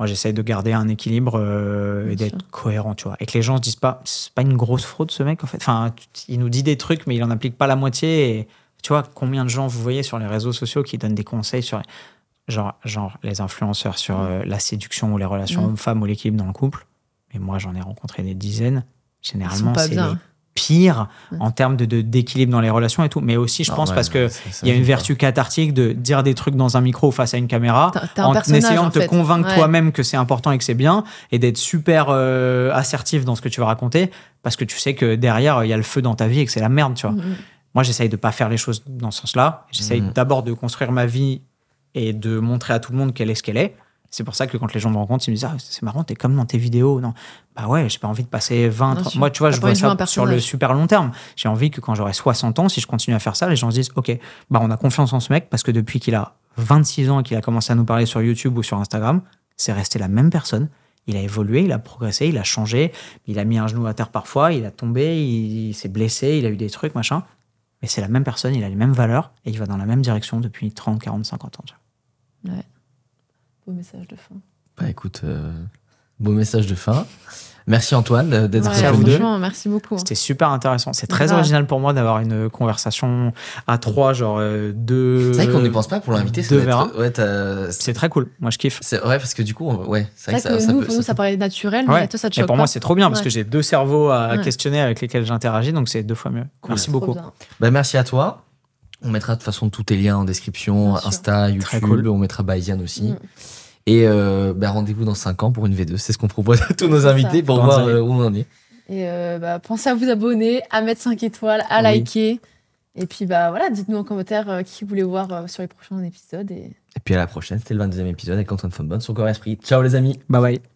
S2: Moi, j'essaye de garder un équilibre euh, et d'être cohérent, tu vois. Et que les gens se disent pas, c'est pas une grosse fraude, ce mec, en fait. Enfin, il nous dit des trucs, mais il en applique pas la moitié. Et tu vois, combien de gens vous voyez sur les réseaux sociaux qui donnent des conseils sur genre, genre les influenceurs sur la séduction ou les relations hommes-femmes ou l'équilibre dans le couple. Mais moi, j'en ai rencontré des dizaines. Généralement, c'est les pires en termes d'équilibre de, d'équilibre dans les relations et tout. Mais aussi, je pense, parce parce qu'il y a une vertu cathartique de dire des trucs dans un micro face à une caméra, en essayant de te convaincre toi-même que c'est important et que c'est bien, et d'être super euh, assertif dans ce que tu vas raconter, parce que tu sais que derrière, il y a le feu dans ta vie et que c'est la merde, tu vois. Mm-hmm. Moi, j'essaye de pas faire les choses dans ce sens-là. J'essaye mm-hmm. d'abord de construire ma vie et de montrer à tout le monde quelle est ce qu'elle est. C'est pour ça que quand les gens me rencontrent, ils me disent Ah, c'est marrant, t'es comme dans tes vidéos. Non, bah ouais, j'ai pas envie de passer 20, ans. Moi, tu vois, je vois ça sur le super long terme. J'ai envie que quand j'aurai 60 ans, si je continue à faire ça, les gens se disent Ok, bah on a confiance en ce mec parce que depuis qu'il a 26 ans et qu'il a commencé à nous parler sur YouTube ou sur Instagram, c'est resté la même personne. Il a évolué, il a progressé, il a changé, il a mis un genou à terre parfois, il a tombé, il, s'est blessé, il a eu des trucs, machin. Mais c'est la même personne, il a les mêmes valeurs et il va dans la même direction depuis 30, 40, 50 ans.
S1: Ouais. Beau message de fin.
S2: Bah écoute, euh, beau
S3: message de fin. Merci Antoine euh, d'être ouais, Merci beaucoup. Hein. C'était
S2: super intéressant. C'est très original pour moi d'avoir une conversation à trois, genre euh, deux. C'est vrai qu'on n'y pense pas pour l'inviter. Deux c'est très cool. Moi, je kiffe. C'est vrai parce que du coup, ouais, c'est vrai, que, ça, nous, ça pour nous, ça,
S1: paraît naturel, mais ça te Et pour moi, c'est trop bien parce que j'ai
S2: deux cerveaux à questionner avec lesquels j'interagis, donc c'est deux fois mieux. Merci beaucoup. Bah, merci à toi. On mettra de toute façon
S3: tous tes liens en description, Insta, YouTube, on mettra Bayesian aussi. Mm. Et euh, bah, rendez-vous dans 5 ans pour une V2. C'est ce qu'on propose à tous nos invités pour voir euh, où on en est.
S1: Et euh, bah, pensez à vous abonner, à mettre 5 étoiles, à liker. Et puis bah voilà, dites-nous en commentaire qui vous voulez voir sur les prochains épisodes. Et... et
S3: puis à la prochaine, c'était le 22e épisode avec Antoine Fonbonne sur Corps Esprit. Ciao les amis. Bye bye.